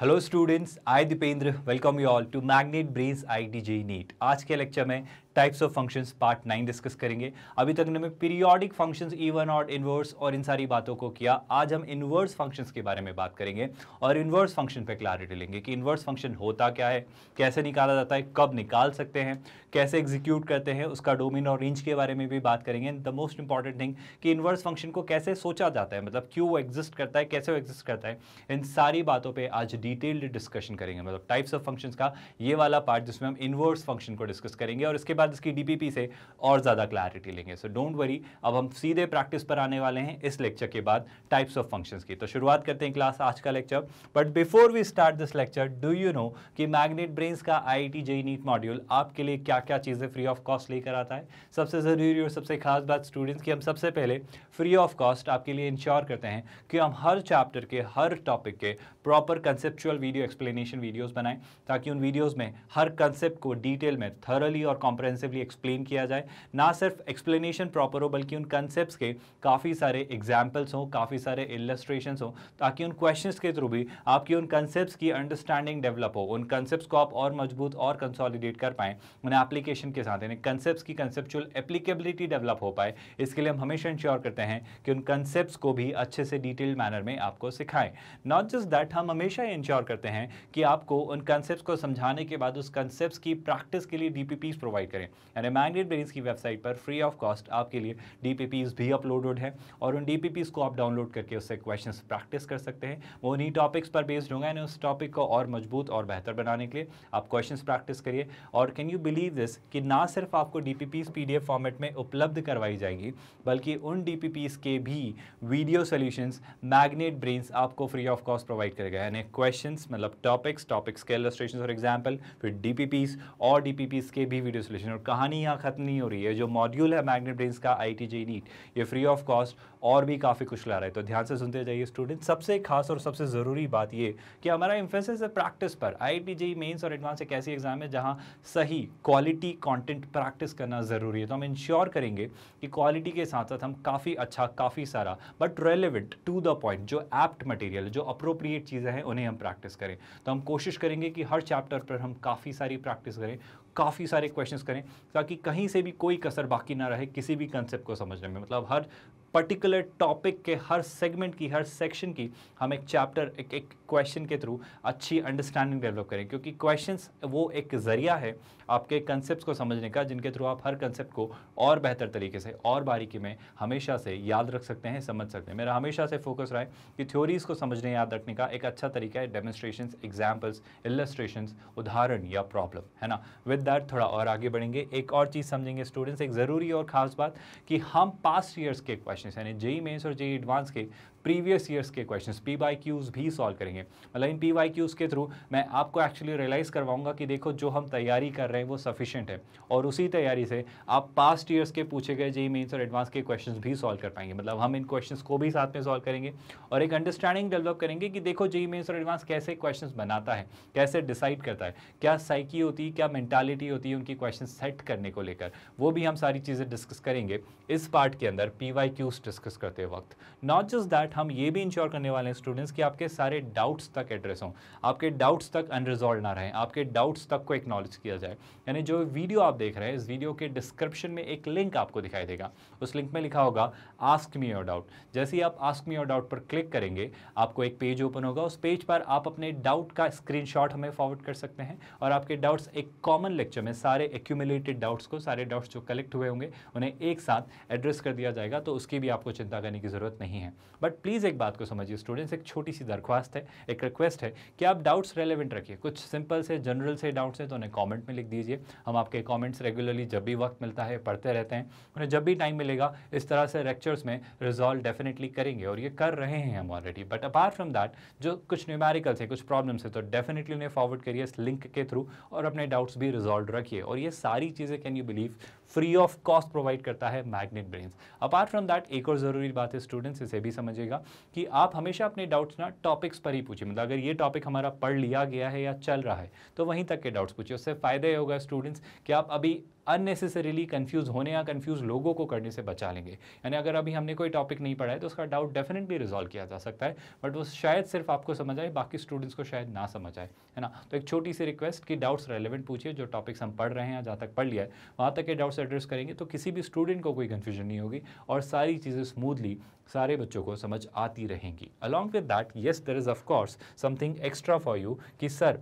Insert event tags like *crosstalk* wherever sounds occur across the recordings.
hello students I Deependra welcome you all to Magnet Brains JEE NEET आज के lecture में types of functions part nine discuss करेंगे अभी तक ने पीरियोडिक फंक्शंस ईवन और इनवर्स और इन सारी बातों को किया आज हम इनवर्स फंक्शंस के बारे में बात करेंगे और इनवर्स फंक्शन पे क्लैरिटी लेंगे कि इनवर्स फंक्शन होता क्या है कैसे निकाला जाता है कब निकाल सकते हैं कैसे एग्जीक्यूट करते हैं उसका डोमिन और रेंज के बारे में भी बात करेंगे द मोस्ट इंपॉर्टेंट थिंग कि इनवर्स फंक्शन को कैसे सोचा जाता है मतलब क्यों वो एग्जिस्ट करता है कैसे वो एग्जिस्ट करता है इन सारी बातों पर आज डिटेल्ड डिस्कशन करेंगे मतलब टाइप्स ऑफ फंक्शन का ये वाला पार्ट जिसमें हम इनवर्स फंक्शन को डिस्कस करेंगे और इसके बाद बाद इसकी डीपीपी से और ज़्यादा क्लैरिटी लेंगे सो डोंट वरी अब हम सीधे प्रैक्टिस पर आने वाले हैं इस लेक्चर के बाद टाइप्स ऑफ फंक्शन की तो शुरुआत करते हैं क्लास आज का lecture but before we start this lecture do you know कि मैग्नेट ब्रेन्स का I I JEE NEET module आपके लिए क्या क्या चीज़ें फ्री ऑफ कॉस्ट लेकर आता है सबसे ज़रूरी और सबसे खास बात स्टूडेंट्स की हम सबसे पहले फ्री ऑफ कॉस्ट आपके लिए इंश्योर करते हैं कि हम हर चैप्टर के हर टॉपिक के proper conceptual video explanation videos बनाएं ताकि उन वीडियोस में हर कंसेप्ट को डिटेल में थरली और कॉम्प्रेंस कॉम्प्रहेंसिवली एक्सप्लेन किया जाए ना सिर्फ एक्सप्लेनेशन प्रॉपर हो बल्कि उन कंसेप्ट के काफ़ी सारे एग्जाम्पल्स हों काफ़ी सारे इलस्ट्रेशन हों ताकि उन क्वेश्चन के थ्रू भी आपकी उन कंसेप्ट की अंडरस्टैंडिंग डेवलप हो उन कंसेप्ट को आप और मजबूत और कंसॉलिडेट कर पाएँ उन्हें एप्लीकेशन के साथ यानी कंसेप्ट की कंसेप्चुअल एप्लीकेबिलिटी डेवलप हो पाए इसके लिए हम हमेशा इंश्योर करते हैं कि उन कंसेप्ट को भी अच्छे से डिटेल्ड मैनर में आपको सिखाएं नॉट जस्ट दैट हम हमेशा इंश्योर करते हैं कि आपको उन कंसेप्ट को समझाने के बाद उस कंसेप्ट की प्रैक्टिस के लिए डीपीपीज प्रोवाइड करें करें यानी मैग्नेट ब्रेन्स की वेबसाइट पर फ्री ऑफ कॉस्ट आपके लिए डी भी अपलोडेड है और उन डी को आप डाउनलोड करके उससे क्वेश्चन प्रैक्टिस कर सकते हैं वो उन्हीं टॉपिक्स पर बेस्ड होंगे यानी उस टॉपिक को और मजबूत और बेहतर बनाने के लिए आप क्वेश्चन प्रैक्टिस करिए और कैन यू बिलीव दिस कि ना सिर्फ आपको डी पी पी फॉर्मेट में उपलब्ध करवाई जाएगी बल्कि उन डी के भी वीडियो सोल्यूशंस मैग्नेट ब्रेन्स आपको फ्री ऑफ कॉस्ट प्रोवाइड करेगा यानी क्वेश्चन मतलब टॉपिक्स टॉपिक्स के इलस्ट्रेशन फॉर एग्जाम्पल फिर डी और डी के भी वीडियो सोल्यूशन और कहानी यहाँ ख़त्म नहीं हो रही है जो मॉड्यूल है मैग्नेट ब्रेन्स का आई टी जी नीट ये फ्री ऑफ कॉस्ट और भी काफ़ी कुछ ला रहा है तो ध्यान से सुनते जाइए स्टूडेंट सबसे खास और सबसे ज़रूरी बात ये कि हमारा इम्फेसिस है प्रैक्टिस पर आई टी जी मेन्स और एडवांस एक ऐसी एग्ज़ाम है जहाँ सही क्वालिटी कॉन्टेंट प्रैक्टिस करना ज़रूरी है तो हम इंश्योर करेंगे कि क्वालिटी के साथ साथ हम काफ़ी अच्छा काफ़ी सारा but relevant to the point जो एप्ट मटेरियल जो अप्रोप्रिएट चीज़ें हैं उन्हें हम प्रैक्टिस करें तो हम कोशिश करेंगे कि हर चैप्टर पर हम काफ़ी सारी प्रैक्टिस करें काफ़ी सारे क्वेश्चंस करें ताकि कहीं से भी कोई कसर बाकी ना रहे किसी भी कंसेप्ट को समझने में मतलब हर पर्टिकुलर टॉपिक के हर सेगमेंट की हर सेक्शन की हम एक चैप्टर एक एक क्वेश्चन के थ्रू अच्छी अंडरस्टैंडिंग डेवलप करें क्योंकि क्वेश्चंस वो एक ज़रिया है आपके कंसेप्ट को समझने का जिनके थ्रू आप हर कंसेप्ट को और बेहतर तरीके से और बारीकी में हमेशा से याद रख सकते हैं समझ सकते हैं मेरा हमेशा से फोकस रहा है कि थ्योरीज़ को समझने याद रखने का एक अच्छा तरीका है डेमोस्ट्रेशन एग्जाम्पल्स इलस्ट्रेशन उदाहरण या प्रॉब्लम है ना विद दैट थोड़ा और आगे बढ़ेंगे एक और चीज़ समझेंगे स्टूडेंट्स एक ज़रूरी और खास बात कि हम पास्ट ईयर्स के क्वेश्चन यानी जेई मेन्स e और जेई एडवांस e के प्रीवियस ईयर्स के क्वेश्चंस पी वाई क्यूज़ भी सॉल्व करेंगे मतलब इन पी वाई क्यूज़ के थ्रू मैं आपको एक्चुअली रियलाइज़ करवाऊंगा कि देखो जो हम तैयारी कर रहे हैं वो सफिशेंट है और उसी तैयारी से आप पास्ट ईयर्स के पूछे गए जेई मेन्स और एडवांस के क्वेश्चन भी सॉल्व कर पाएंगे मतलब हम इन क्वेश्चन को भी साथ में सॉल्व करेंगे और एक अंडरस्टैंडिंग डेवलप करेंगे कि देखो जेई मेन्स और एडवांस कैसे क्वेश्चन बनाता है कैसे डिसाइड करता है क्या साइकी होती है क्या मैंटालिटी होती है उनकी क्वेश्चन सेट करने को लेकर वो भी हम सारी चीज़ें डिस्कस करेंगे इस पार्ट के अंदर पी वाई क्यूज डिस्कस करते वक्त नॉट जस्ट दैट बट हम ये भी इंश्योर करने वाले हैं स्टूडेंट्स कि आपके सारे डाउट्स तक एड्रेस हों आपके डाउट्स तक अनरिजॉल्व ना रहें आपके डाउट्स तक को एक्नॉलेज किया जाए यानी जो वीडियो आप देख रहे हैं इस वीडियो के डिस्क्रिप्शन में एक लिंक आपको दिखाई देगा उस लिंक में लिखा होगा आस्क मी योर डाउट जैसे ही आप आस्क मी योर डाउट पर क्लिक करेंगे आपको एक पेज ओपन होगा उस पेज पर आप अपने डाउट का स्क्रीन हमें फॉरवर्ड कर सकते हैं और आपके डाउट्स एक कॉमन लेक्चर में सारे एक्यूमुलेटेड डाउट्स को सारे डाउट्स जो कलेक्ट हुए होंगे उन्हें एक साथ एड्रेस कर दिया जाएगा तो उसकी भी आपको चिंता करने की ज़रूरत नहीं है बट प्लीज़ एक बात को समझिए स्टूडेंट्स एक छोटी सी दरख्वास्त है एक रिक्वेस्ट है कि आप डाउट्स रेलिवेंट रखिए कुछ सिंपल से जनरल से डाउट्स हैं तो उन्हें कॉमेंट में लिख दीजिए हम आपके कॉमेंट्स रेगुलरली जब भी वक्त मिलता है पढ़ते रहते हैं उन्हें जब भी टाइम मिलेगा इस तरह से लेक्चर्स में रिजॉल्व डेफिनेटली करेंगे और ये कर रहे हैं हम already but apart from that जो कुछ न्यूमेरिकल्स हैं कुछ प्रॉब्लम्स हैं तो डेफिनेटली उन्हें फॉरवर्ड करिए इस लिंक के थ्रू और अपने डाउट्स भी रिजॉल्व रखिए और ये सारी चीज़ें can you believe free of cost provide करता है Magnet Brains apart from that एक और ज़रूरी बात है स्टूडेंट्स इसे भी समझिएगा रखिएगा कि आप हमेशा अपने डाउट्स ना टॉपिक्स पर ही पूछें मतलब अगर ये टॉपिक हमारा पढ़ लिया गया है या चल रहा है तो वहीं तक के डाउट्स पूछिए उससे फ़ायदा ये होगा स्टूडेंट्स कि आप अभी अननेसेसरीली कन्फ्यूज़ होने या कन्फ्यूज़ लोगों को करने से बचा लेंगे यानी अगर अभी हमने कोई टॉपिक नहीं पढ़ा है तो उसका डाउट डेफिनेटली रिजॉल्व किया जा सकता है बट वो शायद सिर्फ आपको समझ आए बाकी स्टूडेंट्स को शायद ना समझ आए है ना तो एक छोटी सी रिक्वेस्ट कि डाउट्स रेलिवेंट पूछिए जो टॉपिक्स हम पढ़ रहे हैं जहाँ तक पढ़ लिया है वहाँ तक के डाउट्स एड्रेस करेंगे तो किसी भी स्टूडेंट को कोई कन्फ्यूजन नहीं होगी और सारी चीज़ें स्मूथली सारे बच्चों को समझ आती रहेंगी along with that yes there is of course something extra for you कि सर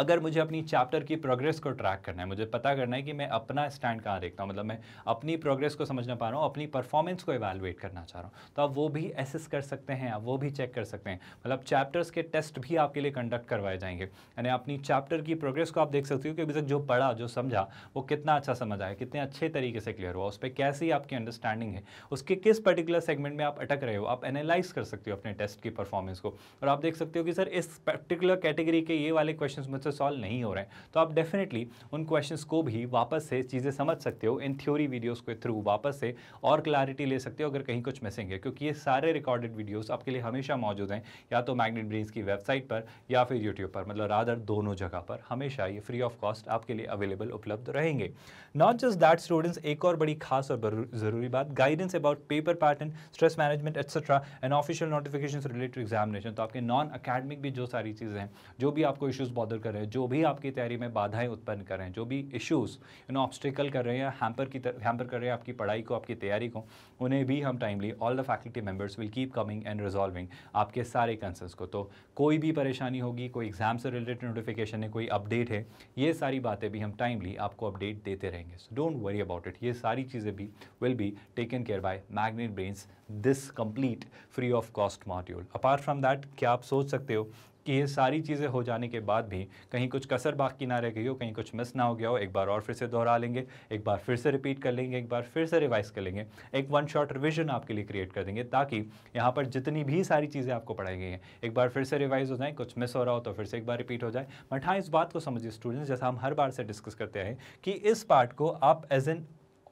अगर मुझे अपनी चैप्टर की प्रोग्रेस को ट्रैक करना है मुझे पता करना है कि मैं अपना स्टैंड कहाँ देखता हूँ मतलब मैं अपनी प्रोग्रेस को समझना पा रहा हूँ अपनी परफॉर्मेंस को एवेलुएट करना चाह रहा हूँ तो आप वो भी एसेस कर सकते हैं आप वो भी चेक कर सकते हैं मतलब चैप्टर्स के टेस्ट भी आपके लिए कंडक्ट करवाए जाएंगे यानी अपनी चैप्टर की प्रोग्रेस को आप देख सकते हो कि अभी तक जो पढ़ा जो समझा वो कितना अच्छा समझ आया कितने अच्छे तरीके से क्लियर हुआ उस पर कैसी आपकी अंडरस्टैंडिंग है उसके किस पर्टिकुलर सेगमेंट में आप अटक रहे हो आप एनालाइज कर सकते हो अपने टेस्ट की परफॉर्मेंस को और आप देख सकते हो कि सर इस पर्टिकुलर कैटेगरी के ये वाले क्वेश्चन से सॉल्व नहीं हो रहे हैं तो आप डेफिनेटली उन क्वेश्चन को भी वापस से चीज़ें समझ सकते हो इन थ्योरी वीडियोस के थ्रू वापस से और क्लैरिटी ले सकते हो अगर कहीं कुछ मिसिंग है क्योंकि ये सारे रिकॉर्डेड वीडियोस आपके लिए हमेशा मौजूद हैं या तो मैग्नेट ब्रेन्स की वेबसाइट पर या फिर यूट्यूब पर मतलब रादर दोनों जगह पर हमेशा ये फ्री ऑफ कॉस्ट आपके लिए अवेलेबल उपलब्ध रहेंगे नॉट जस्ट दैट स्टूडेंट्स एक और बड़ी खास और ज़रूरी बात guidance about paper pattern stress management etcetera and official notification related examination तो आपके नॉन अकेडमिक भी जो सारी चीज़ें हैं जो भी आपको इश्यूज बॉदर कर हैं जो भी आपकी तैयारी में बाधाएं उत्पन्न हैं जो भी इश्यूज़ यू नो ऑब्स्टिकल कर रहे हैं हैम्पर की हैम्पर कर रहे हैं आपकी पढ़ाई को आपकी तैयारी को उन्हें भी हम timely all the faculty members will keep coming and resolving आपके सारे कंसर्स को तो कोई भी परेशानी होगी कोई एग्जाम से रिलेटेड नोटिफिकेशन है कोई अपडेट है ये सारी बातें भी हम टाइमली आपको अपडेट देते रहेंगे so don't worry about it ये सारी चीज़ें भी will be taken care by Magnet Brains this complete free of cost module apart from that क्या आप सोच सकते हो कि ये सारी चीज़ें हो जाने के बाद भी कहीं कुछ कसर बाकी ना रह गई हो कहीं कुछ मिस ना हो गया हो एक बार और फिर से दोहरा लेंगे एक बार फिर से रिपीट कर लेंगे एक बार फिर से रिवाइज कर लेंगे एक वन शॉट रिविजन आपके लिए क्रिएट कर देंगे ताकि यहाँ पर जितनी भी सारी चीज़ें आपको पढ़ाई गई हैं एक बार फिर से रिवाइज हो जाए कुछ मिस हो रहा हो तो फिर से एक बार रिपीट हो जाए बट हाँ इस बात को समझिए स्टूडेंट्स जैसा हम हर बार से डिस्कस करते हैं कि इस पार्ट को आप as an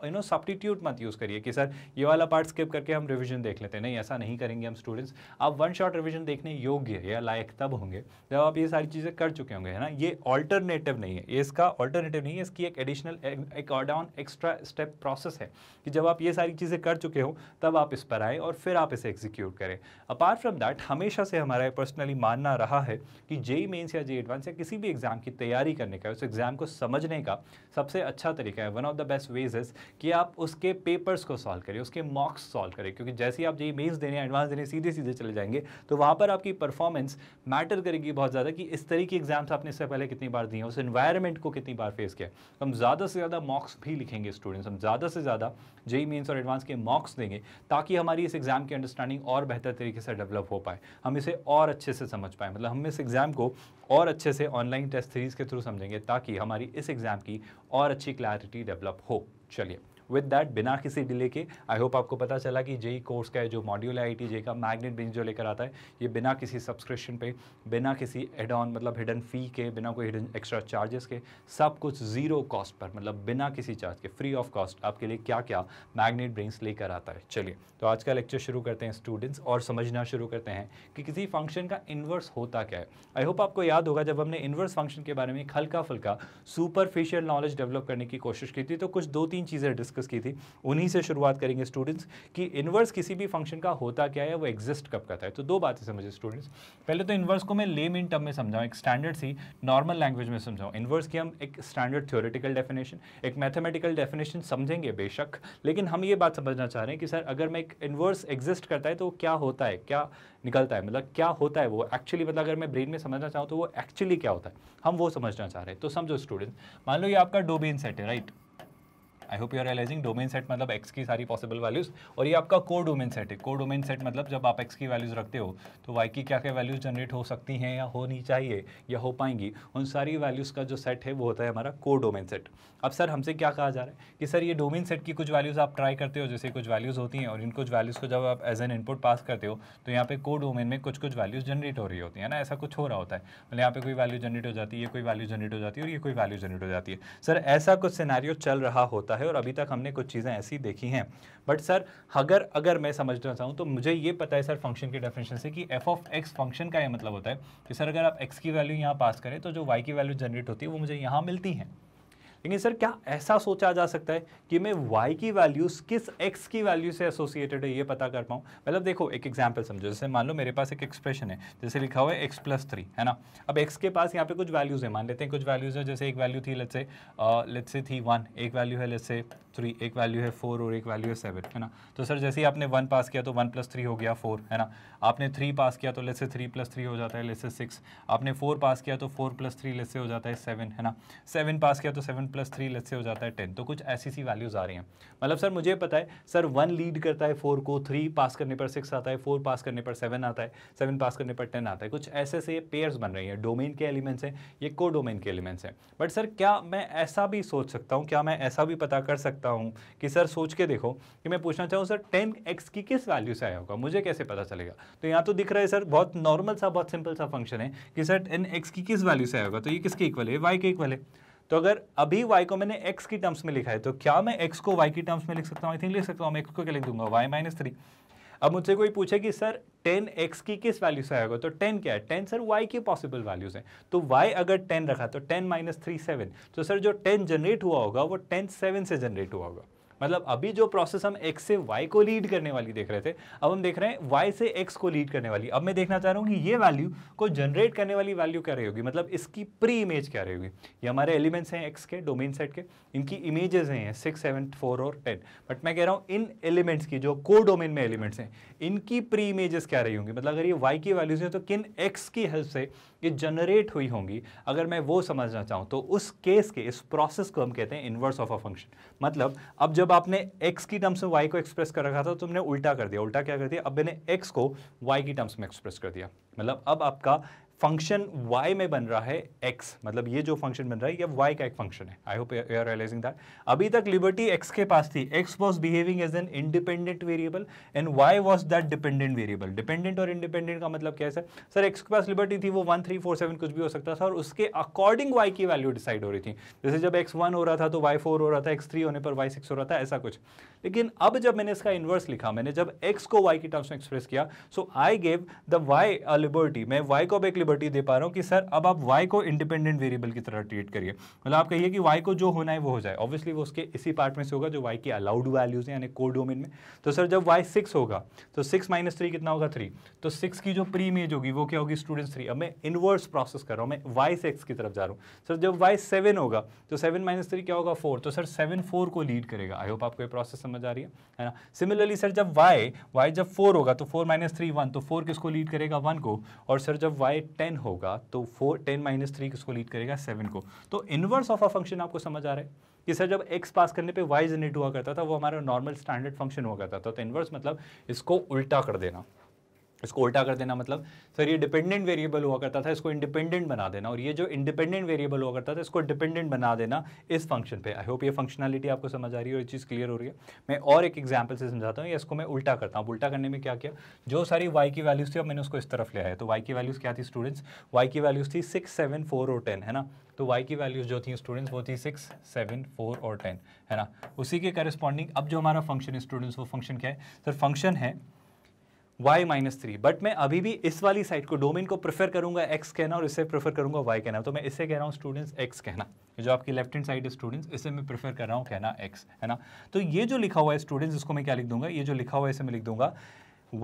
you know substitute मत यूज़ करिए कि सर ये वाला पार्ट स्किप करके हम रिविजन देख लेते हैं नहीं ऐसा नहीं करेंगे हम स्टूडेंट्स आप वन शॉट रिविजन देखने योग्य या लायक तब होंगे जब आप ये सारी चीज़ें कर चुके होंगे है ना ये ऑल्टरनेटिव नहीं है ये इसका ऑल्टरनेटिव नहीं है इसकी एक एडिशनल एक ऑडाउन एक्स्ट्रा स्टेप प्रोसेस है कि जब आप ये सारी चीज़ें कर चुके हों तब आप इस पर आए और फिर आप इसे एग्जीक्यूट करें अपार्ट फ्रॉम दैट हमेशा से हमारा पर्सनली मानना रहा है कि जेई मेन्स या जे एडवांस या किसी भी एग्ज़ाम की तैयारी करने का उस एग्ज़ाम को समझने का सबसे अच्छा तरीका है one of the best ways is कि आप उसके पेपर्स को सॉल्व करें उसके मॉक्स सॉल्व करें क्योंकि जैसे ही आप जी मेन्स देने एडवांस देने सीधे सीधे चले जाएंगे तो वहाँ पर आपकी परफॉर्मेंस मैटर करेगी बहुत ज़्यादा कि इस तरह की एग्जाम्स आपने इससे पहले कितनी बार दी हैं उस इन्वायरमेंट को कितनी बार फेस किया तो हम ज़्यादा से ज़्यादा मॉक्स भी लिखेंगे स्टूडेंट्स हम ज़्यादा से ज़्यादा जेई मीन्स और एडवांस के मॉक्स देंगे ताकि हमारी इस एग्ज़ाम की अंडरस्टैंडिंग और बेहतर तरीके से डेवलप हो पाए हम इसे और अच्छे से समझ पाए मतलब हम इस एग्ज़ाम को और अच्छे से ऑनलाइन टेस्ट सीरीज़ के थ्रू समझेंगे ताकि हमारी इस एग्ज़ाम की और अच्छी क्लैरिटी डेवलप हो चलिए विद दैट बिना किसी डिले के आई होप आपको पता चला कि जेई कोर्स e का जो मॉड्यूल है आई का मैग्नेट बेंच जो लेकर आता है ये बिना किसी सब्सक्रिप्शन पे बिना किसी एड ऑन मतलब हिडन फ़ी के बिना कोई हिडन एक्स्ट्रा चार्जेस के सब कुछ ज़ीरो कॉस्ट पर मतलब बिना किसी चार्ज के फ्री ऑफ कॉस्ट आपके लिए क्या क्या मैग्नेट ब्रेन्स लेकर आता है चलिए तो आज का लेक्चर शुरू करते हैं स्टूडेंट्स और समझना शुरू करते हैं कि किसी फंक्शन का इन्वर्स होता क्या है आई होप आपको याद होगा जब हमने इन्वर्स फंक्शन के बारे में हल्का फुल्का सुपरफिशियल नॉलेज डेवलप करने की कोशिश की थी तो कुछ दो तीन चीज़ें डिस्कस डिस्कस की थी उन्हीं से शुरुआत करेंगे स्टूडेंट्स कि इन्वर्स किसी भी फंक्शन का होता क्या है वो एग्जिस्ट कब करता है तो दो बातें समझे स्टूडेंट्स पहले तो इन्वर्स को मैं लेम इन टर्म में समझाऊँ एक स्टैंडर्ड सी नॉर्मल लैंग्वेज में समझाऊँ इन्वर्स की हम एक स्टैंडर्ड थ्योरेटिकल डेफिनेशन एक मैथमेटिकल डेफिनेशन समझेंगे बेशक लेकिन हम ये बात समझना चाह रहे हैं कि सर अगर मैं एक इन्वर्स एग्जिस्ट करता है तो क्या होता है क्या निकलता है मतलब क्या होता है वो एक्चुअली मतलब अगर मैं ब्रेन में समझना चाहूँ तो वो एक्चुअली क्या होता है हम वो समझना चाह रहे हैं तो समझो स्टूडेंट मान लो ये आपका डोबेन सेट है right I hope you are realizing domain set मतलब एक्स की सारी पॉसिबल वैल्यूज और ये आपका को डोमेन सेट है को डोमेन सेट मतलब जब आप एक्स की वैल्यूज रखते हो तो वाई की क्या क्या वैल्यूज जनरेट हो सकती हैं या होनी चाहिए या हो पाएंगी उन सारी वैल्यूज़ का जो सेट है वो होता है हमारा को डोमेन सेट अब सर हमसे क्या कहा जा रहा है कि सर ये डोमेन सेट की कुछ वैल्यूज़ आप ट्राई करते हो जैसे कुछ वैल्यूज़ होती हैं और इन कुछ वैल्यूज़ को जब आप एज एन इनपुट पास करते हो तो यहाँ पे को डोमेन में कुछ कुछ वैल्यूज जनरेट हो रही होती है ना ऐसा कुछ हो रहा होता है मतलब यहाँ पे कोई वैल्यू जनरेट हो जाती है ये कोई वैल्यू जनरेट हो जाती है और ये कोई वैल्यू जनरेट हो जाती है सर ऐसा कुछ सिनारियो चल रहा होता है है और अभी तक हमने कुछ चीज़ें ऐसी देखी हैं बट सर अगर अगर मैं समझना चाहूँ तो मुझे ये पता है सर फंक्शन के डेफिनेशन से कि एफ ऑफ एक्स फंक्शन का यह मतलब होता है कि सर अगर आप एक्स की वैल्यू यहाँ पास करें तो जो वाई की वैल्यू जनरेट होती है वो मुझे यहाँ मिलती हैं लेकिन सर क्या ऐसा सोचा जा सकता है कि मैं वाई की वैल्यूज किस एक्स की वैल्यू से एसोसिएटेड है ये पता कर पाऊँ मतलब देखो एक एग्जाम्पल समझो जैसे मान लो मेरे पास एक एक्सप्रेशन है जैसे लिखा हुआ है एक्स प्लस थ्री है ना अब एक्स के पास यहाँ पे कुछ वैल्यूज़ है मान लेते हैं कुछ वैल्यूज़ है जैसे एक वैल्यू थी लेट से लेट से थी वन एक वैल्यू है लेट से थ्री एक वैल्यू है फोर और एक वैल्यू है सेवन है ना तो सर जैसे ही आपने वन पास किया तो वन प्लस थ्री हो गया फोर है ना आपने थ्री पास किया तो लेट से थ्री प्लस थ्री हो जाता है लेट से सिक्स आपने फोर पास किया तो फोर प्लस थ्री लेट से हो जाता है सेवन है ना सेवन पास किया तो सेवन प्लस थ्री लेट से हो जाता है टेन तो कुछ ऐसी सी वैल्यूज़ आ रही हैं मतलब सर मुझे पता है सर वन लीड करता है फोर को थ्री पास करने पर सिक्स आता है फोर पास करने पर सेवन आता है सेवन पास करने पर टेन आता है कुछ ऐसे से पेयर्स बन रही हैं डोमेन के एलिमेंट्स हैं ये को डोमेन के एलिमेंट्स हैं बट सर क्या मैं ऐसा भी सोच सकता हूँ क्या मैं ऐसा भी पता कर सकता हूँ कि सर सोच के देखो कि मैं पूछना चाहूँ सर टेन एक्स की किस वैल्यू से आया होगा मुझे कैसे पता चलेगा तो यहाँ तो दिख रहा है सर बहुत नॉर्मल सा बहुत सिंपल सा फंक्शन है कि सर टेन एक्स की किस वैल्यू से आया होगा तो ये किसके इक्वल है वाई के इक्वल है तो अगर अभी वाई को मैंने एक्स की टर्म्स में लिखा है तो क्या मैं एक्स को वाई की टर्म्स में लिख सकता हूँ आई थिंक लिख सकता हूँ मैं एक्स को क्या लिख दूंगा वाई माइनस थ्री अब मुझसे कोई पूछे कि सर टेन एक्स की किस वैल्यू से आएगा तो टेन क्या है टेन सर वाई की पॉसिबल वैल्यूज हैं तो वाई अगर टेन रखा तो टेन माइनस थ्री सेवन तो सर जो टेन जनरेट हुआ होगा वो टेन सेवन से जनरेट हुआ होगा मतलब अभी जो प्रोसेस हम एक्स से वाई को लीड करने वाली देख रहे थे अब हम देख रहे हैं वाई से एक्स को लीड करने वाली अब मैं देखना चाह रहा हूँ कि ये वैल्यू को जनरेट करने वाली वैल्यू क्या रही होगी मतलब इसकी प्री इमेज क्या रहेगी ये हमारे एलिमेंट्स हैं एक्स के डोमेन सेट के इनकी इमेजेस हैं सिक्स सेवन फोर और टेन बट मैं कह रहा हूँ इन एलिमेंट्स की जो को डोमेन में एलिमेंट्स हैं इनकी प्री इमेजेस क्या रही होंगी मतलब अगर ये वाई की वैल्यूज हैं तो किन एक्स की हेल्प से ये जनरेट हुई होंगी अगर मैं वो समझना चाहूँ तो उस केस के इस प्रोसेस को हम कहते हैं इन्वर्स ऑफ अ फंक्शन मतलब अब जब आपने एक्स की टर्म्स में वाई को एक्सप्रेस कर रखा था तो तुमने उल्टा कर दिया उल्टा क्या कर दिया अब मैंने एक्स को वाई की टर्म्स में एक्सप्रेस कर दिया मतलब अब आपका फंक्शन y में बन रहा है x मतलब ये जो फंक्शन बन रहा है ये y का एक फंक्शन है I hope you are realising that अभी तक लिबर्टी x के पास थी x was behaving as an independent variable and y was that dependent variable dependent और इंडिपेंडेंट का मतलब क्या है सर एक्स x के पास लिबर्टी थी वो वन थ्री फोर सेवन कुछ भी हो सकता था और उसके अकॉर्डिंग y की वैल्यू डिसाइड हो रही थी जैसे जब एक्स वन हो रहा था तो वाई फोर हो रहा था एक्स थ्री होने पर वाई सिक्स हो रहा था ऐसा कुछ लेकिन अब जब मैंने इसका इन्वर्स लिखा मैंने जब एक्स को वाई की टर्म्स में एक्सप्रेस किया so I gave the y liberty मैं वाई को अब एक लिबर्टी दे पा रहा हूँ कि सर अब आप वाई को इंडिपेंडेंट वेरिएबल की तरह ट्रीट करिए मतलब आप कहिए कि वाई को जो होना है वो हो जाए ऑब्वियसली वो उसके इसी पार्ट में से होगा जो वाई की अलाउड वैल्यूज है यानी कोड डोमेन में तो सर जब वाई सिक्स होगा तो सिक्स माइनस थ्री कितना होगा थ्री तो सिक्स की जो प्री इमेज होगी वो क्या होगी स्टूडेंट्स थ्री अब मैं इनवर्स प्रोसेस कर रहा हूँ मैं वाई सिक्स की तरफ जा रहा हूँ सर जब वाई सेवन होगा तो सेवन माइनस थ्री क्या होगा फोर तो सर सेवन फोर को लीड करेगा आई होप आपको ये प्रोसेस समझ आ रही है है ना सिमिलरली सर जब वाई वाई जब फोर होगा तो फोर माइनस थ्री वन तो फोर किसको लीड करेगा वन को और सर जब वाई टेन होगा तो फोर टेन माइनस थ्री किसको लीड करेगा सेवन को तो इनवर्स ऑफ अ फंक्शन आपको समझ आ रहा है कि सर जब x पास करने पे y जनरेट हुआ करता था वो हमारा नॉर्मल स्टैंडर्ड फंक्शन हुआ करता था तो इनवर्स मतलब इसको उल्टा कर देना इसको उल्टा कर देना मतलब सर ये डिपेंडेंट वेरिएबल हुआ करता था इसको इंडिपेंडेंट बना देना और ये जो इंडिपेंडेंट वेरिएबल हुआ करता था इसको डिपेंडेंट बना देना इस फंक्शन पे आई होप ये फंक्शनलिटी आपको समझ आ रही है और चीज़ क्लियर हो रही है मैं और एक एग्जाम्पल से समझाता हूँ इसको मैं उल्टा करता हूँ उल्टा करने में क्या किया जो सारी वाई की वैल्यूज़ थी अब मैंने उसको इस तरफ ले आया तो वाई की वैल्यूज़ क्या थी स्टूडेंट्स वाई की वैल्यूज़ थी सिक्स सेवन फोर और टेन है ना तो वाई की वैल्यूज़ जो थी स्टूडेंट्स वो थी सिक्स सेवन फोर और टेन है ना उसी के करस्पॉन्डिंग अब जो हमारा फंक्शन है स्टूडेंट्स वो फंक्शन क्या है सर फंक्शन है y माइनस थ्री बट मैं अभी भी इस वाली साइड को डोमेन को प्रेफर करूंगा x कहना और इसे प्रेफर करूंगा y कहना तो मैं इसे कह रहा हूँ स्टूडेंट्स x कहना जो आपकी लेफ्ट हैंड साइड है स्टूडेंट्स इसे मैं प्रेफर कर रहा हूँ कहना x है ना तो ये जो लिखा हुआ है स्टूडेंट्स इसको मैं क्या लिख दूंगा ये जो लिखा हुआ है इसे मैं लिख दूंगा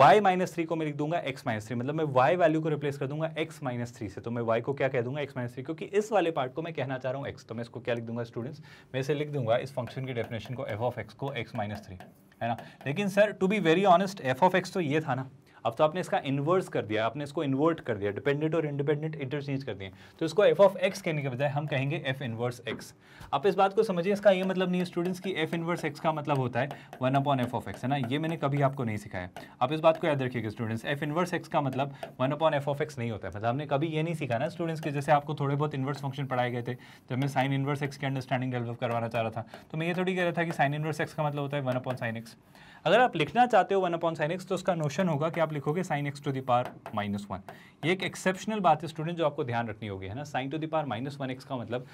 y माइनस थ्री को मैं लिख दूंगा x माइनस थ्री मतलब मैं y वैल्यू को रिप्लेस कर दूंगा x माइनस थ्री से तो मैं y को क्या कह दूंगा x माइनस थ्री क्योंकि इस वाले पार्ट को मैं कहना चाह रहा हूँ x तो मैं इसको क्या लिख दूंगा स्टूडेंट्स मैं इसे लिख दूंगा इस फंक्शन की डेफिनेशन को f ऑफ x को x माइनस थ्री है ना लेकिन sir to be very honest f of x तो ये था ना अब तो आपने इसका इन्वर्स कर दिया आपने इसको इन्वर्ट कर दिया डिपेंडेंट और इंडिपेंडेंट इंटरचेंज कर दिए तो इसको एफ ऑफ एक्स कहने के बजाय हम कहेंगे एफ इनवर्स एक्स आप इस बात को समझिए इसका ये मतलब नहीं है स्टूडेंट्स की एफ इनवर्स एक्स का मतलब होता है one upon f of x है ना ये मैंने कभी आपको नहीं सिखाया आप इस बात को याद रखिएगा स्टूडेंट्स एफ इन्वर्स एक्स का मतलब one upon f of x नहीं होता है मतलब हमने कभी ये नहीं सीखा ना स्टूडेंट्स के जैसे आपको थोड़े बहुत इन्वर्स फंक्शन पढ़ाए गए थे जब मैं साइन इनवर्स एक्स की अंडरस्टैंडिंग डेवलप करवाना चाह रहा था तो मैं ये थोड़ी कह रहा था कि साइन इन्वर्स एक्स का मतलब होता है वन अपॉन साइन एक्स अगर आप लिखना चाहते हो वन अपॉन साइन एक्स तो उसका नोशन होगा कि आप लिखोगे sine x to the power minus one ये एक एक्सेप्शनल बात है स्टूडेंट जो आपको ध्यान रखनी होगी है ना sine to the power minus one x का मतलब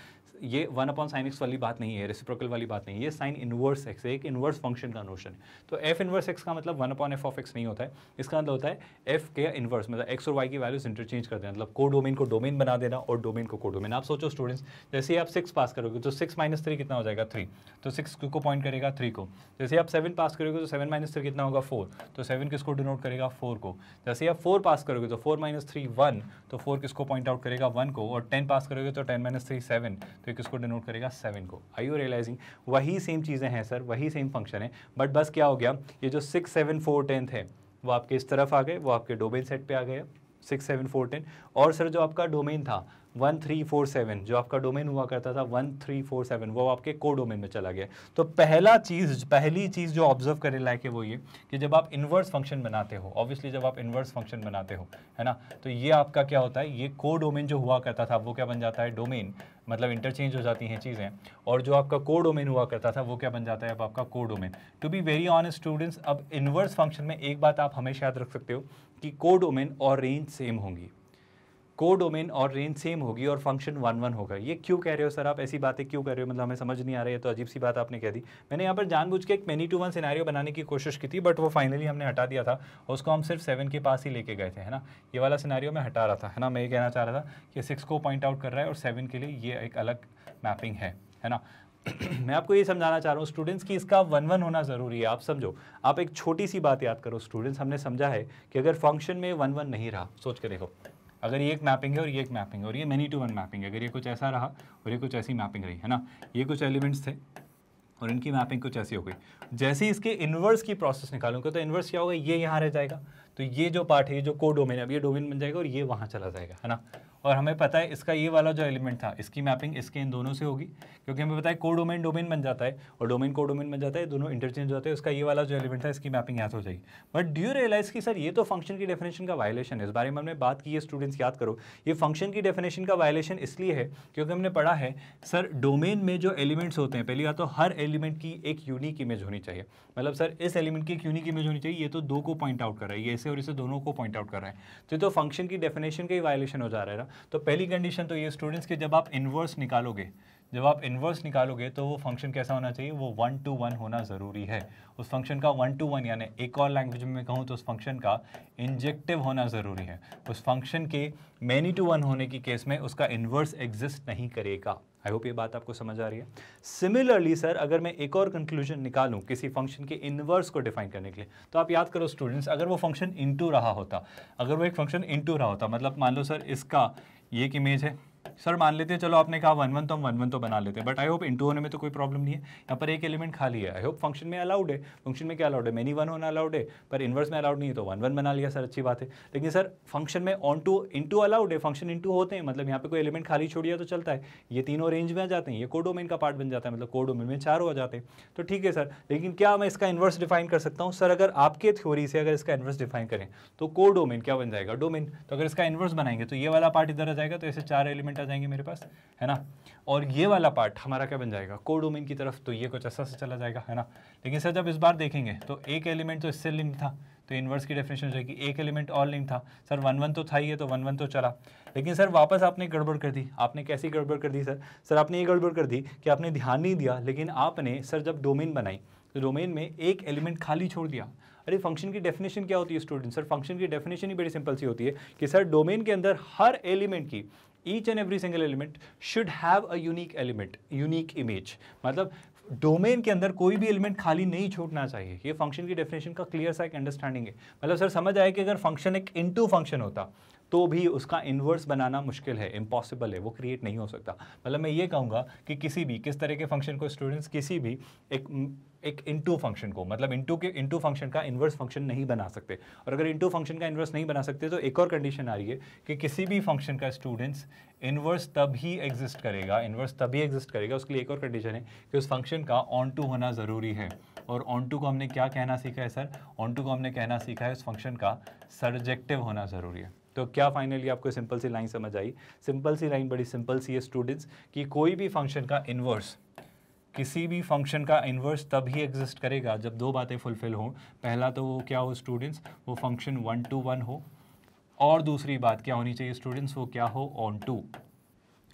ये वन अपॉन साइन एक्स वाली बात नहीं है रेसिप्रोकल वाली बात नहीं है ये साइन इनवर्स एक्स एक इन्वर्स फंक्शन का नोशन है तो एफ इनवर्स एक्स का मतलब one upon f of x नहीं होता है इसका मतलब होता है एफ के इन्वर्स मतलब एक्स और वाई की वैल्यूज इंटरचेंज कर देना मतलब को डोमेन को डोमेन बना देना और डोमेन को को डोमेन आप सोचो स्टूडेंट्स जैसे ही आप सिक्स पास करोगे तो सिक्स माइनस थ्री कितना हो जाएगा थ्री तो सिक्स को पॉइंट करेगा थ्री को जैसे आप सेवन पास करोगे तो सेवन सेवन माइनस थ्री कितना होगा फोर तो सेवन किसको डिनोट करेगा फोर को जैसे आप फोर पास करोगे तो फोर माइनस थ्री वन तो फोर किसको पॉइंट आउट करेगा वन को और टेन पास करोगे तो टेन माइनस थ्री सेवन तो किसको डिनोट करेगा सेवन को आई यू रियलाइजिंग वही सेम चीज़ें हैं सर वही सेम फंक्शन है बट बस क्या हो गया ये जो सिक्स सेवन फोर टेंथ है वो आपके इस तरफ आ गए वो आपके डोमेन सेट पर आ गए सिक्स सेवन फोर टेन और सर जो आपका डोमेन था वन थ्री फोर सेवन जो आपका डोमेन हुआ करता था वन थ्री फोर सेवन वो आपके को डोमेन में चला गया तो पहला चीज़ पहली चीज़ जो ऑब्जर्व करने लायक है वो ये कि जब आप इन्वर्स फंक्शन बनाते हो ऑब्वियसली जब आप इन्वर्स फंक्शन बनाते हो है ना तो ये आपका क्या होता है ये को डोमेन जो हुआ करता था वो क्या बन जाता है डोमेन मतलब इंटरचेंज हो जाती हैं चीज़ें और जो आपका को डोमेन हुआ करता था वो क्या बन जाता है अब आपका को domain to be very honest students अब इन्वर्स फंक्शन में एक बात आप हमेशा याद रख सकते हो कि को डोमेन और रेंज सेम होंगी को डोमेन और रेंज सेम होगी और फंक्शन वन वन होगा ये क्यों कह रहे हो सर आप ऐसी बातें क्यों कह रहे हो मतलब हमें समझ नहीं आ रही है तो अजीब सी बात आपने कह दी मैंने यहाँ पर जानबूझ के एक मेनी टू वन सिनारियो बनाने की कोशिश की थी बट वो फाइनली हमने हटा दिया था और उसको हम सिर्फ सेवन के पास ही लेके गए थे है ना ये वाला सिनारियो मैं हटा रहा था है ना मैं ये कहना चाह रहा था कि सिक्स को पॉइंट आउट कर रहा है और सेवन के लिए ये एक अलग मैपिंग है है ना *clears throat* मैं आपको ये समझाना चाह रहा हूँ स्टूडेंट्स की इसका वन वन होना ज़रूरी है आप समझो आप एक छोटी सी बात याद करो स्टूडेंट्स हमने समझा है कि अगर फंक्शन में वन वन नहीं रहा सोच के देखो अगर ये एक मैपिंग है और ये एक मैपिंग है और ये मैनी टू वन मैपिंग है अगर ये कुछ ऐसा रहा और ये कुछ ऐसी मैपिंग रही है ना ये कुछ एलिमेंट्स थे और इनकी मैपिंग कुछ ऐसी हो गई जैसे ही इसके इन्वर्स की प्रोसेस निकालूंगा तो इन्वर्स क्या होगा ये यहाँ रह जाएगा तो ये जो पार्ट है ये जो को डोमेन है अब ये डोमेन बन जाएगा और ये वहाँ चला जाएगा है ना और हमें पता है इसका ये वाला जो एलिमेंट था इसकी मैपिंग इसके इन दोनों से होगी क्योंकि हमें पता है को डोमेन डोमेन बन जाता है और डोमेन को डोमेन बन जाता है दोनों इंटरचेंज हो जाते हैं उसका ये वाला जो एलिमेंट था इसकी मैपिंग याद हो जाएगी बट डू यू रियलाइज कि सर ये तो फंक्शन की डेफिनेशन का वायलेशन है इस बारे में हमने बात की है स्टूडेंट्स याद करो ये फंक्शन की डेफिनेशन का वायलेशन इसलिए है क्योंकि हमने पढ़ा है सर डोमेन में जो एलिमेंट्स होते हैं पहली बात तो हर एलिमेंट की एक यूनिक इमेज होनी चाहिए मतलब सर इस एलिमेंट की एक यूनिक इमेज होनी चाहिए ये तो दो को पॉइंट आउट कर रहा है ये इसे और इसे दोनों को पॉइंट आउट कर रहा है तो ये तो फंक्शन की डेफिनेशन का ही वायलेशन हो जा रहा है ना तो पहली कंडीशन तो ये स्टूडेंट्स के जब आप इन्वर्स निकालोगे जब आप इन्वर्स निकालोगे तो वो फंक्शन कैसा होना चाहिए वो वन टू वन होना ज़रूरी है उस फंक्शन का वन टू वन यानी एक और लैंग्वेज में कहूँ तो उस फंक्शन का इंजेक्टिव होना ज़रूरी है उस फंक्शन के मैनी टू वन होने की केस में उसका इन्वर्स एग्जिस्ट नहीं करेगा आई होप ये बात आपको समझ आ रही है सिमिलरली सर अगर मैं एक और कंक्लूजन निकालूं किसी फंक्शन के इनवर्स को डिफाइन करने के लिए तो आप याद करो स्टूडेंट्स अगर वो फंक्शन इंटू रहा होता अगर वो एक फंक्शन इंटू रहा होता मतलब मान लो सर इसका ये एक इमेज है सर मान लेते हैं चलो आपने कहा वन वन तो हम वन वन तो बना लेते हैं बट आई होप इंटू होने में तो कोई प्रॉब्लम नहीं है यहाँ पर एक एलिमेंट खाली है आई होप फंक्शन में अलाउड है फंक्शन में क्या अलाउड है मैनी वन होना अलाउड है पर इनवर्स में अलाउड नहीं है तो वन वन बना लिया सर अच्छी बात है लेकिन सर फंक्शन में ऑन टू इंटू अलाउड है फंक्शन इंटू होते हैं मतलब यहाँ पर कोई एलिमेंट खाली छोड़िया तो चलता है ये तीनों रेंज में आ जाते हैं ये कोडोमेन का पार्ट बन जाता है मतलब कोडोमेन में चार हो जाते हैं तो ठीक है सर लेकिन क्या मैं इसका इन्वर्स डिफाइन कर सकता हूँ सर अगर आपके थ्योरी से अगर इसका इन्वर्स डिफाइन करें तो कोडोमेन क्या बन जाएगा डोमेन तो अगर इसका इन्वर्स बनाएंगे तो ये वाला पार्ट इधर आ जाएगा तो ऐसे चार एलिमेंट आ जाएंगे मेरे पास है ना और ये वाला पार्ट हमारा क्या बन जाएगा को डोमेन की तरफ तो ये कुछ ऐसा से चला जाएगा है ना लेकिन सर जब इस बार देखेंगे तो एक एलिमेंट तो इससे लिंक था तो इनवर्स की डेफिनेशन हो जाएगी एक एलिमेंट और लिंक था सर वन वन तो था ही है तो वन वन तो चला लेकिन सर वापस आपने गड़बड़ कर दी आपने कैसी गड़बड़ कर दी सर सर आपने ये गड़बड़ कर दी कि आपने ध्यान नहीं दिया लेकिन आपने सर जब डोमेन बनाई तो डोमेन में एक एलिमेंट खाली छोड़ दिया अरे फंक्शन की डेफिनेशन क्या होती है स्टूडेंट सर फंक्शन की डेफिनेशन ही बड़ी सिंपल सी होती है कि सर डोमेन के अंदर हर एलिमेंट की each and every single element should have a unique element unique image मतलब डोमेन के अंदर कोई भी एलिमेंट खाली नहीं छोड़ना चाहिए ये फंक्शन की डेफिनेशन का क्लियर सा एक अंडरस्टैंडिंग है मतलब सर समझ आए कि अगर फंक्शन एक इनटू फंक्शन होता तो भी उसका इन्वर्स बनाना मुश्किल है इम्पॉसिबल है वो क्रिएट नहीं हो सकता मतलब मैं ये कहूँगा कि किसी भी किस तरह के फंक्शन को स्टूडेंट्स किसी भी एक एक इंटू फंक्शन को मतलब इंटू के इंटू फंक्शन का इन्वर्स फंक्शन नहीं बना सकते और अगर इंटू फंक्शन का इन्वर्स नहीं बना सकते तो एक और कंडीशन आ रही है कि किसी भी फंक्शन का स्टूडेंट्स इन्वर्स तब ही एग्जिस्ट करेगा इन्वर्स तभी एग्जिस्ट करेगा उसके लिए एक और कंडीशन है कि उस फंक्शन का ऑन टू होना ज़रूरी है और ऑन टू को हमने क्या कहना सीखा है सर ऑन टू को हमने कहना सीखा है उस फंक्शन का सर्जेक्टिव होना ज़रूरी है तो क्या फाइनली आपको सिंपल सी लाइन समझ आई सिंपल सी लाइन बड़ी सिंपल सी है स्टूडेंट्स कि कोई भी फंक्शन का इन्वर्स किसी भी फंक्शन का इन्वर्स तब ही एग्जिस्ट करेगा जब दो बातें फुलफिल हों पहला तो वो क्या हो स्टूडेंट्स वो फंक्शन वन टू वन हो और दूसरी बात क्या होनी चाहिए स्टूडेंट्स वो क्या हो ऑन टू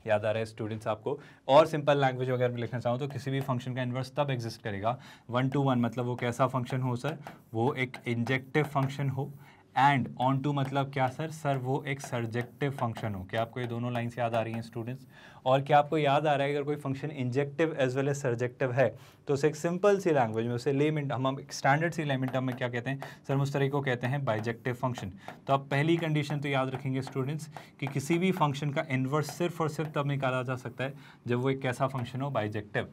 याद आ रहा है स्टूडेंट्स आपको और सिंपल लैंग्वेज वगैरह में लिखना चाहूँ तो किसी भी फंक्शन का इन्वर्स तब एग्जिस्ट करेगा वन टू वन मतलब वो कैसा फंक्शन हो सर वो एक इंजेक्टिव फंक्शन हो एंड ऑन टू मतलब क्या सर सर वो एक सर्जेक्टिव फंक्शन हो क्या आपको ये दोनों लाइन्स याद आ रही हैं स्टूडेंट्स और क्या आपको याद आ रहा है अगर कोई function injective as well as surjective है तो उसे एक सिंपल सी लैंग्वेज में उसे लेमेंट हम एक स्टैंडर्ड सी लेमेंट हम क्या कहते हैं सर हम उस तरह को कहते हैं बाइजेक्टिव फंक्शन तो आप पहली कंडीशन तो याद रखेंगे स्टूडेंट्स कि किसी भी फंक्शन का इन्वर्स सिर्फ और सिर्फ तब निकाला जा सकता है जब वो एक कैसा फंक्शन हो बाइजेक्टिव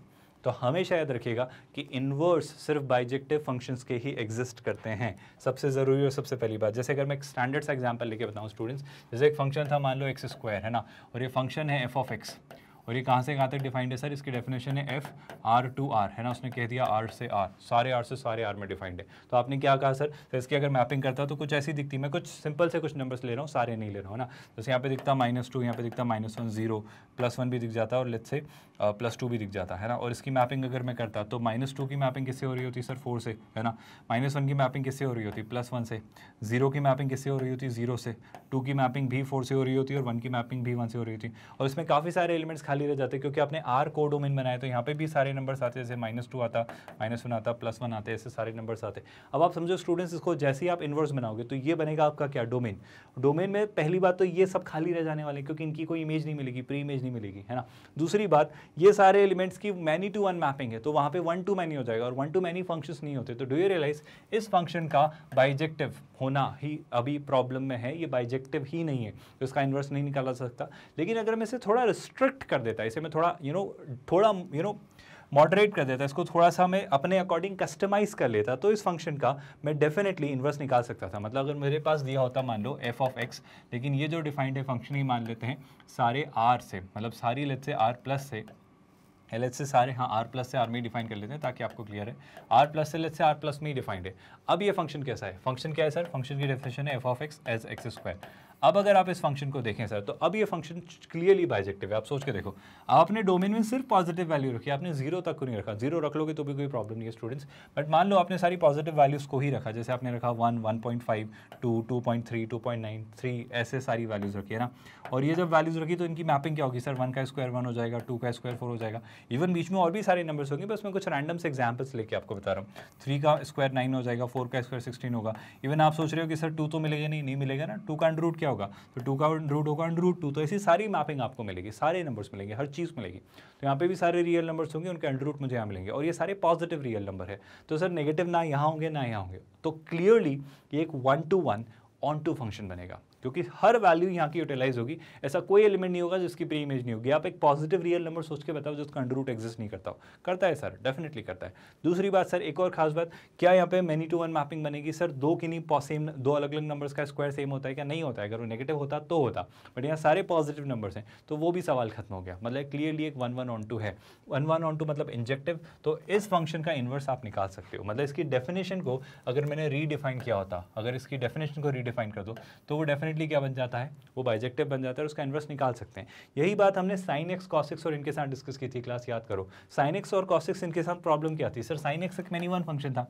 तो हमेशा याद रखिएगा कि इन्वर्स सिर्फ बाइजेक्टिव फंक्शंस के ही एग्जिस्ट करते हैं सबसे ज़रूरी और सबसे पहली बात जैसे अगर मैं एक स्टैंडर्ड सा एग्जाम्पल लेके बताऊँ स्टूडेंट्स जैसे एक फंक्शन था मान लो एक्स स्क्वायर है ना और ये फंक्शन है एफ ऑफ एक्स और ये कहाँ से कहाँ तक डिफाइंड है सर इसकी डेफिनेशन है एफ आर टू आर है ना उसने कह दिया आर से आर सारे आर से सारे आर में डिफाइंड है तो आपने क्या कहा सर तो इसकी अगर मैपिंग करता तो कुछ ऐसी दिखती मैं कुछ सिंपल से कुछ नंबर्स ले रहा हूँ सारे नहीं ले रहा हूँ ना जैसे यहाँ पे दिखता माइनस टू यहाँ पे दिखता minus one zero plus one भी दिख जाता और लेट से प्लस टू भी दिख जाता है uh, ना और इसकी मैपिंग अगर मैं करता तो माइनस टू की मैपिंग किससे हो रही होती सर फोर से है ना माइनस वन की मैपिंग किससे हो रही होती प्लस वन से जीरो की मैपिंग किससे हो रही होती जीरो से टू की मैपिंग भी फोर से हो रही होती और वन की मैपिंग भी वन से हो रही होती और इसमें काफ़ी सारे एलिमेंट्स खाली रह जाते क्योंकि आपने आर को डोमेन बनाया तो यहाँ पे भी सारे नंबर्स आते जैसे माइनस टू आता माइनस वन आता प्लस वन आते ऐसे सारे नंबर्स आते अब आप समझो स्टूडेंट्स इसको जैसे ही आप इन्वर्स बनाओगे तो ये बनेगा आपका क्या डोमेन डोमेन में पहली बात तो ये सब खाली रह जाने वाले क्योंकि इनकी कोई इमेज नहीं मिलेगी प्री इमेज नहीं मिलेगी है ना दूसरी बात ये सारे एलिमेंट्स की मैनी टू वन मैपिंग है तो वहाँ पर वन टू मैनी हो जाएगा और वन टू मैनी फंक्शन नहीं होते तो डू यू रियलाइज इस फंक्शन का बाइजेक्टिव होना ही अभी प्रॉब्लम में है ये बाइजेक्टिव ही नहीं है तो इसका इन्वर्स नहीं निकाला जा सकता लेकिन अगर मैं इसे थोड़ा रिस्ट्रिक्ट कर देता है इसे मैं थोड़ा यू you नो know, थोड़ा you you know know, moderate कर देता इसको थोड़ा सा मैं अपने अकॉर्डिंग कस्टमाइज कर लेता तो इस फंक्शन का मैं डेफिनेटली इन्वर्स निकाल सकता था मतलब अगर मेरे पास दिया होता मान लो एफ ऑफ एक्स लेकिन ये जो डिफाइंड है फंक्शन ही मान लेते हैं सारे आर से मतलब सारी लेट से आर प्लस से एल से सारे हाँ आर प्लस से आर में डिफाइन कर लेते हैं ताकि आपको क्लियर है आर प्लस से लेट से आर प्लस में ही डिफाइंड है अब ये फंक्शन कैसा है फंक्शन क्या है सर फंक्शन की डेफिनेशन है f of x as x square अब अगर आप इस फंक्शन को देखें सर तो अब ये फंक्शन क्लियरली बाइजेक्टिव है आप सोच के देखो आपने डोमेन में सिर्फ पॉजिटिव वैल्यू रखी आपने जीरो तक को नहीं रखा जीरो रख लोगे तो भी कोई प्रॉब्लम नहीं है स्टूडेंट्स बट मान लो आपने सारी पॉजिटिव वैल्यूज़ को ही रखा जैसे आपने रखा one one point five two two point three two point nine three ऐसे सारी वैल्यूज़ रखी है ना और ये जब वैल्यूज़ रखी तो इनकी मैपिंग क्या होगी सर वन का स्क्वायर वन हो जाएगा टू का स्क्वायर फोर हो जाएगा इवन बीच में और भी सारे नंबर्स होंगे बस मैं कुछ रैंडम से एग्जाम्पल्स लेके आपको बता रहा हूँ थ्री का स्क्वायर नाइन हो जाएगा फोर का स्क्वायर सिक्सटीन होगा इवन आप सोच रहे हो कि सर टू तो मिलेगा नहीं नहीं मिलेगा ना टू का अंड रूट क्या होगा तो टू का रूट होगा रूट टू तो ऐसी सारी मैपिंग आपको मिलेगी सारे नंबर्स मिलेंगे हर चीज़ मिलेगी तो यहाँ पे भी सारे रियल नंबर्स होंगे उनके अंडर रूट मुझे यहाँ मिलेंगे और ये सारे पॉजिटिव रियल नंबर है तो सर नेगेटिव ना यहाँ होंगे ना यहाँ होंगे तो क्लियरली ये एक one to one onto function बनेगा क्योंकि हर वैल्यू यहाँ की यूटिलाइज होगी ऐसा कोई एलिमेंट नहीं होगा जिसकी प्री इमेज नहीं होगी आप एक पॉजिटिव रियल नंबर सोच के बताओ जिसका अंडर रूट एग्जिस्ट नहीं करता हो करता है सर डेफिनेटली करता है दूसरी बात सर एक और खास बात क्या यहाँ पे मैनी टू वन मैपिंग बनेगी सर दो की नहीं सेम दो अलग अलग नंबर्स का स्क्वायर सेम होता है क्या नहीं होता है अगर वो नेगेटिव होता तो होता बट यहाँ सारे पॉजिटिव नंबर्स हैं तो वो भी सवाल खत्म हो गया मतलब क्लियरली एक वन वन ऑन टू है वन वन ऑन टू मतलब इंजेक्टिव तो इस फंक्शन का इन्वर्स आप निकाल सकते हो मतलब इसकी डेफिनेशन को अगर मैंने रीडिफाइन किया होता अगर इसकी डेफिनेशन को रीडिफाइन कर दो तो वो डेफिनेट अल्टीमेटली क्या बन जाता है वो बाइजेक्टिव बन जाता है उसका इन्वर्स निकाल सकते हैं यही बात हमने साइन एक्स कॉसिक्स और इनके साथ डिस्कस की थी क्लास याद करो साइन एक्स और कॉसिक्स इनके साथ प्रॉब्लम क्या थी सर साइन एक्स एक मैनी वन फंक्शन था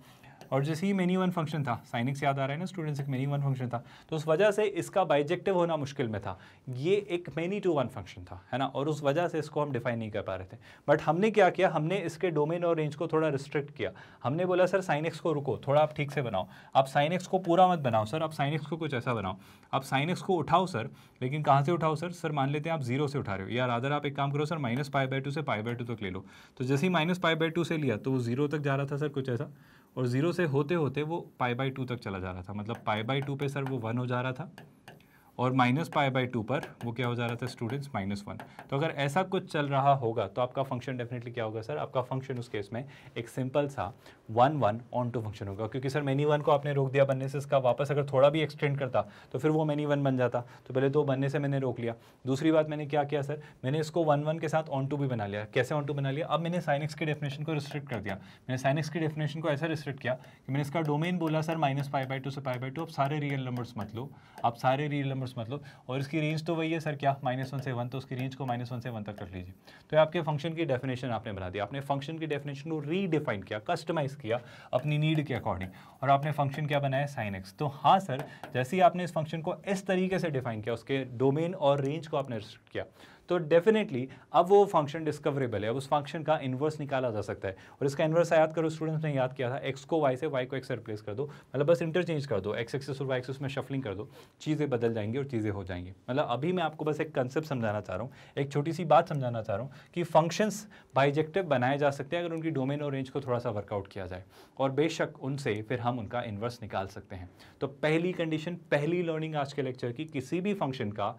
और जैसे ही मेनी वन फंक्शन था साइनिक्स याद आ रहा है ना स्टूडेंट्स एक मेनी वन फंक्शन था तो उस वजह से इसका बाइजेक्टिव होना मुश्किल में था ये एक मेनी टू वन फंक्शन था है ना और उस वजह से इसको हम डिफाइन नहीं कर पा रहे थे बट हमने क्या किया हमने इसके डोमेन और रेंज को थोड़ा रिस्ट्रिक्ट किया हमने बोला सर साइनिक्स को रुको थोड़ा आप ठीक से बनाओ आप साइनिक्स को पूरा मत बनाओ सर आप साइनिक्स को कुछ ऐसा बनाओ आप साइनिक्स को उठाओ सर लेकिन कहाँ से उठाओ सर सर मान लेते हैं आप जीरो से उठा रहे हो या अदर आप एक काम करो sir minus pi by two से पाई बाई टू तक ले लो तो जैसे ही माइनस पाई बाई टू से लिया तो वो जीरो तक जा रहा था सर कुछ ऐसा और ज़ीरो से होते होते वो पाई बाई टू तक चला जा रहा था मतलब पाई बाई टू पे सर वो वन हो जा रहा था और माइनस पाई बाई टू पर वो क्या हो जा रहा था स्टूडेंट्स माइनस वन तो अगर ऐसा कुछ चल रहा होगा तो आपका फंक्शन डेफिनेटली क्या होगा सर आपका फंक्शन उस केस में एक सिंपल सा one one onto function होगा क्योंकि सर मैनी वन को आपने रोक दिया बनने से इसका वापस अगर थोड़ा भी एक्सटेंड करता तो फिर वो मैनी वन बन जाता तो पहले तो बनने से मैंने रोक लिया दूसरी बात मैंने क्या किया सर मैंने इसको वन वन के साथ ऑन टू भी बना लिया कैसे ऑन टू बना लिया अब मैंने साइनिक्स के डेफिनेशन को रिस्ट्रिक्ट कर दिया मैंने साइनिक्स के डेफिनेशन को ऐसा रिस्ट्रिक्ट किया कि मैंने इसका डोमेन बोला sir minus five by two से फाइव बाई टू अब सारे रियल नंबर्स मत लो आप सारे रियल नंबर इन्वर्स मतलब और इसकी रेंज तो वही है सर क्या माइनस वन से वन तो उसकी रेंज को माइनस वन से वन तक कर लीजिए तो ये आपके फंक्शन की डेफिनेशन आपने बना दिया आपने फंक्शन की डेफिनेशन को रीडिफाइन किया कस्टमाइज़ किया अपनी नीड के अकॉर्डिंग और आपने फंक्शन क्या बनाया साइन एक्स तो हाँ सर जैसे ही आपने इस फंक्शन को इस तरीके से डिफाइन किया उसके डोमेन और रेंज को आपने रिस्ट्रिक्ट किया तो डेफिनेटली अब वो फंक्शन डिस्कवरेबल है अब उस फंक्शन का इन्वर्स निकाला जा सकता है और इसका इन्वर्स याद करो स्टूडेंट्स ने याद किया था एक्स को वाई से वाई को एक्स रिप्लेस कर दो मतलब बस इंटरचेंज कर दो एक्स एक्सेस और वाई एक्सेस में शफलिंग कर दो चीज़ें बदल जाएंगी और चीज़ें हो जाएंगी मतलब अभी मैं आपको बस एक कंसेप्ट समझाना चाह रहा हूँ एक छोटी सी बात समझाना चाह रहा हूँ कि फंक्शंस बाइजेक्टिव बनाए जा सकते हैं अगर उनकी डोमेन और रेंज को थोड़ा सा वर्कआउट किया जाए और बेशक उनसे फिर हम उनका इन्वर्स निकाल सकते हैं तो पहली कंडीशन पहली लर्निंग आज के लेक्चर की किसी भी फंक्शन का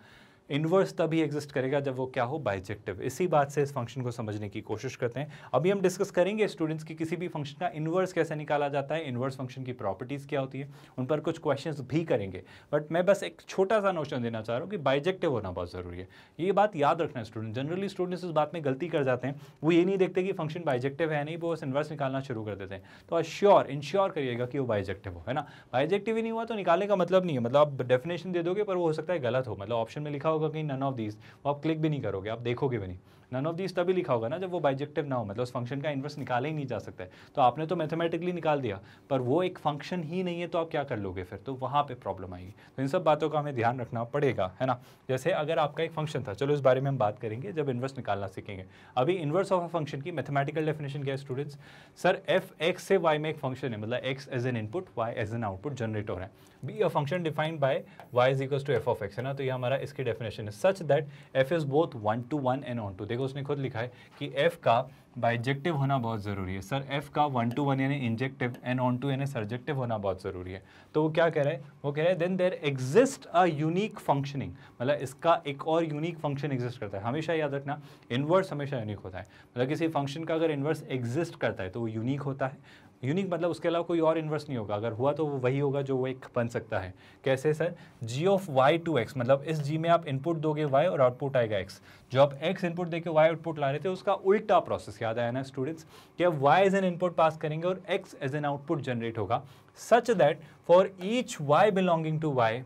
इन्वर्स तभी एग्जिस्ट करेगा जब वो क्या हो बाइजेक्टिव इसी बात से इस फंक्शन को समझने की कोशिश करते हैं अभी हम डिस्कस करेंगे स्टूडेंट्स की किसी भी फंक्शन का इन्वर्स कैसे निकाला जाता है इन्वर्स फंक्शन की प्रॉपर्टीज़ क्या होती है उन पर कुछ क्वेश्चन भी करेंगे बट मैं बस एक छोटा सा नोशन देना चाह रहा हूँ कि बाइजेक्टिव होना बहुत ज़रूरी है ये बात याद रखना है स्टूडेंट जनरली स्टूडेंट्स इस बात में गलती कर जाते हैं वो ये नहीं देखते कि फंक्शन बाइजेक्टिव है नहीं वो बस इन्वर्स निकालना शुरू कर देते हैं तो श्योर इन्श्योर करिएगा कि वो बाइजेक्टिव हो है ना बाइजेक्टिव ही नहीं हुआ तो निकालने का मतलब नहीं है मतलब आप डेफिनेशन दे दोगे पर वो हो सकता है गलत हो मतलब ऑप्शन में लिखा होगा कहीं नन ऑफ दीज वो आप क्लिक भी नहीं करोगे आप देखोगे भी नहीं नन ऑफ दीज तभी लिखा होगा ना जब वो बाइजेक्टिव ना हो मतलब उस फंक्शन का इन्वर्स निकाला ही नहीं जा सकता है तो आपने तो मैथमेटिकली निकाल दिया पर वो एक फंक्शन ही नहीं है तो आप क्या कर लोगे फिर तो वहाँ पर प्रॉब्लम आएगी तो इन सब बातों का हमें ध्यान रखना पड़ेगा है ना जैसे अगर आपका एक फंक्शन था चलो इस बारे में हम बात करेंगे जब इन्वर्स निकालना सीखेंगे अभी इन्वर्स ऑफ अ फंक्शन की मैथमेटिकल डेफिनेशन क्या है स्टूडेंट्स सर एफ एक्स से वाई में एक फंक्शन है मतलब x as an input y as an output generate हो रहा है be a function defined by y is equal to f of x है ना तो ये हमारा इसकी डेफिनेशन है such that f is both one to one and onto देखो उसने खुद लिखा है कि एफ का बाइजेक्टिव होना बहुत ज़रूरी है सर एफ का वन टू वन यानी इंजेक्टिव एंड ऑन टू यानी सर्जेक्टिव होना बहुत ज़रूरी है तो वो क्या कह रहे हैं वो कह रहे हैं then there exist a unique functioning मतलब इसका एक और यूनिक फंक्शन एग्जिस्ट करता है हमेशा याद रखना इन्वर्स हमेशा यूनिक होता है मतलब किसी फंक्शन का अगर इन्वर्स एग्जिस्ट करता है तो वो यूनिक होता है यूनिक मतलब उसके अलावा कोई और इन्वर्स नहीं होगा अगर हुआ तो वो वही होगा जो वो एक बन सकता है कैसे sir g of y to x मतलब इस जी में आप इनपुट दोगे वाई और आउटपुट आएगा एक्स जो आप एक्स इनपुट देके वाई आउटपुट ला रहे थे उसका उल्टा प्रोसेस याद आया ना स्टूडेंट्स कि आप y as an input pass करेंगे और x as an output generate होगा such that for each y belonging to y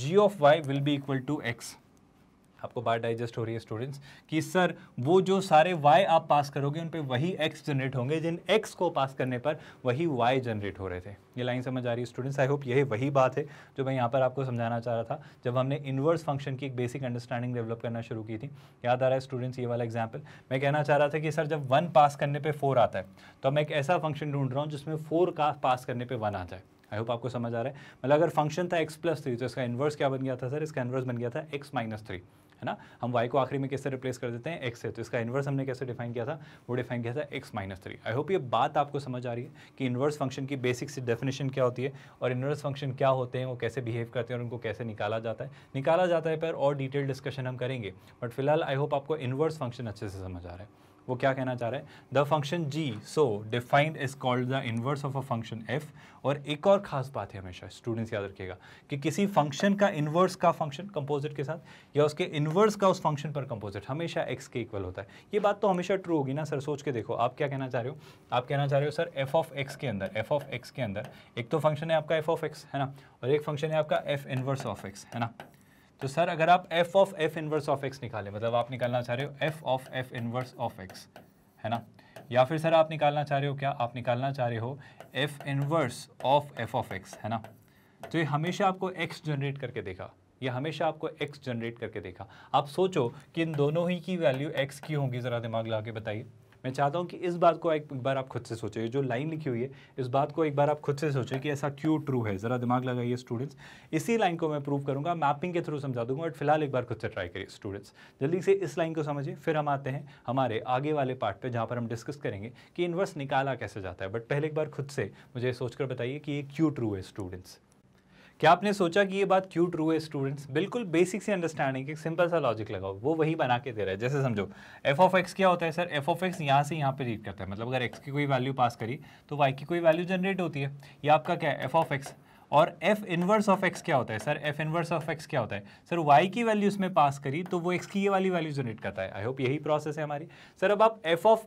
g of y will be equal to x आपको बात डाइजेस्ट हो रही है स्टूडेंट्स कि सर वो जो सारे वाई आप पास करोगे उन पर वही एक्स जनरेट होंगे जिन एक्स को पास करने पर वही वाई जनरेट हो रहे थे ये लाइन समझ आ रही है स्टूडेंट्स आई होप यही वही बात है जो मैं यहाँ पर आपको समझाना चाह रहा था जब हमने इन्वर्स फंक्शन की एक बेसिक अंडरस्टैंडिंग डेवलप करना शुरू की थी याद आ रहा है स्टूडेंट्स ये वाला एग्जाम्पल मैं कहना चाह रहा था कि सर जब वन पास करने पर फोर आता है तो मैं एक ऐसा फंक्शन ढूंढ रहा हूँ जिसमें फोर का पास करने पर वन आता है आई होप आपको समझ आ रहा है मतलब अगर फंक्शन था एक्स प्लस थ्री तो इसका इन्वर्स क्या बन गया था सर इसका इन्वर्स बन गया था एक्स माइनस थ्री है ना हम वाई को आखिरी में कैसे रिप्लेस कर देते हैं एक्स से तो इसका इन्वर्स हमने कैसे डिफाइन किया था वो डिफाइन किया था x minus three I hope ये बात आपको समझ आ रही है कि इन्वर्स फंक्शन की बेसिक सी डेफिनेशन क्या होती है और इन्वर्स फंक्शन क्या होते हैं वो कैसे बिहेव करते हैं और उनको कैसे निकाला जाता है निकाला जाता है पर और डिटेल डिस्कशन हम करेंगे बट फिलहाल आई होप आपको इन्वर्स फंक्शन अच्छे से समझ आ रहा है वो क्या कहना चाह रहे हैं the function g so defined is called the inverse of a function f और एक और खास बात है हमेशा स्टूडेंट्स याद रखिएगा कि किसी फंक्शन का इन्वर्स का फंक्शन कंपोजिट के साथ या उसके इन्वर्स का उस फंक्शन पर कंपोजिट हमेशा एक्स के इक्वल होता है ये बात तो हमेशा ट्रू होगी ना सर सोच के देखो आप क्या कहना चाह रहे हो आप कहना चाह रहे हो सर एफ ऑफ एक्स के अंदर एफ ऑफ एक्स के अंदर एक तो फंक्शन है आपका एफ ऑफ एक्स है ना और एक फंक्शन है आपका एफ इन्वर्स ऑफ एक्स है ना तो सर अगर आप f of f inverse of x निकालें मतलब आप निकालना चाह रहे हो f of f inverse of x है ना या फिर सर आप निकालना चाह रहे हो क्या आप निकालना चाह रहे हो f inverse of f of x है ना तो ये हमेशा आपको एक्स जनरेट करके देखा ये हमेशा आपको एक्स जनरेट करके देखा आप सोचो कि इन दोनों ही की वैल्यू एक्स की होगी ज़रा दिमाग लगा के बताइए मैं चाहता हूँ कि इस बात को एक बार आप खुद से सोचें जो लाइन लिखी हुई है इस बात को एक बार आप खुद से सोचें कि ऐसा क्यों ट्रू है ज़रा दिमाग लगाइए स्टूडेंट्स इसी लाइन को मैं प्रूव करूँगा मैपिंग के थ्रू समझा दूंगा बट फिलहाल एक बार खुद से ट्राई करिए स्टूडेंट्स जल्दी से इस लाइन को समझिए फिर हम आते हैं हमारे आगे वाले पार्ट पर जहाँ पर हम डिस्कस करेंगे कि इनवर्स निकाला कैसे जाता है बट पहले एक बार खुद से मुझे सोचकर बताइए कि ये क्यों ट्रू है स्टूडेंट्स क्या आपने सोचा कि ये बात क्यों ट्रू है स्टूडेंट्स बिल्कुल बेसिक सी अंडरस्टैंडिंग एक सिंपल सा लॉजिक लगाओ वो वही बना के दे रहा है जैसे समझो एफ ऑफ एक्स क्या होता है सर एफ ऑफ एक्स यहाँ से यहाँ पे रीड करता है मतलब अगर एक्स की कोई वैल्यू पास करी तो वाई की कोई वैल्यू जनरेट होती है या आपका क्या है एफ ऑफ एक्स और एफ इन्वर्स ऑफ एक्स क्या होता है sir f inverse of x क्या होता है सर वाई की वैल्यू इसमें पास करी तो वो एक्स की ये वाली वैल्यू जनरेट करता है आई होप यही प्रोसेस है हमारी सर अब आप f of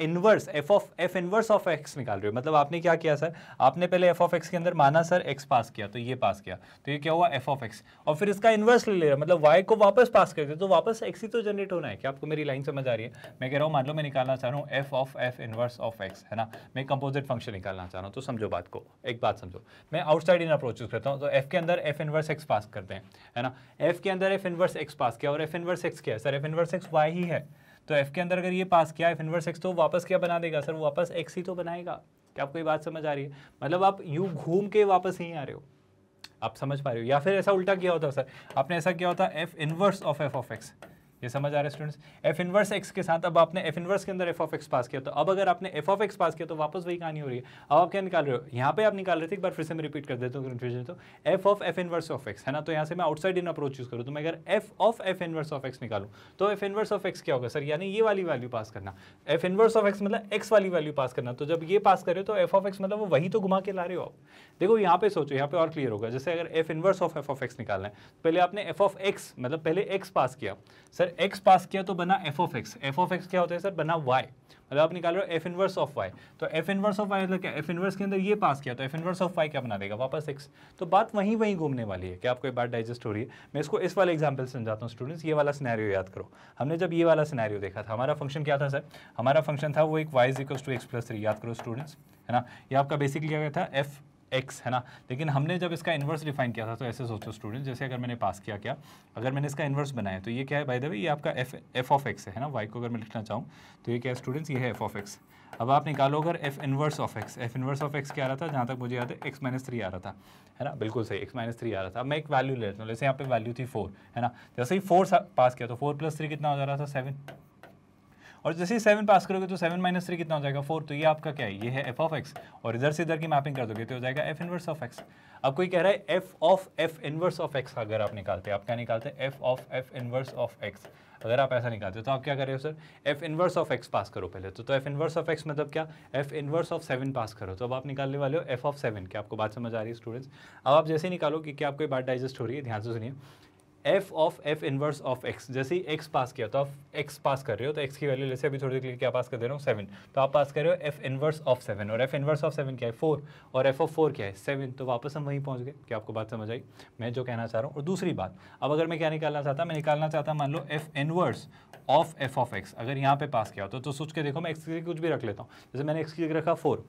inverse f of f inverse of x निकाल रहे हो मतलब आपने क्या किया सर आपने पहले एफ ऑफ एक्स के अंदर माना सर एक्स पास किया तो ये पास किया तो ये क्या हुआ एफ ऑफ एक्स और फिर इसका इनवर्स ले लिया मतलब वाई को वापस पास कर दिया तो वापस एक्स ही तो जनरेट होना है क्या आपको मेरी लाइन समझ आ रही है मैं कह रहा हूँ मान लो मैं निकालना चाह रहा हूँ f of f inverse of x है ना मैं कंपोजिट फंक्शन निकालना चाह रहा हूँ तो समझो बात को एक बात समझो मैं आउटसाइड इन अप्रोचेस करता हूँ तो एफ के अंदर एफ इनवर्स एक्स पास करते हैं है ना एफ के अंदर एफ इनवर्स एक्स पास किया और एफ इनवर्स एक्स किया sir f inverse x y ही है तो एफ के अंदर अगर ये पास किया एफ इनवर्स एक्स तो वापस क्या बना देगा सर वापस एक्स ही तो बनाएगा क्या आपको ये बात समझ आ रही है मतलब आप यूँ घूम के वापस यहीं आ रहे हो आप समझ पा रहे हो या फिर ऐसा उल्टा किया होता सर आपने ऐसा किया होता f inverse of f of x ये समझ आ रहा है स्टूडेंट्स एफ इनवर्स एक्स के साथ अब आपने एफ इनवर्स के अंदर एफ ऑफ एक्स पास किया तो अब अगर आपने एफ ऑफ एक्स पास किया तो वापस वही कहानी हो रही है अब आप क्या निकाल रहे हो यहाँ पे आप निकाल रहे थे एक बार फिर से मैं रिपीट कर देता हूँ कन्फ्यूजन तो f of f inverse of x है ना तो यहाँ से मैं आउटसाइड इन अप्रोच यूज करूँ तो मैं अगर f of f inverse of x निकालू तो एफ इनवर्स ऑफ एक्स क्या होगा सर यानी ये वाली वैल्यू पास करना एफ इनवर्स ऑफ एक्स मतलब एक्स वाली वैल्यू पास करना तो जब ये पास कर रहे हो तो एफ ऑफ एक्स मतलब वो वही तो घुमा के ला रहे हो आप देखो यहाँ पे सोचो यहाँ पे और क्लियर होगा जैसे अगर f inverse of f of x निकालना है तो पहले आपने एफ ऑफ एक्स मतलब पहले एक्स पास किया सर एक्स x पास किया तो बना f of x f of x क्या होता है सर बना y मतलब आप निकाल रहे हो एफ इनवर्स ऑफ वाई तो एफ इनवर्स ऑफ वाई मतलब क्या एफ इनवर्स के अंदर ये पास किया तो एफ इनवर्स ऑफ वाई क्या बना देगा वापस एक्स तो बात वहीं वहीं घूमने वाली है क्या आपको एक बात डाइजेस्ट हो रही है मैं इसको इस वाले एग्जाम्पल समझाता हूँ स्टूडेंट्स ये वाला सिनेरियो याद करो हमने जब ये वाला सिनेरियो देखा था हमारा फंक्शन क्या था सर हमारा फंक्शन था वो एक y is two x plus three याद करो स्टूडेंट्स है ना ये आपका बेसिकली क्या था एफ एक्स है ना लेकिन हमने जब इसका इन्वर्स डिफाइन किया था तो ऐसे सोचो स्टूडेंट जैसे अगर मैंने पास किया क्या अगर मैंने इसका इन्वर्स बनाया तो ये क्या है बाय द वे ये आपका एफ एफ ऑफ एक्स है ना वाई को अगर मैं लिखना चाहूँ तो ये क्या है स्टूडेंट्स ये है एफ ऑफ एक्स अब आप निकालो अगर f inverse of x f inverse of x क्या आ रहा था जहाँ तक मुझे याद है एक्स माइनस थ्री आ रहा था है ना बिल्कुल सही एक्स माइनस थ्री आ रहा था अब मैं एक वैल्यू ले लेता हूँ जैसे यहाँ पे वैल्यू थी फोर है ना जैसे ही फोर पास किया तो फोर प्लस थ्री कितना हो जा रहा था सेवन और जैसे ही सेवन पास करोगे तो सेवन माइनस थ्री कितना हो जाएगा फोर तो ये आपका क्या है ये है एफ ऑफ एक्स और इधर से इधर की मैपिंग कर दोगे तो हो जाएगा एफ इनवर्स ऑफ एक्स अब कोई कह रहा है f of f inverse of x अगर आप निकालते हैं आप क्या निकालते हैं f of f inverse of x अगर आप ऐसा निकालते हो तो आप क्या कर रहे हो sir f inverse of x pass करो पहले तो एफ इनवर्स ऑफ एक्स मतलब क्या f inverse of seven pass करो तो अब आप निकालने वाले हो एफ ऑफ सेवन क्या आपको बात समझ आ रही है स्टूडेंट्स अब आप जैसे निकालो कि क्या आपको बात डाइजेस्ट हो रही है ध्यान से सुनिए f of f inverse of x जैसे ही एक्स पास किया तो आप एक्स पास कर रहे हो तो एक्स की वैल्यू जैसे अभी थोड़ी देर के लिए क्या पास कर दे रहा हूँ सेवन तो आप पास कर रहे हो एफ इनवर्स ऑफ सेवन और एफ इनवर्स ऑफ सेवन क्या है फोर और एफ ऑफ फोर क्या है सेवन तो वापस हम वहीं पहुँच गए क्या आपको बात समझ आई मैं जो कहना चाह रहा हूँ और दूसरी बात अब अगर मैं क्या निकालना चाहता मैं निकालना चाहता मान लो f inverse of f of x अगर यहाँ पे पास किया होता तो, तो सोच के देखो मैं एक्स के कुछ भी रख लेता हूँ जैसे मैंने एक्स की रखा फोर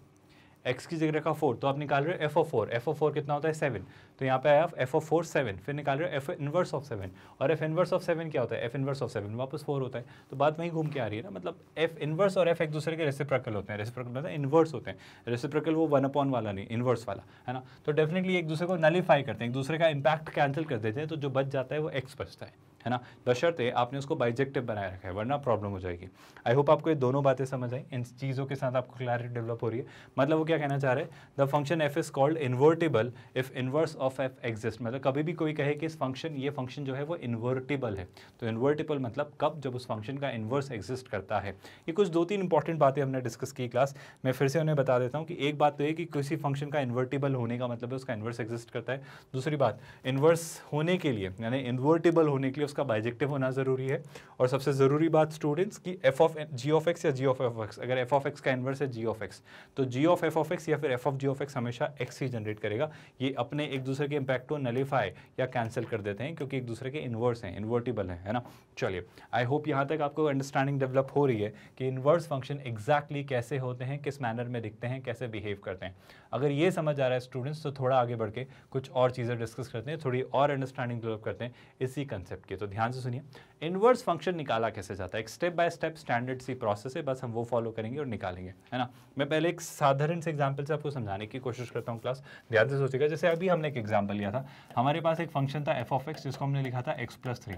एक्स की जगह रखा फोर तो आप निकाल रहे हो f of four f of four कितना होता है सेवन तो यहाँ पे आया आप एफ ओ फोर सेवन फिर निकाल रहे हो एफ इनवर्स ऑफ सेवन और एफ इनवर्स ऑफ सेवन क्या होता है एफ इनवर्स ऑफ सेवन वापस फोर होता है तो बात वहीं घूम के आ रही है ना मतलब एफ इनवर्स और एफ एक दूसरे के रेसिप्रोकल होते हैं रेसिप्रोकल होता है इनवर्स होते हैं रेसिप्रोकल वो वन अपॉन वाला नहीं इनवर्स वाला है ना तो डेफिनेटली एक दूसरे को नलीफाई करते हैं एक दूसरे का इम्पैक्ट कैंसिल कर देते हैं तो जो बच जाता है वो एक्स बचता है है ना बशर्ते आपने उसको बाइजेक्टिव बनाए रखा है वरना प्रॉब्लम हो जाएगी आई होप आपको ये दोनों बातें समझ आई इन चीज़ों के साथ आपको क्लैरिटी डेवलप हो रही है मतलब वो क्या कहना चाह रहे हैं the function f is called invertible if inverse of f exist मतलब कभी भी कोई कहे कि इस फंक्शन ये फंक्शन जो है वो इन्वर्टेबल है तो इन्वर्टेबल मतलब कब जब उस फंक्शन का इन्वर्स एग्जिस्ट करता है ये कुछ दो तीन इंपॉर्टेंट बातें हमने डिस्कस की क्लास मैं फिर से उन्हें बता देता हूँ कि एक बात तो ये कि किसी फंक्शन का इन्वर्टेबल होने का मतलब है उसका इन्वर्स एग्जिस्ट करता है दूसरी बात इन्वर्स होने के लिए यानी इन्वर्टेबल होने के लिए उसका बाइजेक्टिव होना ज़रूरी है और सबसे ज़रूरी बात स्टूडेंट्स की f of g of x या जी ऑफ एफ एक्स अगर एफ ऑफ एक्स का इन्वर्स है जी ऑफ एक्स तो g of f of x या फिर f of g of x हमेशा एक्स ही जनरेट करेगा ये अपने एक दूसरे के इम्पैक्ट को नलीफाई या कैंसिल कर देते हैं क्योंकि एक दूसरे के इन्वर्स हैं इन्वर्टिबल हैं है ना चलिए आई होप यहाँ तक आपको अंडरस्टैंडिंग डेवलप हो रही है कि इन्वर्स फंक्शन एग्जैक्टली कैसे होते हैं किस मैनर में दिखते हैं कैसे बिहेव करते हैं अगर ये समझ आ रहा है स्टूडेंट्स तो थोड़ा आगे बढ़ के कुछ और चीज़ें डिस्कस करते हैं थोड़ी और अंडरस्टैंडिंग डेवलप करते हैं इसी कंसेप्ट के तो ध्यान से सुनिए इनवर्स फंक्शन निकाला कैसे जाता है एक स्टेप बाय स्टेप स्टैंडर्ड सी प्रोसेस है बस हम वो फॉलो करेंगे और निकालेंगे है ना मैं पहले एक साधारण से एग्जाम्पल से आपको समझाने की कोशिश करता हूँ क्लास ध्यान से सोचेगा जैसे अभी हमने एक एग्जाम्पल लिया था हमारे पास एक फंक्शन था एफ ऑफ एक्स जिसको हमने लिखा था एक्स प्लस थ्री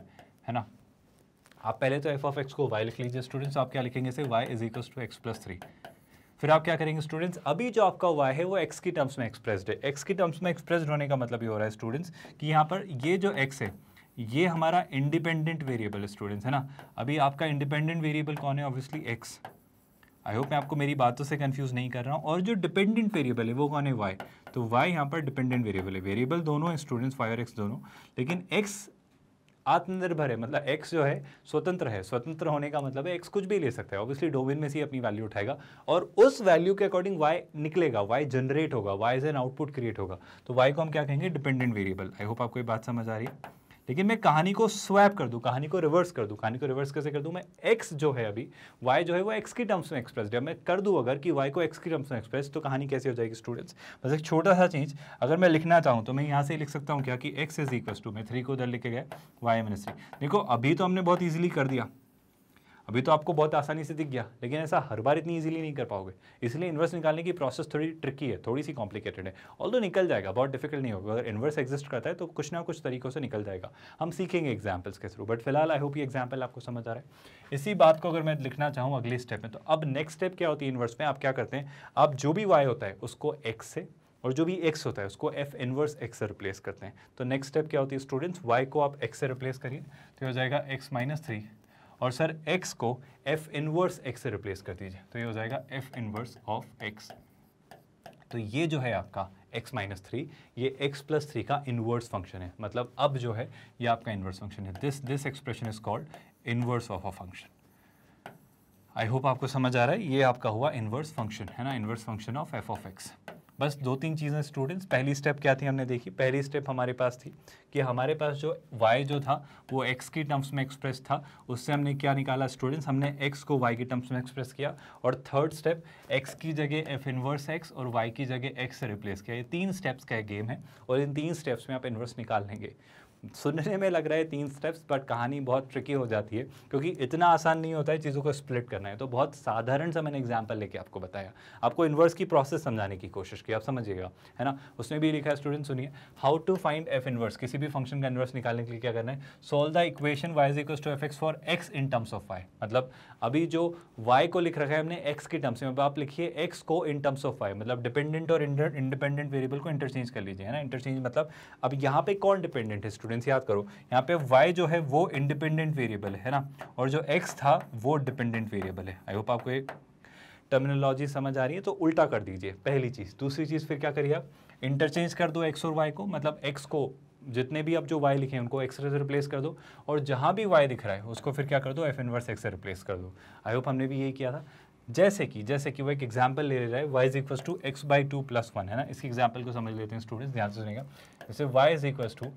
है ना आप पहले तो एफ ऑफ एक्स को वाई लिख लीजिए स्टूडेंट्स आप क्या लिखेंगे y is equal to x plus three फिर आप क्या करेंगे स्टूडेंट्स अभी जो आपका हुआ है वो एक्स की टर्म्स में एक्सप्रेस्ड है एक्स की टर्म्स में एक्सप्रेस्ड होने का मतलब ये हो रहा है स्टूडेंट्स कि यहाँ पर ये जो एक्स है ये हमारा इंडिपेंडेंट वेरिएबल स्टूडेंट्स है ना अभी आपका इंडिपेंडेंट वेरिएबल कौन है ऑब्वियसली एक्स आई होप मैं आपको मेरी बातों से कंफ्यूज नहीं कर रहा हूँ और जो डिपेंडेंट वेरिएबल है वो कौन है वाई तो वाई यहाँ पर डिपेंडेंट वेरिएबल है वेरिएबल दोनों है स्टूडेंट्स वाई और एक्स दोनों लेकिन एक्स आत्मनिर्भर है मतलब एक्स जो है स्वतंत्र है स्वतंत्र होने का मतलब है एक्स कुछ भी ले सकता है ऑब्वियसली डोमेन में से अपनी वैल्यू उठाएगा और उस वैल्यू के अकॉर्डिंग वाई निकलेगा वाई जनरेट होगा y as an output create होगा तो वाई को हम क्या कहेंगे डिपेंडेंट वेरिएबल आई होप आपको ये बात समझ आ रही है लेकिन मैं कहानी को स्वैप कर दूँ कहानी को रिवर्स कर दूँ कहानी को रिवर्स कैसे कर दूँ मैं एक्स जो है अभी वाई जो है वो एक्स की टर्म्स में एक्सप्रेस जब मैं कर दूँ अगर कि वाई को एक्स की टर्म्स में एक्सप्रेस तो कहानी कैसे हो जाएगी स्टूडेंट्स बस एक छोटा सा चेंज अगर मैं लिखना चाहूँ तो मैं यहाँ से लिख सकता हूँ क्या कि एक्स इज इक्वल टू मैं थ्री को उधर लिखे गए वाई माइनस थ्री देखो अभी तो हमने बहुत ईजिली कर दिया अभी तो आपको बहुत आसानी से दिख गया लेकिन ऐसा हर बार इतनी इजीली नहीं कर पाओगे इसलिए इन्वर्स निकालने की प्रोसेस थोड़ी ट्रिकी है थोड़ी सी कॉम्प्लिकेटेड है ऑल निकल जाएगा बहुत डिफिकल्ट नहीं होगा अगर इन्वर्स एग्जिस्ट करता है तो कुछ ना कुछ तरीकों से निकल जाएगा हम सीखेंगे एग्जाम्पल्स के थ्रू बट फिलहाल आई होप ये एग्जाम्पल आपको समझ आ रहा है इसी बात को अगर मैं लिखना चाहूँ अगले स्टेप में तो अब नेक्स्ट स्टेप क्या होती है इन्वर्स में आप क्या करते हैं आप जो भी वाई होता है उसको एक्स से और जो भी एक्स होता है उसको एफ इनवर्स एक्स से रिप्लेस करते हैं तो नेक्स्ट स्टेप क्या होती है स्टूडेंट्स वाई को आप एक्स से रिप्लेस करिए तो हो जाएगा एक्स माइनस थ्री और सर x को f इनवर्स x से रिप्लेस कर दीजिए तो ये हो जाएगा f इनवर्स ऑफ x तो ये जो है आपका x माइनस थ्री ये x प्लस थ्री का इनवर्स फंक्शन है मतलब अब जो है ये आपका इनवर्स फंक्शन है this this expression is called inverse of a function I hope आपको समझ आ रहा है ये आपका हुआ इनवर्स फंक्शन है ना inverse function of f of x बस दो तीन चीज़ें स्टूडेंट्स पहली स्टेप क्या थी हमने देखी पहली स्टेप हमारे पास थी कि हमारे पास जो वाई जो था वो एक्स की टर्म्स में एक्सप्रेस था उससे हमने क्या निकाला स्टूडेंट्स हमने एक्स को वाई की टर्म्स में एक्सप्रेस किया और थर्ड स्टेप एक्स की जगह एफ इनवर्स एक्स और वाई की जगह एक्स से रिप्लेस किया ये तीन स्टेप्स का एक गेम है और इन तीन स्टेप्स में आप इनवर्स निकाल लेंगे सुनने में लग रहा है तीन स्टेप्स बट कहानी बहुत ट्रिकी हो जाती है क्योंकि इतना आसान नहीं होता है चीज़ों को स्प्लिट करना है तो बहुत साधारण सा मैंने एग्जाम्पल लेके आपको बताया आपको इन्वर्स की प्रोसेस समझाने की कोशिश की आप समझिएगा है ना उसमें भी लिखा है स्टूडेंट सुनिए how to find f inverse किसी भी भी फंक्शन का इन्वर्स निकालने के लिए क्या करना है solve the equation y is equal to f x for x in terms of y मतलब अभी जो वाई को लिख रखा है हमने एक्स की टर्म्स में आप लिखिए एक्स को इन टर्म्स ऑफ वाई मतलब डिपेंडेंट और इंडिपेंडेंट वेरिएबल को इंटरचेंज कर लीजिए है ना इंटरचेंज मतलब अब यहाँ पे कौन डिपेंडेंट है स्टूडेंट्स याद करो यहाँ पे वाई जो है वो इंडिपेंडेंट वेरिएबल है ना और जो एक्स था वो डिपेंडेंट वेरिएबल है आई होप आपको एक टर्मिनोलॉजी समझ आ रही है तो उल्टा कर दीजिए पहली चीज़ दूसरी चीज़ फिर क्या करिए आप इंटरचेंज कर दो एक्स और वाई को मतलब एक्स को जितने भी आप जो वाई लिखे हैं उनको एक्स से रिप्लेस कर दो और जहाँ भी वाई दिख रहा है उसको फिर क्या कर दो एफ इनवर्स एक्स से रिप्लेस कर दो आई होप हमने भी यही किया था जैसे कि जैसे कि वो एक एग्जाम्पल ले रहा है y is equal to x by two plus one है ना इसकी एग्जाम्पल को समझ लेते हैं स्टूडेंट्स ध्यान से सुनेगा जैसे y is equal to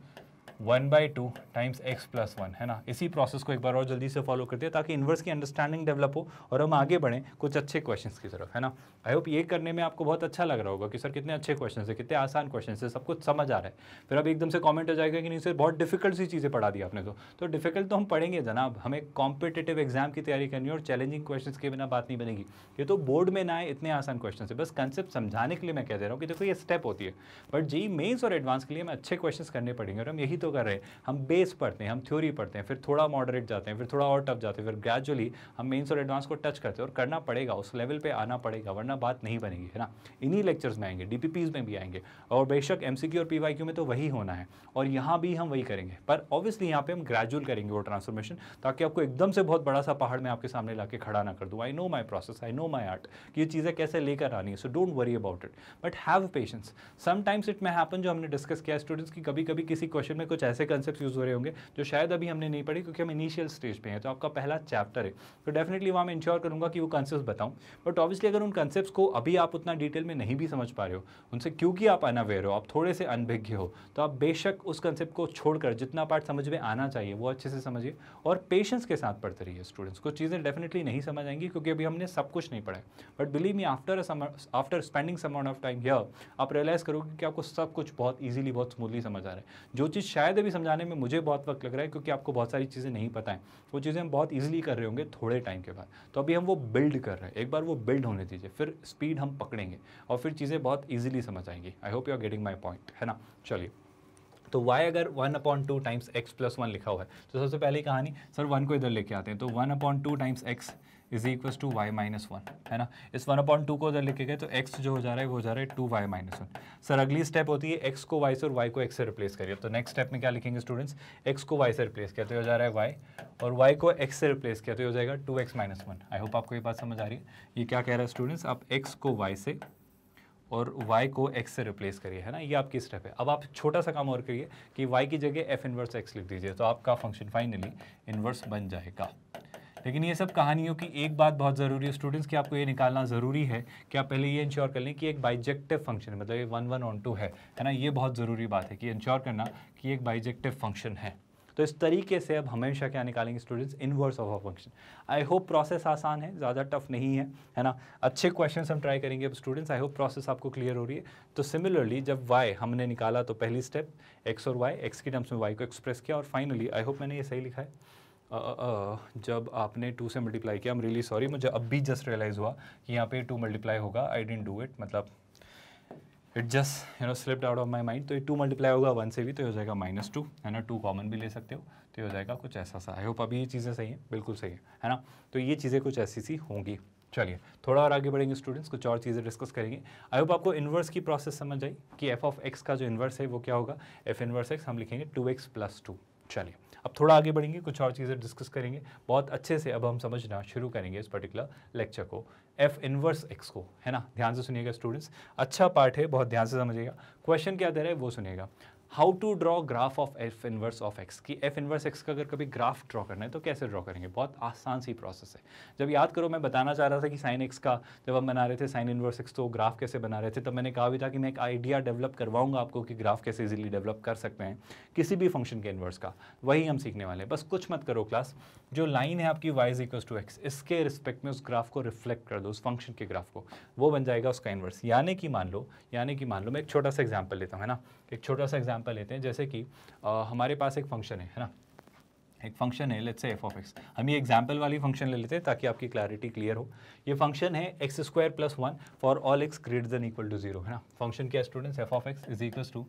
one by two times x plus one है ना इसी प्रोसेस को एक बार और जल्दी से फॉलो करते हैं ताकि इन्वर्स की अंडरस्टैंडिंग डेवलप हो और हम आगे बढ़ें कुछ अच्छे क्वेश्चन की तरफ है ना आई होप ये करने में आपको बहुत अच्छा लग रहा होगा कि सर कितने अच्छे क्वेश्चन है कितने आसान क्वेश्चन है सब कुछ समझ आ रहा है फिर अब एकदम से कॉमेंट आ जाएगा कि नहीं सर बहुत डिफिकल्ट सी चीज़ें पढ़ा दी आपने तो तो डिफिकल्ट तो हम पढ़ेंगे जनाब हमें कॉम्पिटेटिव एग्जाम की तैयारी करनी है और चैलेंजिंग क्वेश्चन के बिना बात नहीं बनेगी ये तो बोर्ड में ना इतने आसान क्वेश्चन है बस कंसेप्ट समझाने के लिए मैं कह दे रहा हूँ कि देखो ये स्टेप होती है बट जी मेन्स और एडवांस के लिए हमें अच्छे क्वेश्चन करने पड़ेंगे और हम यही तो क्यों तो कर रहे हैं हम बेस पढ़ते हैं हम थ्योरी पढ़ते हैं फिर थोड़ा मॉडरेट जाते हैं फिर थोड़ा और टफ जाते हैं फिर ग्रेजुअली हम मेन्स और एडवांस को टच करते हैं और करना पड़ेगा उस लेवल पर आना पड़ेगा वरना बात नहीं बनेगी है ना इन्हीं लेक्चर्स में आएंगे डी में भी आएंगे और बेशक एम और पी में तो वही होना है और यहाँ भी हम वही करेंगे पर ऑब्वियसली यहाँ पर हम ग्रेजुअल करेंगे वो ट्रांसफॉर्मेशन ताकि आपको एकदम से बहुत बड़ा सा पहाड़ में आपके सामने ला खड़ा ना कर दूँ I know my process I know my art कि ये चीज़ें कैसे लेकर आनी है so don't worry about it but have patience sometimes it may happen जो हमने डिस्कस किया स्टूडेंट्स की कभी कभी किसी क्वेश्चन में कुछ कुछ ऐसे कंसेप्ट यूज़ हो रहे होंगे जो शायद अभी हमने नहीं पढ़े क्योंकि हम इनिशियल स्टेज पे हैं तो आपका पहला चैप्टर है तो डेफिनेटली वहाँ मैं इंश्योर करूँगा कि वो कंसेप्ट बताऊँ बट ऑब्वियसली अगर उन कंसेप्ट को अभी आप उतना डिटेल में नहीं भी समझ पा रहे हो उनसे क्योंकि आप अनअवेयर हो आप थोड़े से अनभिज्ञ हो तो आप बेशक उस कंसेप्ट को छोड़कर जितना पार्ट समझ में आना चाहिए वो अच्छे से समझिए और पेशेंस के साथ पढ़ते रहिए स्टूडेंट्स कुछ चीज़ें डेफिनेटली नहीं समझ आएंगी क्योंकि अभी हमने सब कुछ नहीं पढ़ा है but believe me after after spending some of time here आप रियलाइज़ करोगे कि आपको सब कुछ बहुत ईजिली बहुत स्मूथली समझ आ रहा है जो चीज़ शायद शायद अभी समझाने में मुझे बहुत वक्त लग रहा है क्योंकि आपको बहुत सारी चीज़ें नहीं पता है वो चीज़ें हम बहुत ईजिली कर रहे होंगे थोड़े टाइम के बाद तो अभी हम वो बिल्ड कर रहे हैं एक बार वो बिल्ड होने दीजिए फिर स्पीड हम पकड़ेंगे और फिर चीज़ें बहुत ईजिली समझ आएंगी I hope you are getting my point है ना चलिए तो वाई अगर one upon two times x plus one लिखा हुआ है तो सबसे पहली कहानी सर वन को इधर लेके आते हैं तो one upon two times x is equal to y minus one है ना इस वन अपॉइंट टू को अगर लिखे गए तो एक्स जो हो जा रहा है वो हो जा रहा है two y minus one sir अगली स्टेप होती है एक्स को वाई से और वाई को एक्स से रिप्लेस करिए तो नेक्स्ट स्टेप में क्या लिखेंगे स्टूडेंट्स एक्स को वाई से रिप्लेस किया तो हो जा रहा है वाई और वाई को एक्स से रिप्लेस किया तो हो जाएगा two x minus one I hope आपको ये बात समझ आ रही है ये क्या कह रहा है स्टूडेंट्स आप एक्स को वाई से और y को x से रिप्लेस करिए है ना ये आपकी स्टेप है अब आप छोटा सा काम और करिए कि y की जगह f इनवर्स x लिख दीजिए तो आपका फंक्शन फाइनली इनवर्स बन जाएगा लेकिन ये सब कहानियों की एक बात बहुत ज़रूरी है स्टूडेंट्स की आपको ये निकालना ज़रूरी है कि आप पहले ये इंश्योर कर लें कि एक बाइजेक्टिव फंक्शन है मतलब ये वन वन ऑन टू है है ना ये बहुत ज़रूरी बात है कि इंश्योर करना कि एक बाइजेक्टिव फंक्शन है तो इस तरीके से अब हमेशा क्या निकालेंगे students inverse of a function I hope process आसान है ज़्यादा टफ नहीं है है ना अच्छे क्वेश्चन हम ट्राई करेंगे अब स्टूडेंट्स आई होप प्रोसेस आपको क्लियर हो रही है तो सिमिलरली जब वाई हमने निकाला तो पहली स्टेप एक्स और वाई एक्स के टर्म्स में वाई को एक्सप्रेस किया और फाइनली आई होप मैंने ये सही लिखा है जब आपने टू से मल्टीप्लाई किया एम रियली सॉरी मुझे अब भी जस्ट रियलाइज़ हुआ कि यहाँ पे टू मल्टीप्लाई होगा आई डेंट डू इट मतलब it just you know slipped out of my mind तो ये टू मल्टीप्लाई होगा वन से भी तो ये हो जाएगा माइनस टू है ना टू कॉमन भी ले सकते हो तो ये हो जाएगा कुछ ऐसा सा आई होप अभी ये चीज़ें सही हैं बिल्कुल सही है है ना तो ये चीज़ें कुछ ऐसी सी होंगी चलिए थोड़ा और आगे बढ़ेंगे स्टूडेंट्स कुछ और चीज़ें डिस्कस करेंगे आई होप आपको इन्वर्स की प्रोसेस समझ आई कि एफ ऑफ एक्स का जो इन्वर्स है वो क्या होगा एफ इन्वर्स एक्स हम लिखेंगे टू एक्स प्लस टू चलिए अब थोड़ा आगे बढ़ेंगे कुछ और चीज़ें डिस्कस करेंगे बहुत अच्छे से अब हम समझना शुरू करेंगे इस पर्टिकुलर लेक्चर को एफ इनवर्स एक्स को है ना ध्यान से सुनिएगा स्टूडेंट्स अच्छा पार्ट है बहुत ध्यान से समझिएगा क्वेश्चन क्या दे रहा है वो सुनिएगा how to draw graph of f inverse of x कि एफ इनवर्स एक्स का अगर कभी ग्राफ ड्रॉ करना है तो कैसे ड्रॉ करेंगे बहुत आसान सी प्रोसेस है जब याद करो मैं बताना चाह रहा था कि साइन एक्स का जब हम बना रहे थे साइन इनवर्स एक्स तो ग्राफ कैसे बना रहे थे तब मैंने कहा भी था कि मैं एक आइडिया डेवलप करवाऊंगा आपको कि ग्राफ कैसे इजिली डेवलप कर सकते हैं किसी भी फंक्शन के इनवर्स का वही हम सीखने वाले हैं बस कुछ मत करो क्लास जो लाइन है आपकी y is equals to x इसके रिस्पेक्ट में उस ग्राफ को रिफ्लेक्ट कर दो उस फंक्शन के ग्राफ को वो बन जाएगा उसका इनवर्स यानी कि मान लो यानी कि मान लो मैं एक छोटा सा एग्जाम्पल लेता हूँ है ना एक छोटा सा एग्जाम्पल लेते हैं जैसे कि आ, हमारे पास एक फंक्शन है है ना एक फंक्शन है let's say F of x हम ये एग्जाम्पल वाली फंक्शन ले लेते हैं ताकि आपकी क्लैरिटी क्लियर हो ये फंक्शन है x square plus one for all x greater than equal to zero है ना फंक्शन क्या students f of x is equal to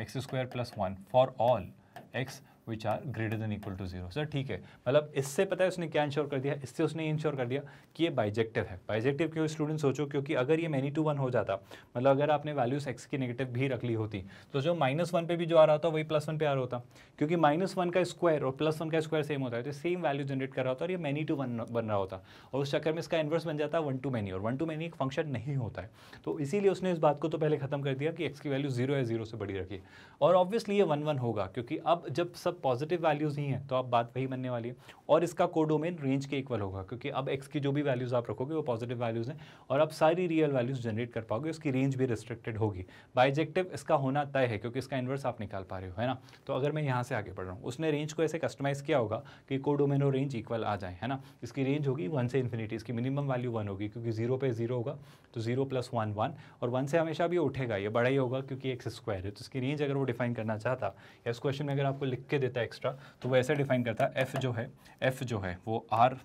x square plus one for all x which are greater than equal to zero sir ठीक है मतलब इससे पता है उसने क्या इंश्योर कर दिया इससे उसने इंश्योर कर दिया कि ये बाइजेक्टिव है बाइजेक्टिव क्यों स्टूडेंट सोचो क्योंकि अगर ये मैनी टू वन हो जाता मतलब अगर आपने वैल्यूज एक्स की नेगेटिव भी रख ली होती तो जो माइनस वन पे भी जो आ रहा होता वही प्लस वन पे आ रहा होता क्योंकि माइनस वन का स्क्वायर और प्लस वन का स्क्वायर सेम होता है तो सेम वैल्यू जनरेट कर रहा होता और ये मैनी टू वन बन रहा होता और उस चक्कर में इसका इन्वर्स बन जाता है वन टू मैनी और वन टू मैनी एक फंक्शन नहीं होता है तो इसीलिए उसने इस बात को तो पहले खत्म कर दिया कि एक्स की वैल्यू जीरो है जीरो से बड़ी रखी और ऑब्वियसली ये वन वन होगा क्योंकि अब जब सब पॉजिटिव वैल्यूज़ ही हैं तो आप बात वही बनने वाली है और इसका कोडोमेन रेंज के इक्वल होगा क्योंकि अब एक्स की जो भी वैल्यूज़ आप रखोगे वो पॉजिटिव वैल्यूज़ हैं और आप सारी रियल वैल्यूज़ जनरेट कर पाओगे उसकी रेंज भी रिस्ट्रिक्टेड होगी बाइजेक्टिव इसका होना तय है क्योंकि इसका इन्वर्स आप निकाल पा रहे हो है ना तो अगर मैं यहाँ से आगे बढ़ रहा हूँ उसने रेंज को ऐसे कस्टमाइज़ किया होगा कि कोडोमेन और रेंज इक्वल आ जाए है ना इसकी रेंज होगी वन से इन्फिनिटी इसकी मिनिमम वैल्यू वन होगी क्योंकि जीरो पे जीरो होगा तो जीरो प्लस वन वन और वन से हमेशा भी उठेगा ये बड़ा ही होगा क्योंकि एक्स स्क्वायर है तो इसकी रेंज अगर वो डिफाइन करना चाहता या इस क्वेश्चन में अगर आपको लिख के दे देता है एक्स्ट्रा तो वो ऐसे डिफाइन करता है एफ़ जो है एफ़ जो है वो आर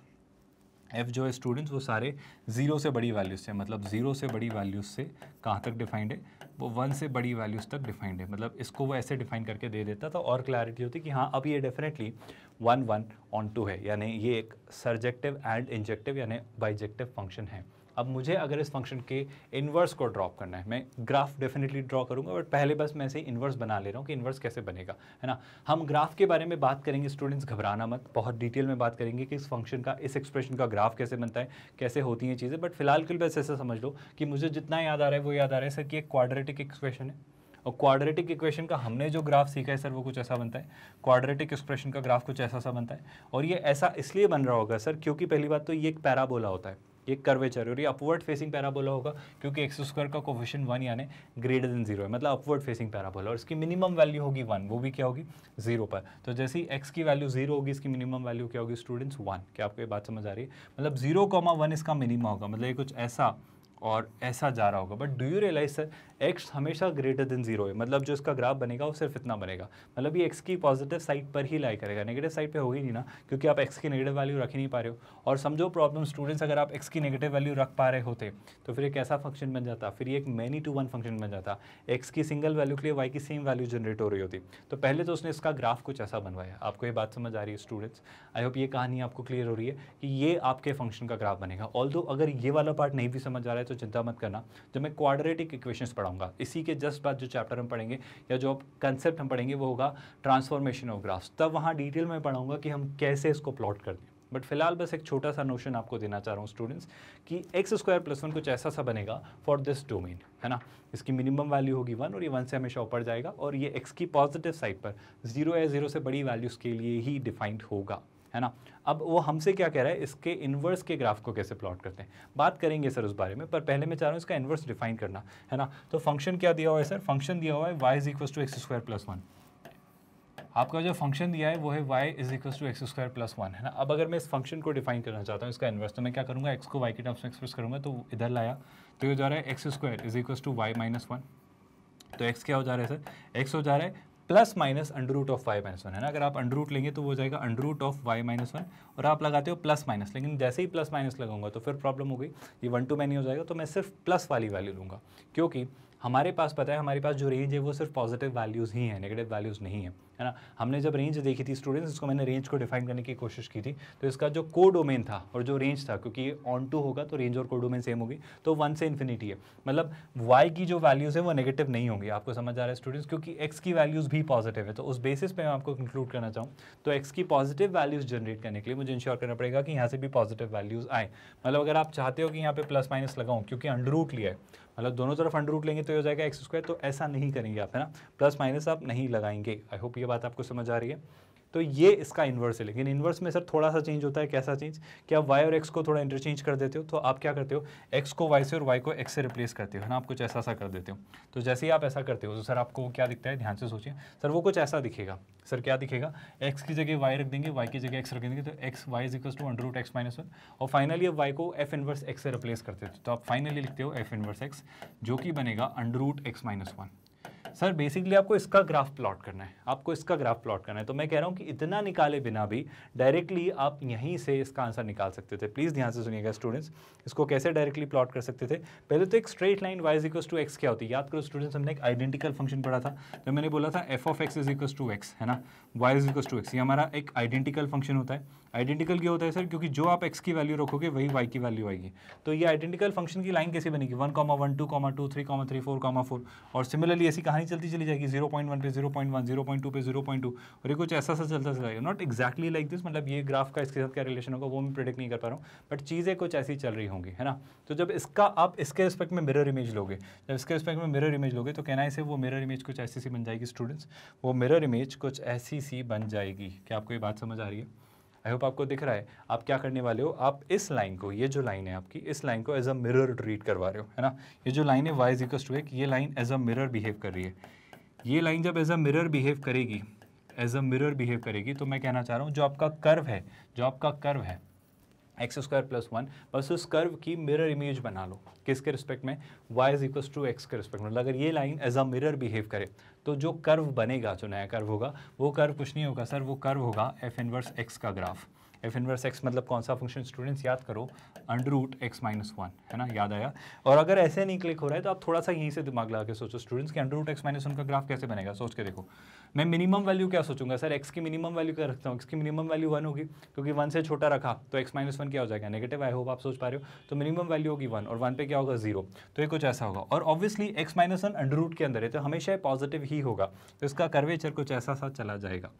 एफ़ जो है स्टूडेंट्स वो सारे ज़ीरो से बड़ी वैल्यूज से मतलब ज़ीरो से बड़ी वैल्यूज से कहाँ तक डिफाइंड है वो वन से बड़ी वैल्यूज तक डिफाइंड है मतलब इसको वो ऐसे डिफाइन करके दे देता तो और क्लैरिटी होती कि हाँ अब ये definitely one one onto है यानी ये एक सर्जेक्टिव एंड इंजेक्टिव यानी बाइजेक्टिव फंक्शन है अब मुझे अगर इस फंक्शन के इन्वर्स को ड्रॉप करना है मैं ग्राफ डेफिनेटली ड्रॉ करूंगा बट पहले बस मैं ऐसे इन्वर्स बना ले रहा हूँ कि इन्वर्स कैसे बनेगा है ना हम ग्राफ के बारे में बात करेंगे स्टूडेंट्स घबराना मत बहुत डिटेल में बात करेंगे कि इस फंक्शन का इस एक्सप्रेशन का ग्राफ कैसे बनता है कैसे होती हैं चीज़ें बट फिलहाल के लिए बस ऐसा समझ लो कि मुझे जितना याद आ रहा है वो याद आ रहा है सर कि एक क्वाड्रेटिक एक्सप्रेशन है और क्वाड्रेटिक इक्वेशन का हमने जो ग्राफ सीखा है सर वो कुछ ऐसा बनता है क्वाड्रेटिक एक्सप्रेशन का ग्राफ कुछ ऐसा सा बनता है और ये ऐसा इसलिए बन रहा होगा सर क्योंकि पहली बात तो ये एक पैराबोला होता है ये कर्वेचर और ये अपवर्ड फेसिंग पैराबोला होगा क्योंकि एक्स स्क्वायर का कोफिशन वन यानी ग्रेटर देन जीरो है मतलब अपवर्ड फेसिंग पैराबोला और इसकी मिनिमम वैल्यू होगी वन वो भी क्या होगी जीरो पर तो जैसे ही एक्स की वैल्यू जीरो होगी इसकी मिनिमम वैल्यू क्या होगी स्टूडेंट्स वन क्या आपको ये बात समझ आ रही है मतलब जीरो कॉमा वन इसका मिनिमम होगा मतलब ये कुछ ऐसा और ऐसा जा रहा होगा but do you realize sir x हमेशा ग्रेटर देन जीरो है मतलब जो इसका ग्राफ बनेगा वो सिर्फ इतना बनेगा मतलब ये एक्स की पॉजिटिव साइड पर ही लाई करेगा नेगेटिव साइड पे होगी नहीं ना क्योंकि आप एक्स की नेगेटिव वैल्यू रख ही नहीं पा रहे हो और समझो प्रॉब्लम स्टूडेंट्स अगर आप एक्स की नेगेटिव वैल्यू रख पा रहे होते तो फिर एक ऐसा फंक्शन बन जाता फिर एक मैनी टू वन फंक्शन बन जाता एक्स की सिंगल वैल्यू के लिए वाई की सेम वैल्यू जनरेट हो रही होती तो पहले तो उसने इसका ग्राफ कुछ ऐसा बनवाया आपको ये बात समझ आ रही है स्टूडेंट्स आई होप ये कहानी आपको क्लियर हो रही है कि ये आपके फंक्शन का ग्राफ बनेगा ऑल अगर ये वाला पार्ट नहीं भी समझ आ रहा है तो तो चिंता मत करना जब मैं क्वाड्रेटिक इक्वेशंस पढ़ाऊंगा इसी के जस्ट बाद जो चैप्टर हम पढ़ेंगे या जो कंसेप्ट हम पढ़ेंगे वो होगा ट्रांसफॉर्मेशन ऑफ ग्राफ्स तब वहाँ डिटेल में पढ़ाऊंगा कि हम कैसे इसको प्लॉट कर दें बट फिलहाल बस एक छोटा सा नोशन आपको देना चाह रहा हूँ स्टूडेंट्स कि एक्स स्क्वायर प्लस वन कुछ ऐसा सा बनेगा फॉर दिस डोमेन है ना इसकी मिनिमम वैल्यू होगी वन और ये वन से हमेशा ऊपर जाएगा और ये एक्स की पॉजिटिव साइड पर जीरो या जीरो से बड़ी वैल्यूज़ के लिए ही डिफाइंड होगा है ना अब वो हमसे क्या कह रहा है इसके इन्वर्स के ग्राफ को कैसे प्लॉट करते हैं बात करेंगे सर उस बारे में पर पहले मैं चाह रहा हूँ इसका इन्वर्स डिफाइन करना है ना तो फंक्शन क्या दिया हुआ है सर फंक्शन दिया हुआ है y is equal to x square plus one आपका जो फंक्शन दिया है वो है y is equal to x square plus one है ना अब अगर मैं इस फंक्शन को डिफाइन करना चाहता हूँ इसका इन्वर्स तो मैं क्या करूँगा एक्स को वाई के टर्म्स में एक्सप्रेस करूँगा तो इधर लाया तो ये जा रहा है x square is equal to y minus one तो एक्स क्या हो जा रहा है सर एक्स हो जा रहा है plus minus under root of y minus one है ना अगर आप अंडर रूट लेंगे तो वो जाएगा under root of y minus one और आप लगाते हो प्लस माइनस लेकिन जैसे ही प्लस माइनस लगाऊंगा तो फिर प्रॉब्लम हो गई ये वन टू मैनी हो जाएगा तो मैं सिर्फ प्लस वाली वैल्यू लूँगा क्योंकि हमारे पास पता है हमारे पास जो रेंज है वो सिर्फ पॉजिटिव वैल्यूज़ ही हैं नेगेटिव वैल्यूज़ नहीं है है ना हमने जब रेंज देखी थी स्टूडेंट्स इसको मैंने रेंज को डिफाइन करने की कोशिश की थी तो इसका जो को डोमेन था और जो रेंज था क्योंकि ऑन टू होगा तो रेंज और को डोमेन सेम होगी तो वन से इन्फिनिटी है मतलब वाई की जो वैल्यूज़ है वो नेगेटिव नहीं होंगी आपको समझ आ रहा है स्टूडेंट्स क्योंकि एक्स की वैल्यूज़ भी पॉजिटिव है तो उस बेसिस पे मैं आपको कंक्लूड करना चाहूँ तो एक्स की पॉजिटिव वैल्यूज़ जनरेट करने के लिए मुझे इंश्योर करना पड़ेगा कि यहाँ से भी पॉजिटिव वैल्यूज़ आए मतलब अगर आप चाहते हो कि यहाँ पे प्लस माइनस लगाऊँ क्योंकि अंडर रूट लिया है मतलब दोनों तरफ अंडर रूट लेंगे तो ये हो जाएगा एक्स स्क्वायर तो ऐसा नहीं करेंगे आप है ना प्लस माइनस आप नहीं लगाएंगे आई होप ये बात आपको समझ आ रही है तो ये इसका इन्वर्स है लेकिन इन्वर्स में सर थोड़ा सा चेंज होता है कैसा चेंज कि आप वाई और एक्स को थोड़ा इंटरचेंज कर देते हो तो आप क्या करते हो एक्स को वाई से और वाई को एक्स से रिप्लेस करते हो है ना आप कुछ ऐसा सा कर देते हो तो जैसे ही आप ऐसा करते हो तो सर आपको क्या दिखता है ध्यान से सोचिए सर वो कुछ ऐसा दिखेगा सर क्या दिखेगा एक्स की जगह वाई रख देंगे वाई की जगह एक्स रख देंगे तो x y is equal to under root x minus one और फाइनली अब वाई को एफ इनवर्स एक्स से रिप्लेस करते हो तो आप फाइनली लिखते हो एफ इनवर्स एक्स जो कि बनेगा under root x minus one sir basically आपको इसका ग्राफ प्लॉट करना है आपको इसका ग्राफ प्लॉट करना है तो मैं कह रहा हूँ कि इतना निकाले बिना भी डायरेक्टली आप यहीं से इसका आंसर निकाल सकते थे प्लीज़ ध्यान से सुनिएगा स्टूडेंट्स इसको कैसे डायरेक्टली प्लॉट कर सकते थे पहले तो एक straight line y is equals to x क्या होती है याद करो स्टूडेंट्स हमने एक आइडेंटिकल फंक्शन पढ़ा था जब तो मैंने बोला था f of x is equals to x है ना y is equals to x ये हमारा एक आइडेंटिकल फंक्शन होता है आइडेंटिकल क्यों होता है सर क्योंकि जो आप एक्स की वैल्यू रखोगे वही वाई की वैल्यू आएगी तो ये आइडेंटिकल फंक्शन की लाइन कैसे बनेगी one comma one two comma two three comma three four comma four और सिमिलरली ऐसी कहानी चलती चली जाएगी जीरो पॉइंट वन पे zero point one zero point two पे जीरो पॉइंट टू और ये कुछ ऐसा सा चलता चला नॉट एक्जैक्टली लाइक दिस मतलब ये ग्राफ का इसके साथ क्या रिलेशन होगा वो मैं प्रिडिक्ट नहीं कर पा रहा हूँ बट चीज़ें कुछ ऐसी चल रही होंगी है ना तो जब इसका आप इसके रिस्पेक्ट में मिरर इमेज लोगे जब इसके रिस्पेक्ट में मिरर इमेज लोगे तो कहना है वो मिरर इमेज कुछ ऐसी सी बन जाएगी स्टूडेंट्स वो मिरर इमेज कुछ ऐसी सी बन जाएगी क्या आपको ये बात समझ आ रही है आई होप आपको दिख रहा है आप क्या करने वाले हो आप इस लाइन को ये जो लाइन है आपकी इस लाइन को एज अ मिरर ट्रीट करवा रहे हो है ना ये जो लाइन है वाई इजिकल्स टू एक ये line as a mirror behave कर रही है ये लाइन जब एज अ मिरर बिहेव करेगी एज अ मिरर बिहेव करेगी तो मैं कहना चाह रहा हूँ जो आपका कर्व है जो आपका कर्व है एक्स स्क्वायर प्लस वन बस उस कर्व की मिरर इमेज बना लो किसके रिस्पेक्ट में y is equal to x के रिस्पेक्ट में मतलब अगर ये line as a mirror behave करे तो जो कर्व बनेगा जो नया कर्व होगा वो कर्व कुछ नहीं होगा सर वो कर्व होगा एफ इनवर्स एक्स का ग्राफ एफ इनवर्स एक्स मतलब कौन सा फंक्शन स्टूडेंट्स याद करो under root x minus one है ना याद आया और अगर ऐसे नहीं क्लिक हो रहा है तो आप थोड़ा सा यहीं से दिमाग लगा के सोचो स्टूडेंट्स के under root x minus one का ग्राफ कैसे बनेगा सोच के देखो मैं मिनिमम वैल्यू क्या सोचूंगा सर एक्स की मिनिमम वैल्यू क्या रखता हूँ एक्स की मिनिमम वैल्यू वन होगी क्योंकि वन से छोटा रखा तो एक्स माइनस वन क्या हो जाएगा नेगेटिव आई होप आप सोच पा रहे हो तो मिनिमम वैल्यू होगी वन और वन पे क्या होगा जीरो तो ये कुछ ऐसा होगा और obviously x minus one under root के अंदर है तो हमेशा पॉजिटिव ही होगा तो इसका कर्वेचर कुछ ऐसा सा चला जाएगा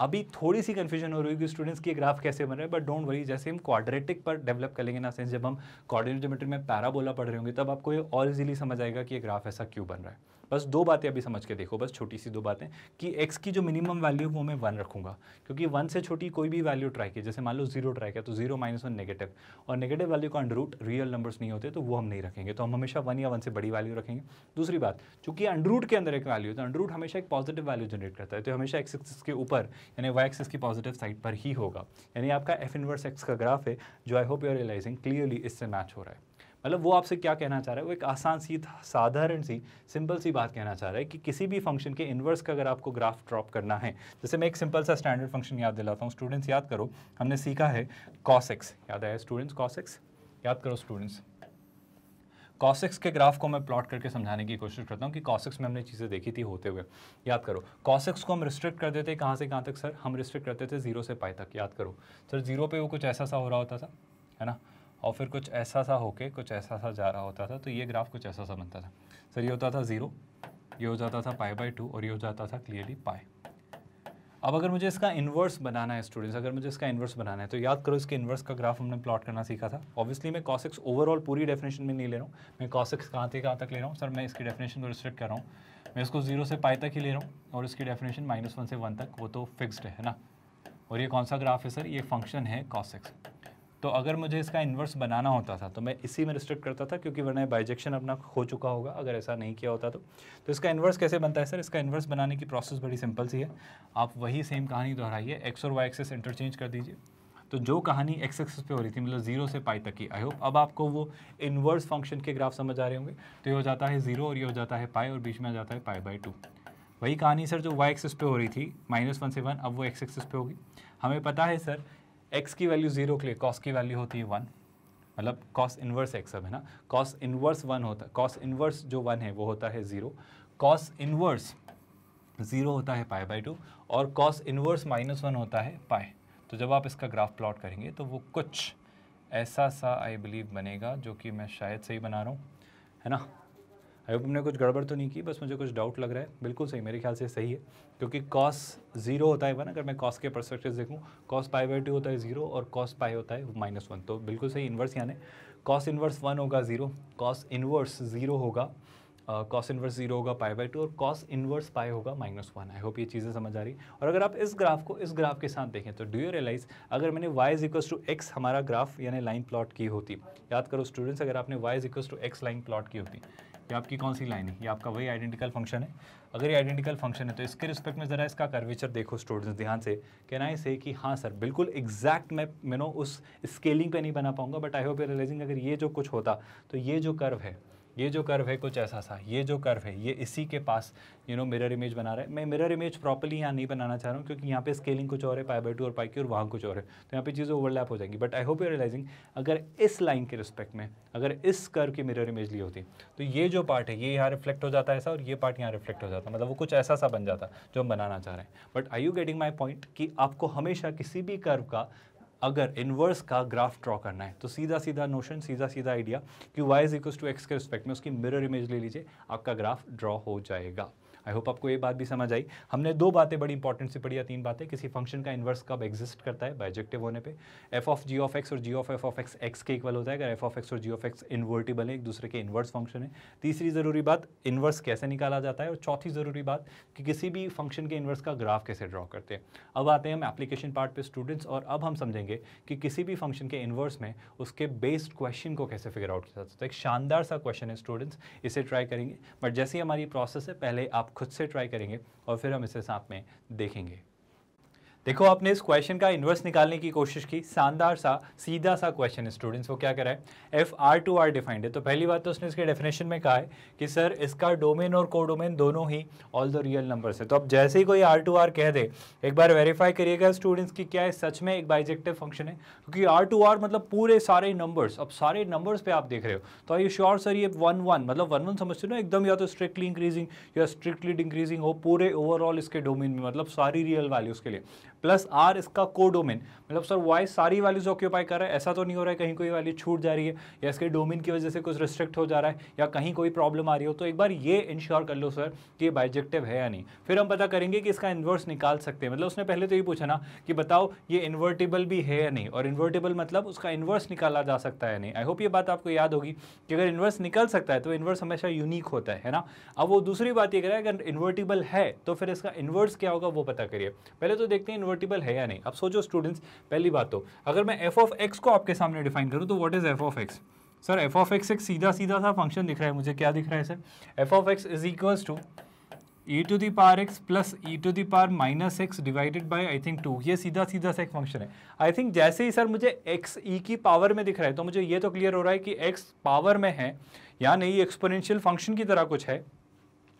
अभी थोड़ी सी कन्फ्यूजन हो रही कि स्टूडेंट्स की ग्राफ कैसे बन रहे हैं बट डोंट वरी जैसे हम क्वाड्रेटिक पर डेवलप करेंगे ना सेंस जब हम कोऑर्डिनेट में पैराबोला पढ़ रहे होंगे तब आपको ये और इजीली समझ आएगा कि ये ग्राफ ऐसा क्यों बन रहा है बस दो बातें अभी समझ के देखो बस छोटी सी दो बातें कि एक्स की जो मिनिमम वैल्यू वो मैं वन रखूँगा क्योंकि वन से छोटी कोई भी वैल्यू ट्राई की जैसे मान लो जीरो ट्राई किया तो जीरो माइनस वन नेगेटिव और नेगेटिव वैल्यू का अंडर रूट रियल नंबर्स नहीं होते तो वो हम नहीं रखेंगे तो हम हमेशा वन या वन से बड़ी वैल्यू रखेंगे दूसरी बात चूंकि अंडरूट के अंदर एक वैल्यू तो अंडरूट हमेशा एक पॉजिटिव वैल्यू जनरेट करता है तो हमेशा एक्स एक्सिस के ऊपर यानी वाई एक्सिस की पॉजिटिव साइड पर ही होगा यानी आपका एफ इनवर्स एक्स का ग्राफ है जो I hope you are realizing clearly इससे मैच हो रहा है मतलब वो आपसे क्या कहना चाह रहा है वो एक आसान सी साधारण सी सिंपल सी बात कहना चाह रहा है कि किसी भी फंक्शन के इन्वर्स का अगर आपको ग्राफ ड्रॉप करना है जैसे मैं एक सिंपल सा स्टैंडर्ड फंक्शन याद दिलाता हूँ स्टूडेंट्स याद करो हमने सीखा है कॉसेक्स याद आया स्टूडेंट्स कॉसेक्स याद करो स्टूडेंट्स कॉसिक्स के ग्राफ को मैं प्लॉट करके समझाने की कोशिश करता हूँ कि कॉसिक्स में हमने चीज़ें देखी थी होते हुए याद करो कॉसिक्स को हम रिस्ट्रिक्ट कर देते कहाँ से कहाँ तक सर हम रिस्ट्रिक्ट करते थे जीरो से पाई तक याद करो सर जीरो पे वो कुछ ऐसा सा हो रहा होता था है ना और फिर कुछ ऐसा सा होके कुछ ऐसा सा जा रहा होता था तो ये ग्राफ कुछ ऐसा सा बनता था सर ये होता था ज़ीरो ये हो जाता था पाई बाई टू और ये हो जाता था क्लियरली पाई अब अगर मुझे इसका इन्वर्स बनाना है स्टूडेंट्स अगर मुझे इसका इन्वर्स बनाना है तो याद करो इसके इन्वर्स का ग्राफ हमने प्लॉट करना सीखा था ऑब्वियसली मैं कॉसिक्स ओवरऑल पूरी डेफिनेशन में नहीं ले रहा हूँ मैं कॉसिक्स कहाँ से कहाँ तक ले रहा हूँ सर मैं इसकी डेफिनेशन को रिस्ट्रिक्ट कर रहा हूँ मैं इसको जीरो से पाई तक ही ले रहा हूँ और इसकी डेफिनेशन माइनस वन से वन तक वो तो फिक्सड है ना और ये कौन सा ग्राफ है सर ये फंक्शन है कॉसिक्स तो अगर मुझे इसका इन्वर्स बनाना होता था तो मैं इसी में रिस्ट्रिक्ट करता था क्योंकि वरना बाइजेक्शन अपना खो चुका होगा अगर ऐसा नहीं किया होता तो तो इसका इन्वर्स कैसे बनता है सर इसका इन्वर्स बनाने की प्रोसेस बड़ी सिंपल सी है आप वही सेम कहानी दोहराइए एक्स और वाई एक्सेस इंटरचेंज कर दीजिए तो जो कहानी एक्स एक्सेस पे हो रही थी मतलब जीरो से पाई तक की आई होप अब आपको वो इन्वर्स फंक्शन के ग्राफ समझ आ रहे होंगे तो ये हो जाता है जीरो और ये हो जाता है पाई और बीच में आ जाता है पाई बाई टू वही कहानी सर जो वाई एक्सेस पे हो रही थी माइनस वन से वन अब वो एक्स एक्सेस पे होगी हमें पता है सर एक्स की वैल्यू जीरो के लिए कॉस की वैल्यू होती है वन मतलब कॉस इन्वर्स एक्स अब है ना कॉस इन्वर्स वन होता है कॉस इन्वर्स जो वन है वो होता है ज़ीरो कॉस इन्वर्स ज़ीरो होता है पाए बाई टू और कॉस इन्वर्स माइनस वन होता है पाए तो जब आप इसका ग्राफ प्लॉट करेंगे तो वो कुछ ऐसा सा आई बिलीव बनेगा जो कि मैं शायद सही बना रहा हूँ है ना आई होप हमने कुछ गड़बड़ तो नहीं की बस मुझे कुछ डाउट लग रहा है बिल्कुल सही मेरे ख्याल से सही है क्योंकि कॉस जीरो होता है वन अगर मैं कॉस के परस्पेक्टिव देखूँ कॉस पाई बाई टू होता है जीरो और कॉस पाई होता है माइनस वन तो बिल्कुल सही इन्वर्स यानी कॉस इन्वर्स वन होगा ज़ीरो कॉस इन्वर्स ज़ीरो होगा कॉस इन्वर्स जीरो होगा पाई बाई टू और कॉस इन्वर्स पाई होगा माइनस वन आई होप ये चीज़ें समझ आ रही और अगर आप इस ग्राफ को इस ग्राफ के साथ देखें तो डू यू रियलाइज अगर मैंने y is equals to x हमारा ग्राफ यानी लाइन प्लॉट की होती याद करो स्टूडेंट्स अगर आपने y is equals to x line plot की होती ये आपकी कौन सी लाइन है ये आपका वही आइडेंटिकल फंक्शन है अगर ये आइडेंटिकल फंक्शन है तो इसके रिस्पेक्ट में ज़रा इसका कर्वेचर देखो स्टूडेंट्स ध्यान से कहना आई से कि हाँ सर बिल्कुल एग्जैक्ट मैं नो उस स्केलिंग पे नहीं बना पाऊंगा बट आई होप रियलाइजिंग अगर ये जो कुछ होता तो ये जो कर्व है ये जो कर्व है कुछ ऐसा सा ये जो कर्व है ये इसी के पास यू नो मिरर इमेज बना रहा है मैं मिरर इमेज प्रॉपरली यहाँ नहीं बनाना चाह रहा हूँ क्योंकि यहाँ पे स्केलिंग कुछ और है पाई बाई टू और पाई की और वहाँ कुछ और है तो यहाँ पे चीज़ें ओवरलैप हो जाएंगी but I hope you realizing अगर इस लाइन के रिस्पेक्ट में अगर इस कर्व की मिरर इमेज ली होती तो ये जो पार्ट है ये यहाँ रिफ्लेक्ट हो जाता है ऐसा और ये पार्ट यहाँ रिफ्लेक्ट हो जाता मतलब वो कुछ ऐसा सा बन जाता जो हम बनाना चाह रहे हैं but I you getting my point कि आपको हमेशा किसी भी कर्व का अगर इनवर्स का ग्राफ ड्रॉ करना है तो सीधा सीधा नोशन सीधा सीधा आइडिया कि y is equal to x के रिस्पेक्ट में उसकी मिरर इमेज ले लीजिए आपका ग्राफ ड्रॉ हो जाएगा आई होप आपको ये बात भी समझ आई हमने दो बातें बड़ी इंपॉर्टेंट से पढ़ी या तीन बातें किसी फंक्शन का इन्वर्स कब एग्जिस्ट करता है बाइजेक्टिव होने पे f of g of x और g of f of x x के इक्वल होता है अगर एफ ऑफ एक्स और जी ऑफ एक्स इन्वर्टिबल है एक दूसरे के इन्वर्स फंक्शन है तीसरी ज़रूरी बात इन्वर्स कैसे निकाला जाता है और चौथी ज़रूरी बात कि किसी भी फंक्शन के इन्वर्स का ग्राफ कैसे ड्रॉ करते हैं अब आते हैं हम एप्लीकेशन पार्ट पे स्टूडेंट्स और अब हम समझेंगे कि किसी भी फंक्शन के इन्वर्स में उसके बेस्ड क्वेश्चन को कैसे फिगर आउट किया जाता है एक शानदार सा क्वेश्चन है स्टूडेंट्स इसे ट्राई करेंगे बट जैसी हमारी प्रोसेस है पहले आप खुद से ट्राई करेंगे और फिर हम इसे साथ में देखेंगे देखो आपने इस क्वेश्चन का इन्वर्स निकालने की कोशिश की शानदार सा सीधा सा क्वेश्चन स्टूडेंट्स को क्या कराए f R to R defined है तो पहली बात तो उसने इसके डेफिनेशन में कहा है कि सर इसका डोमेन और कोडोमेन दोनों ही ऑल द रियल नंबर्स है तो अब जैसे ही कोई आर टू आर कह दे एक बार वेरीफाई करिएगा स्टूडेंट्स की क्या है सच में एक बाइजेक्टिव फंक्शन है क्योंकि आर टू आर मतलब पूरे सारे नंबर्स अब सारे नंबर्स पे आप देख रहे हो तो आई श्योर सर ये वन वन मतलब वन वन समझते हो ना एकदम या तो स्ट्रिक्टली इंक्रीजिंग या स्ट्रिक्टली डिक्रीजिंग हो पूरे ओवरऑल इसके डोमेन में मतलब सारी रियल वैल्यूज़ के लिए प्लस आर इसका कोडोमेन मतलब सर वाई सारी वैल्यूज ऑक्यूपाई कर रहा है ऐसा तो नहीं हो रहा है कहीं कोई वैल्यू छूट जा रही है या इसके डोमेन की वजह से कुछ रिस्ट्रिक्ट हो जा रहा है या कहीं कोई प्रॉब्लम आ रही हो तो एक बार ये इंश्योर कर लो सर कि ये बाइजेक्टिव है या नहीं फिर हम पता करेंगे कि इसका इन्वर्स निकाल सकते हैं मतलब उसने पहले तो ये पूछा ना कि बताओ ये इन्वर्टेबल भी है या नहीं और इन्वर्टेबल मतलब उसका इन्वर्स निकाला जा सकता है नहीं आई होप ये बात आपको याद होगी कि अगर इन्वर्स निकल सकता है तो इन्वर्स हमेशा यूनिक होता है ना अब वो दूसरी बात ये करें अगर इन्वर्टेबल है तो फिर इसका इन्वर्स क्या होगा वो पता करिए पहले तो देखते हैं कन्वर्टेबल है या नहीं अब सोचो स्टूडेंट्स पहली बात तो अगर मैं एफ ऑफ एक्स को आपके सामने डिफाइन करूँ तो what is f of x sir f of x एक सीधा सीधा सा फंक्शन दिख रहा है मुझे क्या दिख रहा है sir f of x is equal to e to the power x plus e to the power minus x divided by I think two ये सीधा सीधा सा एक फंक्शन है आई थिंक जैसे ही सर मुझे एक्स ई e की पावर में दिख रहा है तो मुझे ये तो क्लियर हो रहा है कि एक्स पावर में है या नहीं एक्सपोनेंशियल फंक्शन की तरह कुछ है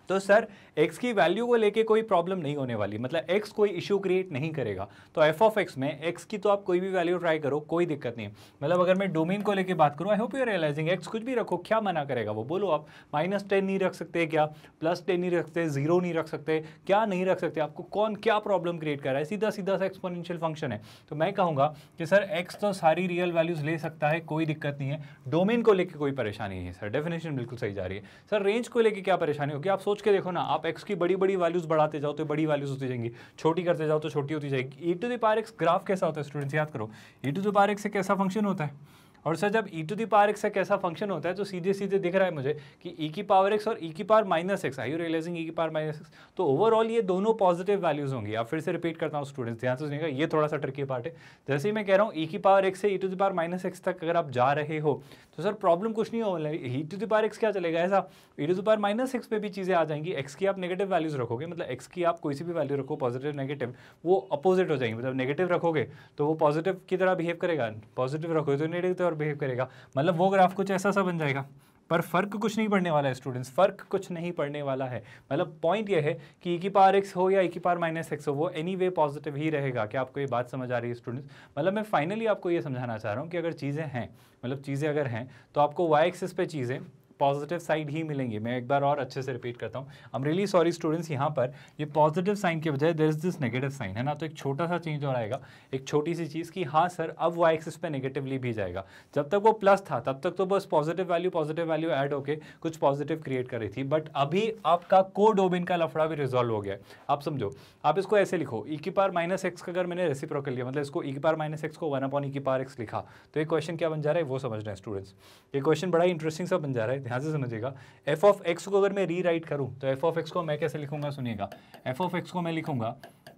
तो सर एक्स की वैल्यू को लेके कोई प्रॉब्लम नहीं होने वाली मतलब एक्स कोई इशू क्रिएट नहीं करेगा तो एफ ऑफ एक्स में एक्स की तो आप कोई भी वैल्यू ट्राई करो कोई दिक्कत नहीं मतलब अगर मैं डोमेन को लेकर बात करूँ I hope you realizing x कुछ भी रखो क्या मना करेगा वो बोलो आप माइनस टेन नहीं रख सकते क्या प्लस टेन नहीं रख सकते जीरो नहीं रख सकते क्या नहीं रख सकते आपको कौन क्या प्रॉब्लम क्रिएट कर रहा है सीधा सीधा सा एक्सपोनेंशियल फंक्शन है तो मैं कहूँगा कि सर एक्स तो सारी रियल वैल्यूज़ ले सकता है कोई दिक्कत नहीं है डोमेन को लेकर कोई परेशानी नहीं है सर डेफिनेशन बिल्कुल सही जा रही है सर रेंज को लेकर क्या परेशानी होगी आप सोच के देखो ना आप आप एक्स की बड़ी बड़ी वैल्यूज़ बढ़ाते जाओ तो बड़ी वैल्यूज़ होती जाएंगी छोटी करते जाओ तो छोटी होती जाएगी e to the power x graph कैसा होता है स्टूडेंट्स याद करो e to the power x एक ऐसा फंक्शन होता है और सर जब e to the power x एक ऐसा फंक्शन होता है तो सीधे सीधे दिख रहा है मुझे कि ई e की पावर एक्स और ई e की power minus x I you realizing e की पावर माइनस एक्स तो ओवरऑल ये दोनों पॉजिटिव वैल्यूज होंगी आप फिर से रिपीट करता हूँ स्टूडेंट्स ध्यान से सुनिएगा ये थोड़ा सा ट्रिकी पार्ट है जैसे ही मैं कह रहा हूँ ई e की पावर एक्स से e to the power minus x तक अगर आप जा रहे हो तो सर प्रॉब्लम कुछ नहीं हो e to the power x क्या चलेगा ऐसा e to the power minus x पे भी चीज़ें आ जाएंगी एक्स की आप नेगेटिव वैल्यूज रखोगे मतलब एक्स की आप कोई सी भी वैल्यू रखो पॉजिटिव नेगेटिव वो अपोजिट हो जाएंगे मतलब नेगेटिव रखोगे तो वो पॉजिटिव की तरह बिहेव करेगा पॉजिटिव रखोगे तो नेगेटिव और बिहेव करेगा मतलब वो ग्राफ कुछ ऐसा सा बन जाएगा पर फर्क कुछ नहीं पड़ने वाला है स्टूडेंट्स फर्क कुछ नहीं पड़ने वाला है मतलब पॉइंट ये है कि ई e की पार एक्स हो या ई e की पार माइनस एक्स हो वो एनी वे पॉजिटिव ही रहेगा क्या आपको ये बात समझ आ रही है स्टूडेंट्स मतलब मैं फाइनली आपको ये समझाना चाह रहा हूँ कि अगर चीज़ें हैं मतलब चीज़ें अगर हैं तो आपको वाई एक्सिस पे चीज़ें पॉजिटिव साइड ही मिलेंगे मैं एक बार और अच्छे से रिपीट करता हूँ आई रियली सॉरी स्टूडेंट्स यहाँ पर ये पॉजिटिव साइन के बजाय there is this negative sign है ना तो एक छोटा सा चेंज और आएगा एक छोटी सी चीज़ कि हाँ सर अब वो एक्सिस पे नेगेटिवली भी जाएगा जब तक वो प्लस था तब तक तो बस positive value positive value add होकर कुछ पॉजिटिव क्रिएट कर रही थी बट अभी आपका को डोबिन का लफड़ा भी रिजॉल्व हो गया है आप समझो आप इसको ऐसे लिखो ई e की पार माइनस एक्स का अगर मैंने रेसिप्रोकल लिया मतलब इसको ई e की पार माइनस एक्स को वन अपॉन ई की पार एक्स लिखा तो एक क्वेश्चन क्या बन जा रहा है वो समझ रहे हैं स्टूडेंट्स ये क्वेश्चन बड़ा इंटरेस्टिंग सा बन जा रहा है ध्यान से समझिएगा एफ ऑफ एक्स को अगर मैं री राइट करूँ तो एफ ऑफ एक्स को मैं कैसे लिखूंगा सुनिएगा एफ ऑफ एक्स को मैं लिखूंगा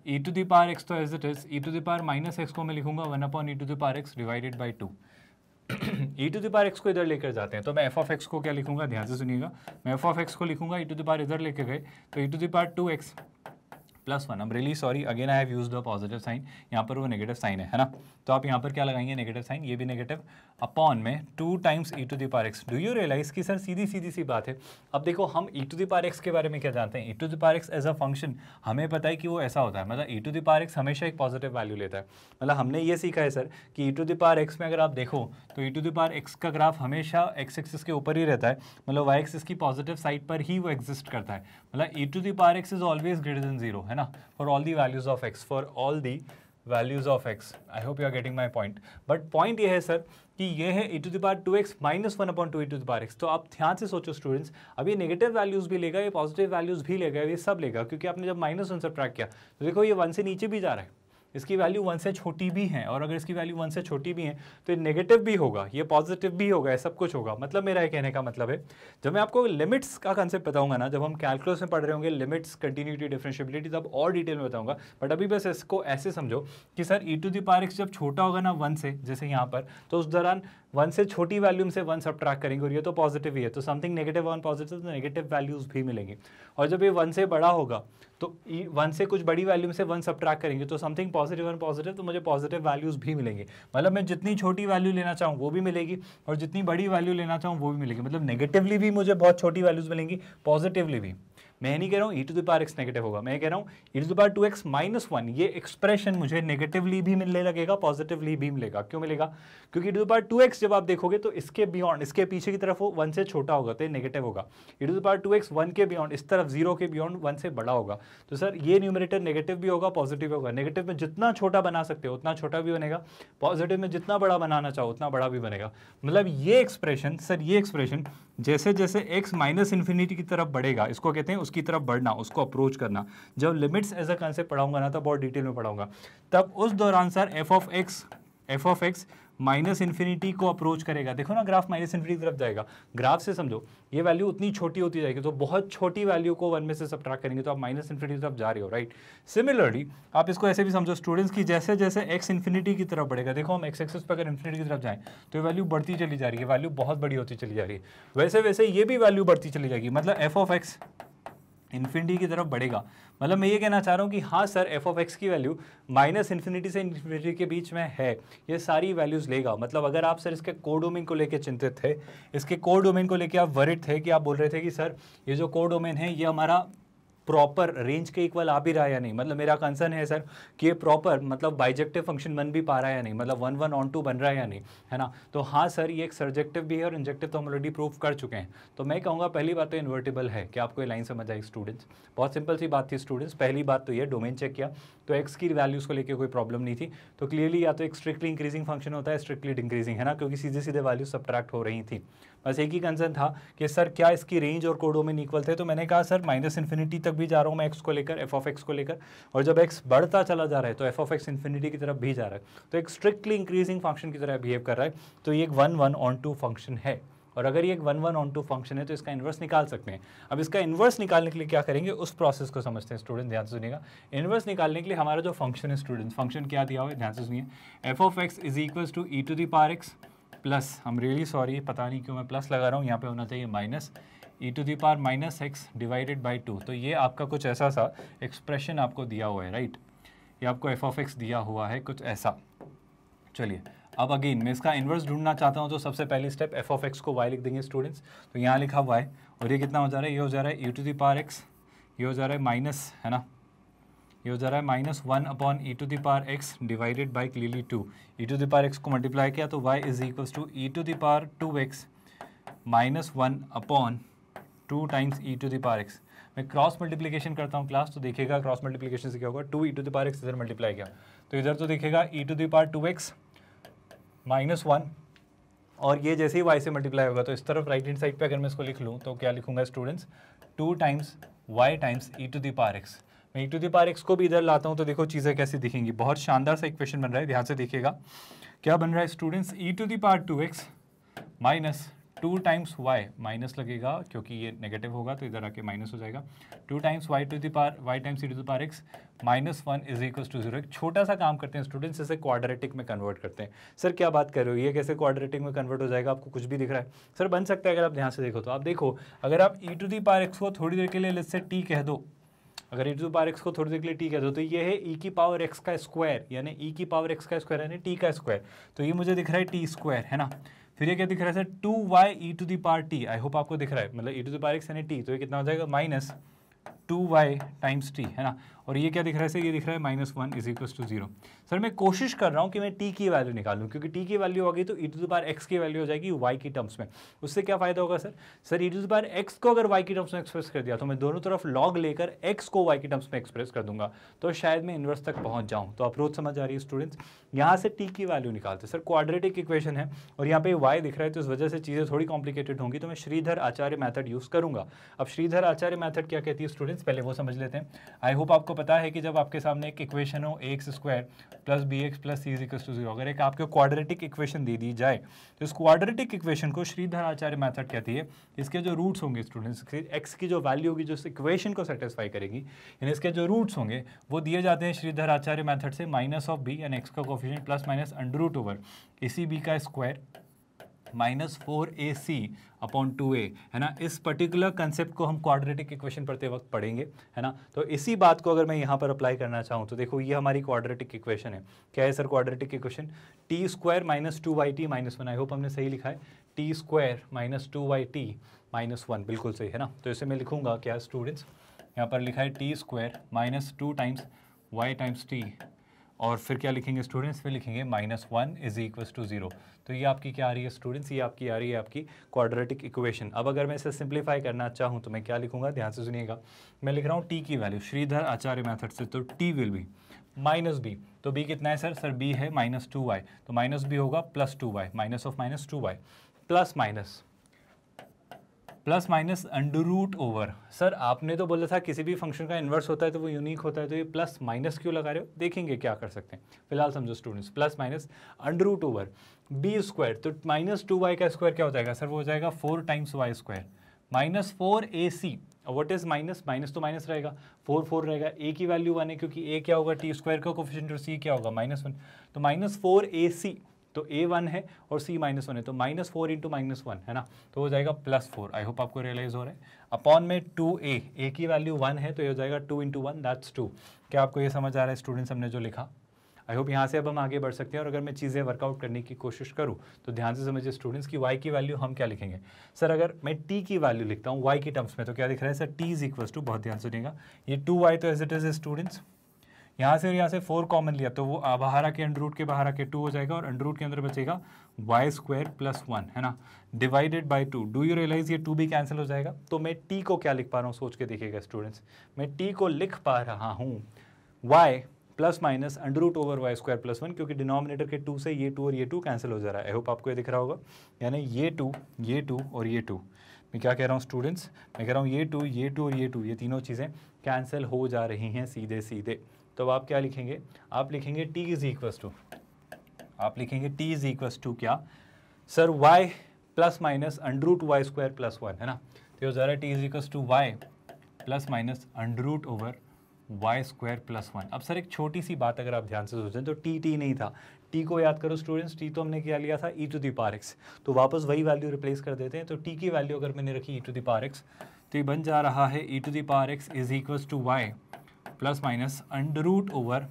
e to the power x तो as it is e to the power minus x को मैं लिखूंगा one upon e to the power x divided by two e to the power x को इधर लेकर जाते हैं तो मैं एफ ऑफ एक्स को क्या लिखूंगा ध्यान से सुनिएगा मैं एफ ऑफ एक्स को लिखूंगा ई टू दी पार इधर लेके गए तो e to the power two x plus one am really sorry again I have use the positive sign यहाँ पर वो नेगेटिव साइन है है ना तो आप यहाँ पर क्या लगाएंगे नेगेटिव साइन ये भी नेगेटिव अपॉन में two times e to the power x do you realise कि सर सीधी सीधी सी बात है अब देखो हम ई टू दी पार एक्स के बारे में क्या जानते हैं e to the power x as a function हमें पता है कि वो ऐसा होता है मतलब e to the power x हमेशा एक पॉजिटिव वैल्यू लेता है मतलब हमने ये सीखा है सर कि ई टू दी पार एक्स में अगर आप देखो तो e to the power x का ग्राफ हमेशा एक्स एक्सिस के ऊपर ही रहता है मतलब वाई एक्सिस की पॉजिटिव साइड पर ही वो एग्जिस्ट करता है मतलब e to the power x is always greater than zero है है ना for all the values of x for all the values of x I hope you are getting my point but point ये है sir कि ये है e to the power two x minus one upon two e to the power x तो आप ध्यान से सोचो स्टूडेंट्स अब ये नेगेटिव वैल्यूज़ भी लेगा ये पॉजिटिव वैल्यूज़ भी लेगा ये सब लेगा क्योंकि आपने जब माइनस वन सब ट्रैक किया तो देखो ये वन से नीचे भी जा रहा है इसकी वैल्यू वन से छोटी भी है और अगर इसकी वैल्यू वन से छोटी भी है तो ये नेगेटिव भी होगा ये पॉजिटिव भी होगा ये सब कुछ होगा मतलब मेरा ये कहने का मतलब है जब मैं आपको लिमिट्स का कंसेप्ट बताऊंगा ना जब हम कैलकुलस में पढ़ रहे होंगे लिमिट्स कंटिन्यूटी डिफ्रेंशियबिलिटी तब और डिटेल में बताऊंगा बट अभी बस इसको ऐसे समझो कि sir e to the power x जब छोटा होगा ना वन से जैसे यहाँ पर तो उस दौरान वन से छोटी वैल्यू से वन सब करेंगे और ये तो पॉजिटिव ही है तो समथिंग नेगेटिव वन पॉजिटिव तो नेगेटिव वैल्यूज़ भी मिलेंगे और जब ये वन से बड़ा होगा तो वन से कुछ बड़ी वैल्यू से वन सब करेंगे तो समथिंग पॉजिटिव वन पॉजिटिव तो मुझे पॉजिटिव वैल्यूज़ भी मिलेंगे मतलब मैं जितनी छोटी वैल्यू लेना चाहूँ वो भी मिलेगी और जितनी बड़ी वैल्यू लेना चाहूँ वो भी मिलेगी मतलब नेगेटिवली भी मुझे बहुत छोटी वैल्यूज़ मिलेंगी पॉजिटिवली भी मैं नहीं कह रहा हूँ e to the x negative होगा मैं कह रहा हूँ e to the two x minus one ये एक्सप्रेशन मुझे नेगेटिवली भी मिलने लगेगा पॉजिटिवली भी मिलेगा क्यों मिलेगा क्योंकि e to the two x जब आप देखोगे तो इसके बियॉन्ड इसके पीछे की तरफ वो वन से छोटा होगा तो नेगेटिव होगा e to the two x one के बियॉन्ड इस तरफ जीरो के बियॉन्ड वन से बड़ा होगा तो सर ये न्यूमिनेटर नेगेटिव भी होगा पॉजिटिव भी होगा नेगेटिव में जितना छोटा बना सकते हो उतना छोटा भी बनेगा पॉजिटिव में जितना बड़ा बनाना चाहो उतना बड़ा भी बनेगा मतलब ये एक्सप्रेशन सर ये एक्सप्रेशन जैसे जैसे एक्स माइनस इन्फिनिटी की तरफ बढ़ेगा इसको कहते हैं उसकी तरफ बढ़ना उसको अप्रोच करना जब लिमिट्स एज अ कंसेप्ट पढ़ाऊंगा ना तो बहुत डिटेल में पढ़ाऊंगा तब उस दौरान sir f of x f of x minus infinity को अप्रोच करेगा देखो ना ग्राफ माइनस इन्फिनिटी की तरफ जाएगा ग्राफ से समझो ये वैल्यू उतनी छोटी होती जाएगी तो बहुत छोटी वैल्यू को वन में से सब्ट्रैक करेंगे तो आप माइनस इन्फिनिटी की तरफ जा रहे हो राइट सिमिलरली आप इसको ऐसे भी समझो स्टूडेंट्स की जैसे जैसे एक्स इन्फिनिटी की तरफ बढ़ेगा देखो हम एक्स एक्सेस पर अगर इन्फिनिटी की तरफ जाएँ तो ये वैल्यू बढ़ती चली जा रही है वैल्यू बहुत बड़ी होती चली जा रही है वैसे वैसे ये भी वैल्यू बढ़ती चली जाएगी मतलब एफ ऑफ एक्स इन्फिनिटी की तरफ बढ़ेगा मतलब मैं ये कहना चाह रहा हूँ कि हाँ सर एफ ऑफ एक्स की वैल्यू माइनस इन्फिनिटी से इन्फिनिटी के बीच में है ये सारी वैल्यूज़ लेगा मतलब अगर आप सर इसके कोर डोमेन को लेकर चिंतित थे इसके कोर डोमेन को लेकर आप वरिड थे कि आप बोल रहे थे कि सर ये जो कोर डोमेन है ये हमारा प्रॉपर रेंज के इक्वल आ भी रहा है या नहीं मतलब मेरा कंसर्न है सर कि ये प्रॉपर मतलब बाइजेक्टिव फंक्शन बन भी पा रहा है या नहीं मतलब वन वन ऑन टू बन रहा है या नहीं है ना तो हाँ सर ये एक सर्जेक्टिव भी है और इंजेक्टिव तो हम ऑलरेडी प्रूफ कर चुके हैं तो मैं कहूँगा पहली बात तो इन्वर्टेबल है कि आपको ये लाइन समझ आई स्टूडेंट्स बहुत सिंपल सी बात थी स्टूडेंट्स पहली बात तो ये डोमेन चेक किया तो एक्स की वैल्यूज़ को लेकर कोई प्रॉब्लम नहीं थी तो क्लियरली या तो एक स्ट्रिक्टली इंक्रीजिंग फंक्शन होता है स्ट्रिक्टली डिक्रीजिंग है ना क्योंकि सीधे सीधे वैल्यूज सब्ट्रैक्ट हो रही थी बस एक ही कंसर्न था कि सर क्या इसकी रेंज और कोडो में इक्वल थे तो मैंने कहा सर माइनस इन्फिनिटी तक भी जा रहा हूँ मैं एक्स को लेकर एफ ऑफ एक्स को लेकर और जब एक्स बढ़ता चला जा रहा है तो एफ ऑफ एक्स इन्फिनिटी की तरफ भी जा रहा है तो एक स्ट्रिक्टली इंक्रीजिंग फंक्शन की तरह बिहेव कर रहा है तो ये एक one one onto function है और अगर ये एक one one onto function है तो इसका इन्वर्स निकाल सकते हैं अब इसका इन्वर्स निकालने के लिए क्या करेंगे उस प्रोसेस को समझते हैं स्टूडेंट ध्यान से सुनिएगा इन्वर्स निकालने के लिए हमारा जो फंक्शन है स्टूडेंट फंक्शन क्या दिया हुआ है ध्यान से सुनिए f of x is equal to e to the power x plus हम रियली सॉरी पता नहीं क्यों मैं प्लस लगा रहा हूँ यहाँ पे होना चाहिए minus e to the power minus x divided by two तो ये आपका कुछ ऐसा सा एक्सप्रेशन आपको दिया हुआ है राइट ये आपको एफ ऑफ एक्स दिया हुआ है कुछ ऐसा चलिए अब अगेन मैं इसका इन्वर्स ढूंढना चाहता हूँ तो सबसे पहले स्टेप एफ ऑफ एक्स को वाई लिख देंगे स्टूडेंट्स तो यहाँ लिखा हुआ है और ये कितना हो जा रहा है ये हो जा रहा है e to the power x ये हो जा रहा है माइनस है ना ये हो जा रहा है minus one upon e to the power x divided by clearly two e to the power x को मल्टीप्लाई किया तो y is equal to e to the power two x minus one upon two times e to the power x मैं cross multiplication करता हूँ class तो देखिएगा cross multiplication से क्या होगा two e to the power x इधर multiply किया तो इधर तो देखेगा e to the power two x minus one और ये जैसे ही वाई से मल्टीप्लाई होगा तो इस तरफ राइट हैंड साइड पे अगर मैं इसको लिख लूँ तो क्या लिखूंगा students two times y times e to the power x मैं e to the power x को भी इधर लाता हूँ तो देखो चीज़ें कैसी दिखेंगी बहुत शानदार सा इक्वेशन बन रहा है ध्यान से देखिएगा क्या बन रहा है students e to the power two x minus two times y minus लगेगा क्योंकि ये नेगेटिव होगा तो इधर आके माइनस हो जाएगा two times y to the y times e to the x minus one is equal to zero एक छोटा सा काम करते हैं स्टूडेंट्स इसे क्वाड्रेटिक में कन्वर्ट करते हैं सर क्या बात कर रहे हो ये कैसे क्वाड्रेटिक में कन्वर्ट हो जाएगा आपको कुछ भी दिख रहा है सर बन सकता है अगर आप ध्यान से देखो तो आप देखो अगर आप ई टू दार एक्स को थोड़ी देर के लिए लेट से टी कह दो अगर ई टू पावर एक्स को थोड़ी देर के लिए टी कह दो तो ये है ई e की पावर एक्स का स्क्वायर यानी ई e की पावर एक्स का स्क्वायर यानी टी का स्क्वायर तो ये मुझे दिख रहा है टी स्क्वायर है ना फिर ये क्या दिख रहा है sir two y e to the power t I hope आपको दिख रहा है मतलब e to the power x यानी टी तो ये कितना हो जाएगा minus two y times t है ना और ये क्या दिख रहा है सर ये दिख रहा है minus one is equal to zero sir मैं कोशिश कर रहा हूँ कि मैं टी की वैल्यू निकालूँ क्योंकि टी की वैल्यू होगी तो ई टू दार एक्स की वैल्यू हो जाएगी वाई की टर्म्स में उससे क्या फायदा होगा sir sir e to the x को अगर वाई की टर्म्स में एक्सप्रेस कर दिया तो मैं दोनों तरफ लॉग लेकर एक्स को वाई की टर्म्स में एक्सप्रेस कर दूंगा तो शायद मैं इन्वर्स तक पहुँच जाऊँ तो अप्रोच समझ आ रही है स्टूडेंट्स यहाँ से टी की वैल्यू निकालते सर क्वाड्रेटिक इक्वेशन है और यहाँ पे वाई दिख रहा है तो इस वजह से चीज़ें थोड़ी कॉम्प्लिकेटेड होंगी तो मैं श्रीधर आचार्य मैथड यूज़ करूँगा अब श्रीधर आचार्य मैथड क्या कहती है स्टूडेंट्स पहले वो समझ लेते हैं आई होप आपको पता है कि जब आपके सामने एक इक्वेशन हो x square plus b x plus c equal to zero अगर एक आपको क्वाड्रेटिक इक्वेशन दे दी जाए तो इस क्वाड्रेटिक इक्वेशन को श्रीधर आचार्य मैथड कहती है इसके जो रूट्स होंगे स्टूडेंट्स एक्स की जो वैल्यू होगी जो इक्वेशन को सेटिस्फाई करेगी यानी इसके जो रूट्स होंगे वो दिए जाते हैं श्रीधर आचार्य मैथड से minus of b and x का coefficient plus minus under root over इसी बी का square minus four A c upon two a है ना इस पर्टिकुलर कंसेप्ट को हम क्वाड्रेटिक इक्वेशन पढ़ते वक्त पढ़ेंगे है ना तो इसी बात को अगर मैं यहाँ पर अप्लाई करना चाहूँ तो देखो ये हमारी क्वाड्रेटिक इक्वेशन है क्या है sir quadratic equation t square minus two y t minus one I hope हमने सही लिखा है t square minus two y t minus one बिल्कुल सही है ना तो इसे मैं लिखूंगा क्या स्टूडेंट्स यहाँ पर लिखा है t square minus two times y times t और फिर क्या लिखेंगे स्टूडेंट्स फिर लिखेंगे minus one is equal to zero तो ये आपकी क्या आ रही है स्टूडेंट्स ये आपकी आ रही है आपकी क्वाड्रेटिक इक्वेशन अब अगर मैं इसे सिंप्लीफाई करना चाहूँ तो मैं क्या लिखूंगा ध्यान से सुनिएगा मैं लिख रहा हूँ टी की वैल्यू श्रीधर आचार्य मैथड से तो टी विल भी माइनस बी तो बी कितना है सर सर बी है माइनस टू वाई तो माइनस बी होगा plus two y minus of minus two y plus minus plus minus under root over sir आपने तो बोला था किसी भी फंक्शन का इन्वर्स होता है तो वो यूनिक होता है तो ये प्लस माइनस क्यों लगा रहे हो देखेंगे क्या कर सकते हैं फिलहाल समझो students plus minus under root over b square तो माइनस टू वाई का स्क्वायर क्या हो जाएगा सर वो हो जाएगा four times y square minus four A c what is minus minus तो माइनस रहेगा फोर फोर रहेगा ए की वैल्यू वन है क्योंकि ए क्या होगा टी स्क्वायर का कोफिशियंट और सी क्या होगा माइनस वन तो माइनस फोर ए सी तो ए वन है और सी माइनस वन है तो minus four into minus one है ना तो हो जाएगा प्लस फोर आई होप आपको रियलाइज हो रहा है अपॉन में टू ए ए की वैल्यू वन है तो ये हो जाएगा two into one that's two क्या आपको ये समझ आ रहा है स्टूडेंट्स हमने जो लिखा आई होप यहाँ से अब हम आगे बढ़ सकते हैं और अगर मैं चीज़ें वर्कआउट करने की कोशिश करूँ तो ध्यान से समझिए स्टूडेंट्स की वाई की वैल्यू हम क्या लिखेंगे सर अगर मैं टी की वैल्यू लिखता हूँ वाई के टर्म्स में तो क्या दिख रहा है sir t is equal to बहुत ध्यान से देगा ये टू वाई तो एज इट इज स्टूडेंट्स यहाँ से और यहाँ से फोर कॉमन लिया तो वो बहारा के अंडर रूट के बहारा के टू हो जाएगा और अंडर रूट के अंदर बचेगा वाई स्क्वायर प्लस वन है ना divided by two do you realize ये टू भी कैंसिल हो जाएगा तो मैं टी को क्या लिख पा रहा हूँ सोच के देखिएगा स्टूडेंट्स मैं टी को लिख पा रहा हूँ y plus minus under root over y square plus one क्योंकि डिनोमिनेटर के टू से ये टू और ये टू कैंसिल हो जा रहा है आई होप आपको ये दिख रहा होगा यानी ये टू ये टू और ये टू मैं क्या कह रहा हूँ स्टूडेंट्स मैं कह रहा हूँ ये टू ये टू और ये टू ये तीनों चीज़ें कैंसिल हो जा रही हैं सीधे सीधे तो आप क्या लिखेंगे आप लिखेंगे टी इज इक्वस टू आप लिखेंगे टी इज इक्वस टू क्या sir y plus minus under root y square plus one है ना तो ज़रा t is equals to y plus minus under root over y square plus one अब सर एक छोटी सी बात अगर आप ध्यान से सोचें तो टी टी नहीं था टी को याद करो स्टूडेंट्स टी तो हमने क्या लिया था e to the power x तो वापस वही वैल्यू रिप्लेस कर देते हैं तो टी की वैल्यू अगर मैंने रखी ई टू दी पार एक्स तो ये बन जा रहा है e to the power x is equals to y plus minus under root over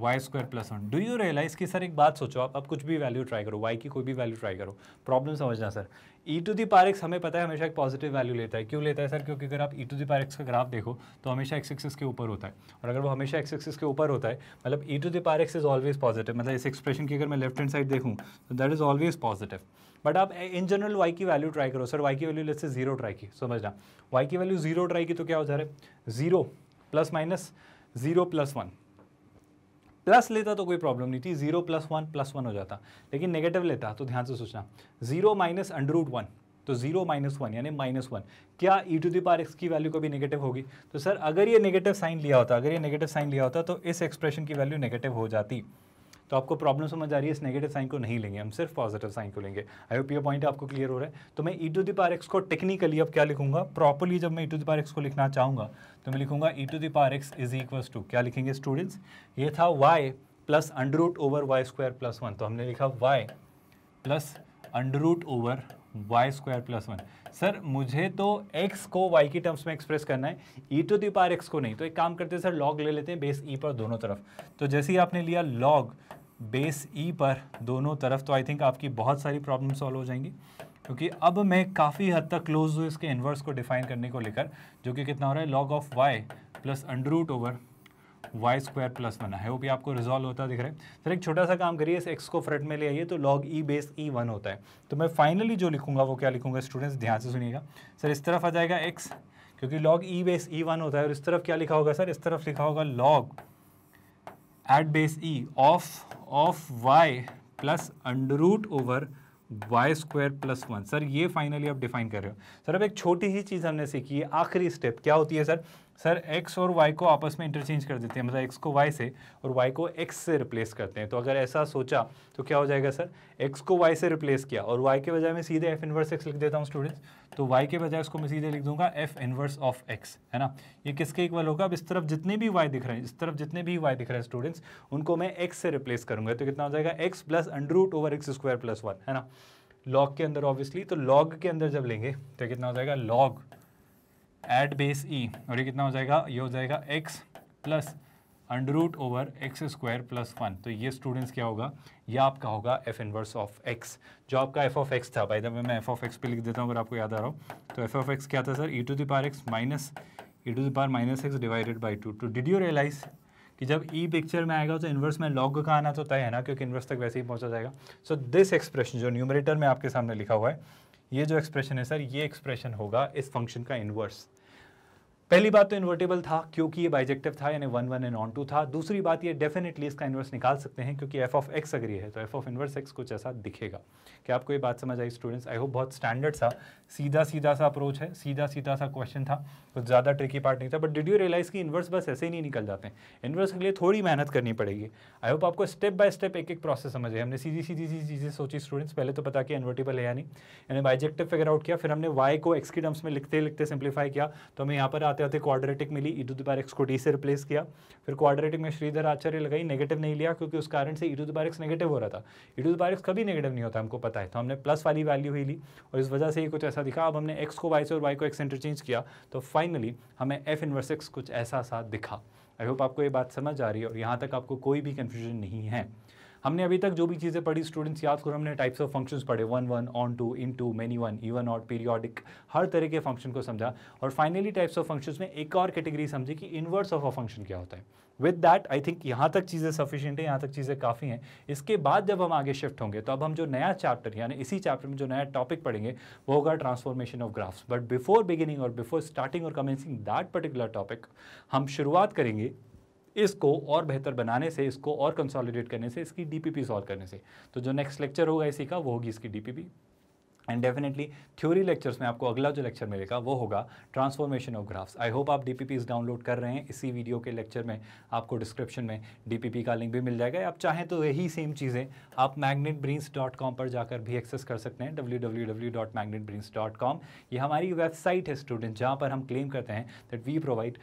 y square plus one do you realise कि सर एक बात सोचो आप अब कुछ भी वैल्यू ट्राई करो वाई की कोई भी वैल्यू ट्राई करो प्रॉब्लम समझना sir e to the power x हमें पता है हमेशा एक पॉजिटिव वैल्यू लेता है क्यों लेता है सर क्योंकि अगर आप e to the power x का ग्राफ देखो तो हमेशा एक्स एक्सिस के ऊपर होता है और अगर वो हमेशा एक्स एक्सिस के ऊपर होता है मतलब e to the power x is always positive मतलब इस एक्सप्रेशन की अगर मैं लेफ्ट हैंड साइड देखूँ तो that is always positive but आप इन जनरल वाई की वैल्यू ट्राई करो सर वाई की value let say zero try की समझना वाई की वैल्यू जीरो ट्राई की तो क्या हो जा रहा है zero plus minus zero plus one plus लेता तो कोई प्रॉब्लम नहीं थी zero plus one plus one हो जाता लेकिन नेगेटिव लेता तो ध्यान से सोचना zero minus under root one तो जीरो माइनस वन यानी माइनस वन क्या e to the power x की वैल्यू कभी नेगेटिव होगी तो सर अगर ये नेगेटिव साइन लिया होता अगर ये नेगेटिव साइन लिया होता तो इस एक्सप्रेशन की वैल्यू नेगेटिव हो जाती तो आपको प्रॉब्लम समझ आ रही है इस नेगेटिव साइन को नहीं लेंगे हम सिर्फ पॉजिटिव साइन को लेंगे आई होप ये पॉइंट आपको क्लियर हो रहा है तो मैं e to the power x को टेक्निकली अब क्या लिखूंगा प्रॉपरली जब मैं e to the power x को लिखना चाहूंगा तो मैं लिखूंगा e to the power x is equal to क्या लिखेंगे स्टूडेंट्स ये था y plus under root over y square plus one तो हमने लिखा y plus under root over y square plus one sir मुझे तो एक्स को वाई की टर्म्स में एक्सप्रेस करना है e to the power x को नहीं तो एक काम करते हैं सर लॉग ले लेते हैं बेस ई e पर दोनों तरफ तो जैसे ही आपने लिया लॉग बेस ई e पर दोनों तरफ तो आई थिंक आपकी बहुत सारी प्रॉब्लम सॉल्व हो जाएंगी क्योंकि अब मैं काफ़ी हद तक क्लोज हूँ इसके इन्वर्स को डिफाइन करने को लेकर जो कि कितना हो रहा है log of y plus under root over y square plus one है वो भी आपको रिजॉल्व होता दिख रहा है सर एक छोटा सा काम करिए इस एक्स को फ्रंट में ले आइए तो log e base e one होता है तो मैं फाइनली जो लिखूंगा वो क्या लिखूंगा स्टूडेंट्स ध्यान से सुनिएगा सर इस तरफ आ जाएगा एक्स क्योंकि log e base e one होता है और इस तरफ क्या लिखा होगा सर इस तरफ लिखा होगा log at base e of of y plus under root over y square plus one sir ये फाइनली आप डिफाइन कर रहे हो सर अब एक छोटी ही चीज़ हमने सीखी है आखिरी स्टेप क्या होती है सर सर एक्स और वाई को आपस में इंटरचेंज कर देते हैं मतलब एक्स को वाई से और वाई को एक्स से रिप्लेस करते हैं तो अगर ऐसा सोचा तो क्या हो जाएगा सर एक्स को वाई से रिप्लेस किया और वाई के बजाय मैं सीधे एफ इनवर्स एक्स लिख देता हूँ स्टूडेंट्स तो वाई के बजाय उसको मैं सीधे लिख दूंगा एफ इनवर्स ऑफ एक्स है ना ये किसके इक्वल होगा अब इस तरफ जितने भी वाई दिख रहे हैं इस तरफ जितने भी वाई दिख रहे हैं स्टूडेंट्स उनको मैं एक्स से रिप्लेस करूंगा तो कितना हो जाएगा x plus under root over x square plus one है ना लॉग के अंदर ऑब्वियसली तो लॉग के अंदर जब लेंगे तो कितना हो जाएगा लॉग एट बेस ई और ये कितना हो जाएगा ये हो जाएगा x plus under root over x square plus one तो ये स्टूडेंट्स क्या होगा ये आपका होगा एफ इनवर्स ऑफ एक्स जो आपका एफ ऑफ एक्स था बाय द वे मैं एफ ऑफ एक्स पे लिख देता हूँ अगर आपको याद आ रहा हो तो एफ ऑफ एक्स क्या था sir e to the x minus e to the minus x divided by two two did you realise कि जब ई e पिक्चर में आएगा तो इन्वर्स में लॉग का आना तो तय है ना क्योंकि इन्वर्स तक वैसे ही पहुंचा जाएगा सो दिस एक्सप्रेशन जो न्यूमरेटर में आपके सामने लिखा हुआ है ये जो एक्सप्रेशन है सर ये एक्सप्रेशन होगा इस फंक्शन का इन्वर्स पहली बात तो इन्वर्टेबल था क्योंकि ये बाइजेक्टिव था यानी one one and onto था दूसरी बात ये डेफिनेटली इसका इन्वर्स निकाल सकते हैं क्योंकि एफ ऑफ एक्स अगर ये है तो एफ ऑफ इन्वर्स एक्स कुछ ऐसा दिखेगा क्या आपको ये बात समझ आई स्टूडेंट्स आई होप बहुत स्टैंडर्ड सा सीधा सीधा सा अप्रोच है सीधा सीधा सा क्वेश्चन था कुछ ज़्यादा ट्रिकी पार्ट नहीं था बट डिड यू रियलाइज़ कि इन्वर्स बस ऐसे ही नहीं निकल जाते हैं इन्वर्स के लिए थोड़ी मेहनत करनी पड़ेगी आई होप आपको स्टेप बाय स्टेप एक एक प्रोसेस समझ हमने सीधी सीधी सी चीज़ें सोची स्टूडेंट्स पहले तो पता कि इन्वर्टेबल है या नहीं यानी बाइजेक्टिव फिगर आउट किया फिर हमने वाई को एक्स की टर्म्स में लिखते लिखते सिंप्लीफाई किया तो हमें यहाँ पर आते आते आते क्वाड्रेटिक मिली ई टू द एक्स को डी से रिप्लेस किया फिर क्वाड्रेटिक में श्रीधर आचार्य लगाई नेगेटिव नहीं लिया क्योंकि उस कारण से ई टू द नेगेटिव हो रहा था ई टू द एक्स कभी नेगेटिव नहीं होता हमको पता है तो हमने प्लस वाली वैल्यू ही ली और इस वजह से ही कुछ ऐसा दिखा अब हमने एक्स को वाई से और वाई को एक्स इंटरचेंज किया तो फाइनली हमें एफ इनवर्स एक्स कुछ ऐसा सा दिखा आई होप आपको ये बात समझ आ रही है और यहाँ तक आपको कोई भी कन्फ्यूजन नहीं है हमने अभी तक जो भी चीज़ें पढ़ी स्टूडेंट्स याद करो हमने टाइप्स ऑफ फंक्शंस पढ़े one one onto into many one even odd periodic हर तरह के फंक्शन को समझा और फाइनली टाइप्स ऑफ फंक्शंस में एक और कैटेगरी समझी कि इनवर्स ऑफ अ फंक्शन क्या होता है विद दैट आई थिंक यहाँ तक चीज़ें सफिशियंट है यहाँ तक चीज़ें काफ़ी हैं इसके बाद जब हम आगे शिफ्ट होंगे तो अब हम जो नया चैप्टर यानी इसी चैप्टर में जो नया टॉपिक पढ़ेंगे वो होगा transformation of graphs but before beginning और बिफोर स्टार्टिंग और कमेंसिंग दैट पर्टिकुलर टॉपिक हम शुरुआत करेंगे इसको और बेहतर बनाने से इसको और कंसोलिडेट करने से इसकी डीपीपी सॉल्व करने से तो जो नेक्स्ट लेक्चर होगा इसी का वो होगी इसकी DPP and definitely theory lectures में आपको अगला जो लेक्चर मिलेगा वो होगा transformation of graphs I hope आप डी डाउनलोड कर रहे हैं इसी वीडियो के लेक्चर में आपको डिस्क्रिप्शन में डी का लिंक भी मिल जाएगा आप चाहें तो यही सेम चीज़ें आप कॉम पर जाकर भी एक्सेस कर सकते हैं कॉम ये हमारी वेबसाइट है स्टूडेंट जहाँ पर हम क्लेम करते हैं that we provide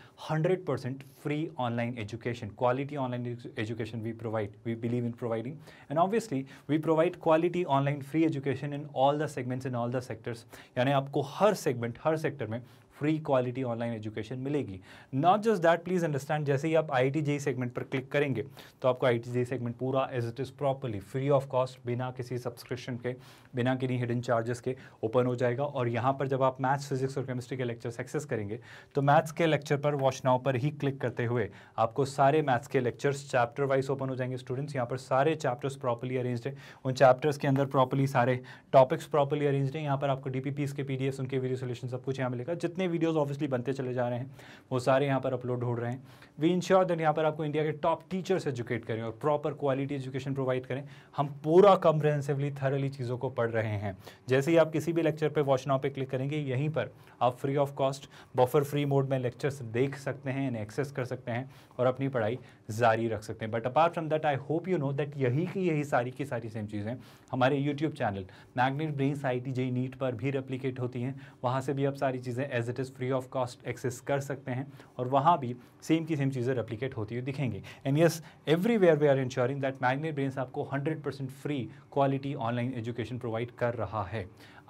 percent free online education quality online education we provide we believe in providing and obviously we provide quality online free education in all the segment segments in all the sectors यानी आपको हर segment हर sector में free quality online education मिलेगी not just that please understand जैसे ही आप I T JEE segment पर क्लिक करेंगे तो आपको आई टी जेई सेगमेंट पूरा as it is properly free of cost बिना किसी सब्सक्रिप्शन के बिना किसी हिडन चार्जेस के ओपन हो जाएगा और यहाँ पर जब आप मैथ्स फिजिक्स और केमिस्ट्री के लेक्चर एक्सेस करेंगे तो मैथ्स के लेक्चर पर वॉच नाउ पर ही क्लिक करते हुए आपको सारे मैथ्स के लेक्चर्स चैप्टर वाइज ओपन हो जाएंगे स्टूडेंट्स यहाँ पर सारे चैप्टर्स प्रॉपरली अरेंज है उन चैप्टर्स के अंदर प्रॉपरली सारे टॉपिक्स प्रॉपरली अरेंज हैं यहाँ पर आपको डी के पी उनके वीडियो सोल्यूशन सब कुछ यहाँ मिलेगा जितने नए वीडियोज़ ऑब्वियसली बनते चले जा रहे हैं वो सारे यहाँ पर अपलोड हो रहे हैं वी इंश्योर दैट यहाँ पर आपको इंडिया के टॉप टीचर्स एजुकेट करें और प्रॉपर क्वालिटी एजुकेशन प्रोवाइड करें हम पूरा कम्प्रहेंसिवली थरली चीज़ों को पढ़ रहे हैं जैसे ही आप किसी भी लेक्चर पर वॉच नाउ पर क्लिक करेंगे यहीं पर आप free of cost buffer free mode में लेक्चर्स देख सकते हैं इन्हें एक्सेस कर सकते हैं और अपनी पढ़ाई जारी रख सकते हैं but apart from that I hope you know that यही की यही सारी की सारी सेम चीज़ें हमारे YouTube channel Magnet Brains I T NEET पर भी रेप्लीकेट होती हैं वहाँ से भी आप सारी चीज़ें as that is free of cost access कर सकते हैं और वहाँ भी सेम की सेम चीज़ें रेप्लीकेट होती हुई दिखेंगे and yes everywhere we are insuring that Magnet Brains आपको 100% free quality online education provide कर रहा है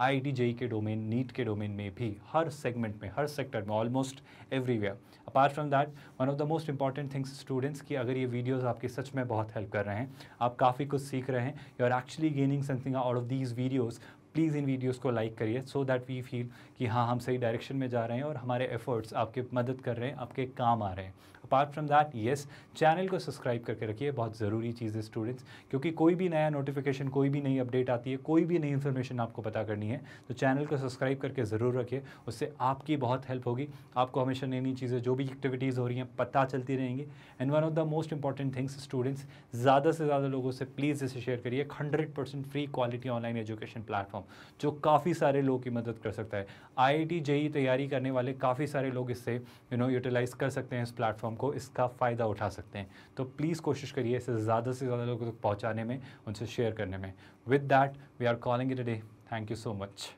आई डी जेई के डोमेन नीट के डोमेन में भी हर सेगमेंट में हर सेक्टर में almost everywhere apart from that one of the most important things students की अगर ये वीडियोस आपके सच में बहुत हेल्प कर रहे हैं आप काफ़ी कुछ सीख रहे हैं you are actually gaining something out of these videos please इन वीडियोज़ को लाइक करिए सो दैट वी फील कि हाँ हम सही डायरेक्शन में जा रहे हैं और हमारे एफर्ट्स आपके मदद कर रहे हैं आपके काम आ रहे हैं apart from that yes channel को सब्सक्राइब करके रखिए बहुत ज़रूरी चीज़ है स्टूडेंट्स क्योंकि कोई भी नया नोटिफिकेशन कोई भी नई अपडेट आती है कोई भी नई इन्फॉर्मेशन आपको पता करनी है तो चैनल को सब्सक्राइब करके ज़रूर रखिए उससे आपकी बहुत हेल्प होगी आपको हमेशा नई नई चीज़ें जो भी एक्टिविटीज़ हो रही हैं पता चलती रहेंगी and one of the most important things students ज़्यादा से ज़्यादा लोगों से प्लीज़ इसे शेयर करिए hundred percent free quality online education platform जो काफ़ी सारे लोगों की मदद कर सकता है आई आई जेई तैयारी करने वाले काफ़ी सारे लोग इससे यू नो यूटिलाइज़ कर सकते हैं इस प्लेटफॉर्म हमको इसका फ़ायदा उठा सकते हैं तो प्लीज़ कोशिश करिए इसे ज़्यादा से ज़्यादा लोगों तक पहुँचाने में उनसे शेयर करने में with that we are calling it a day thank you so much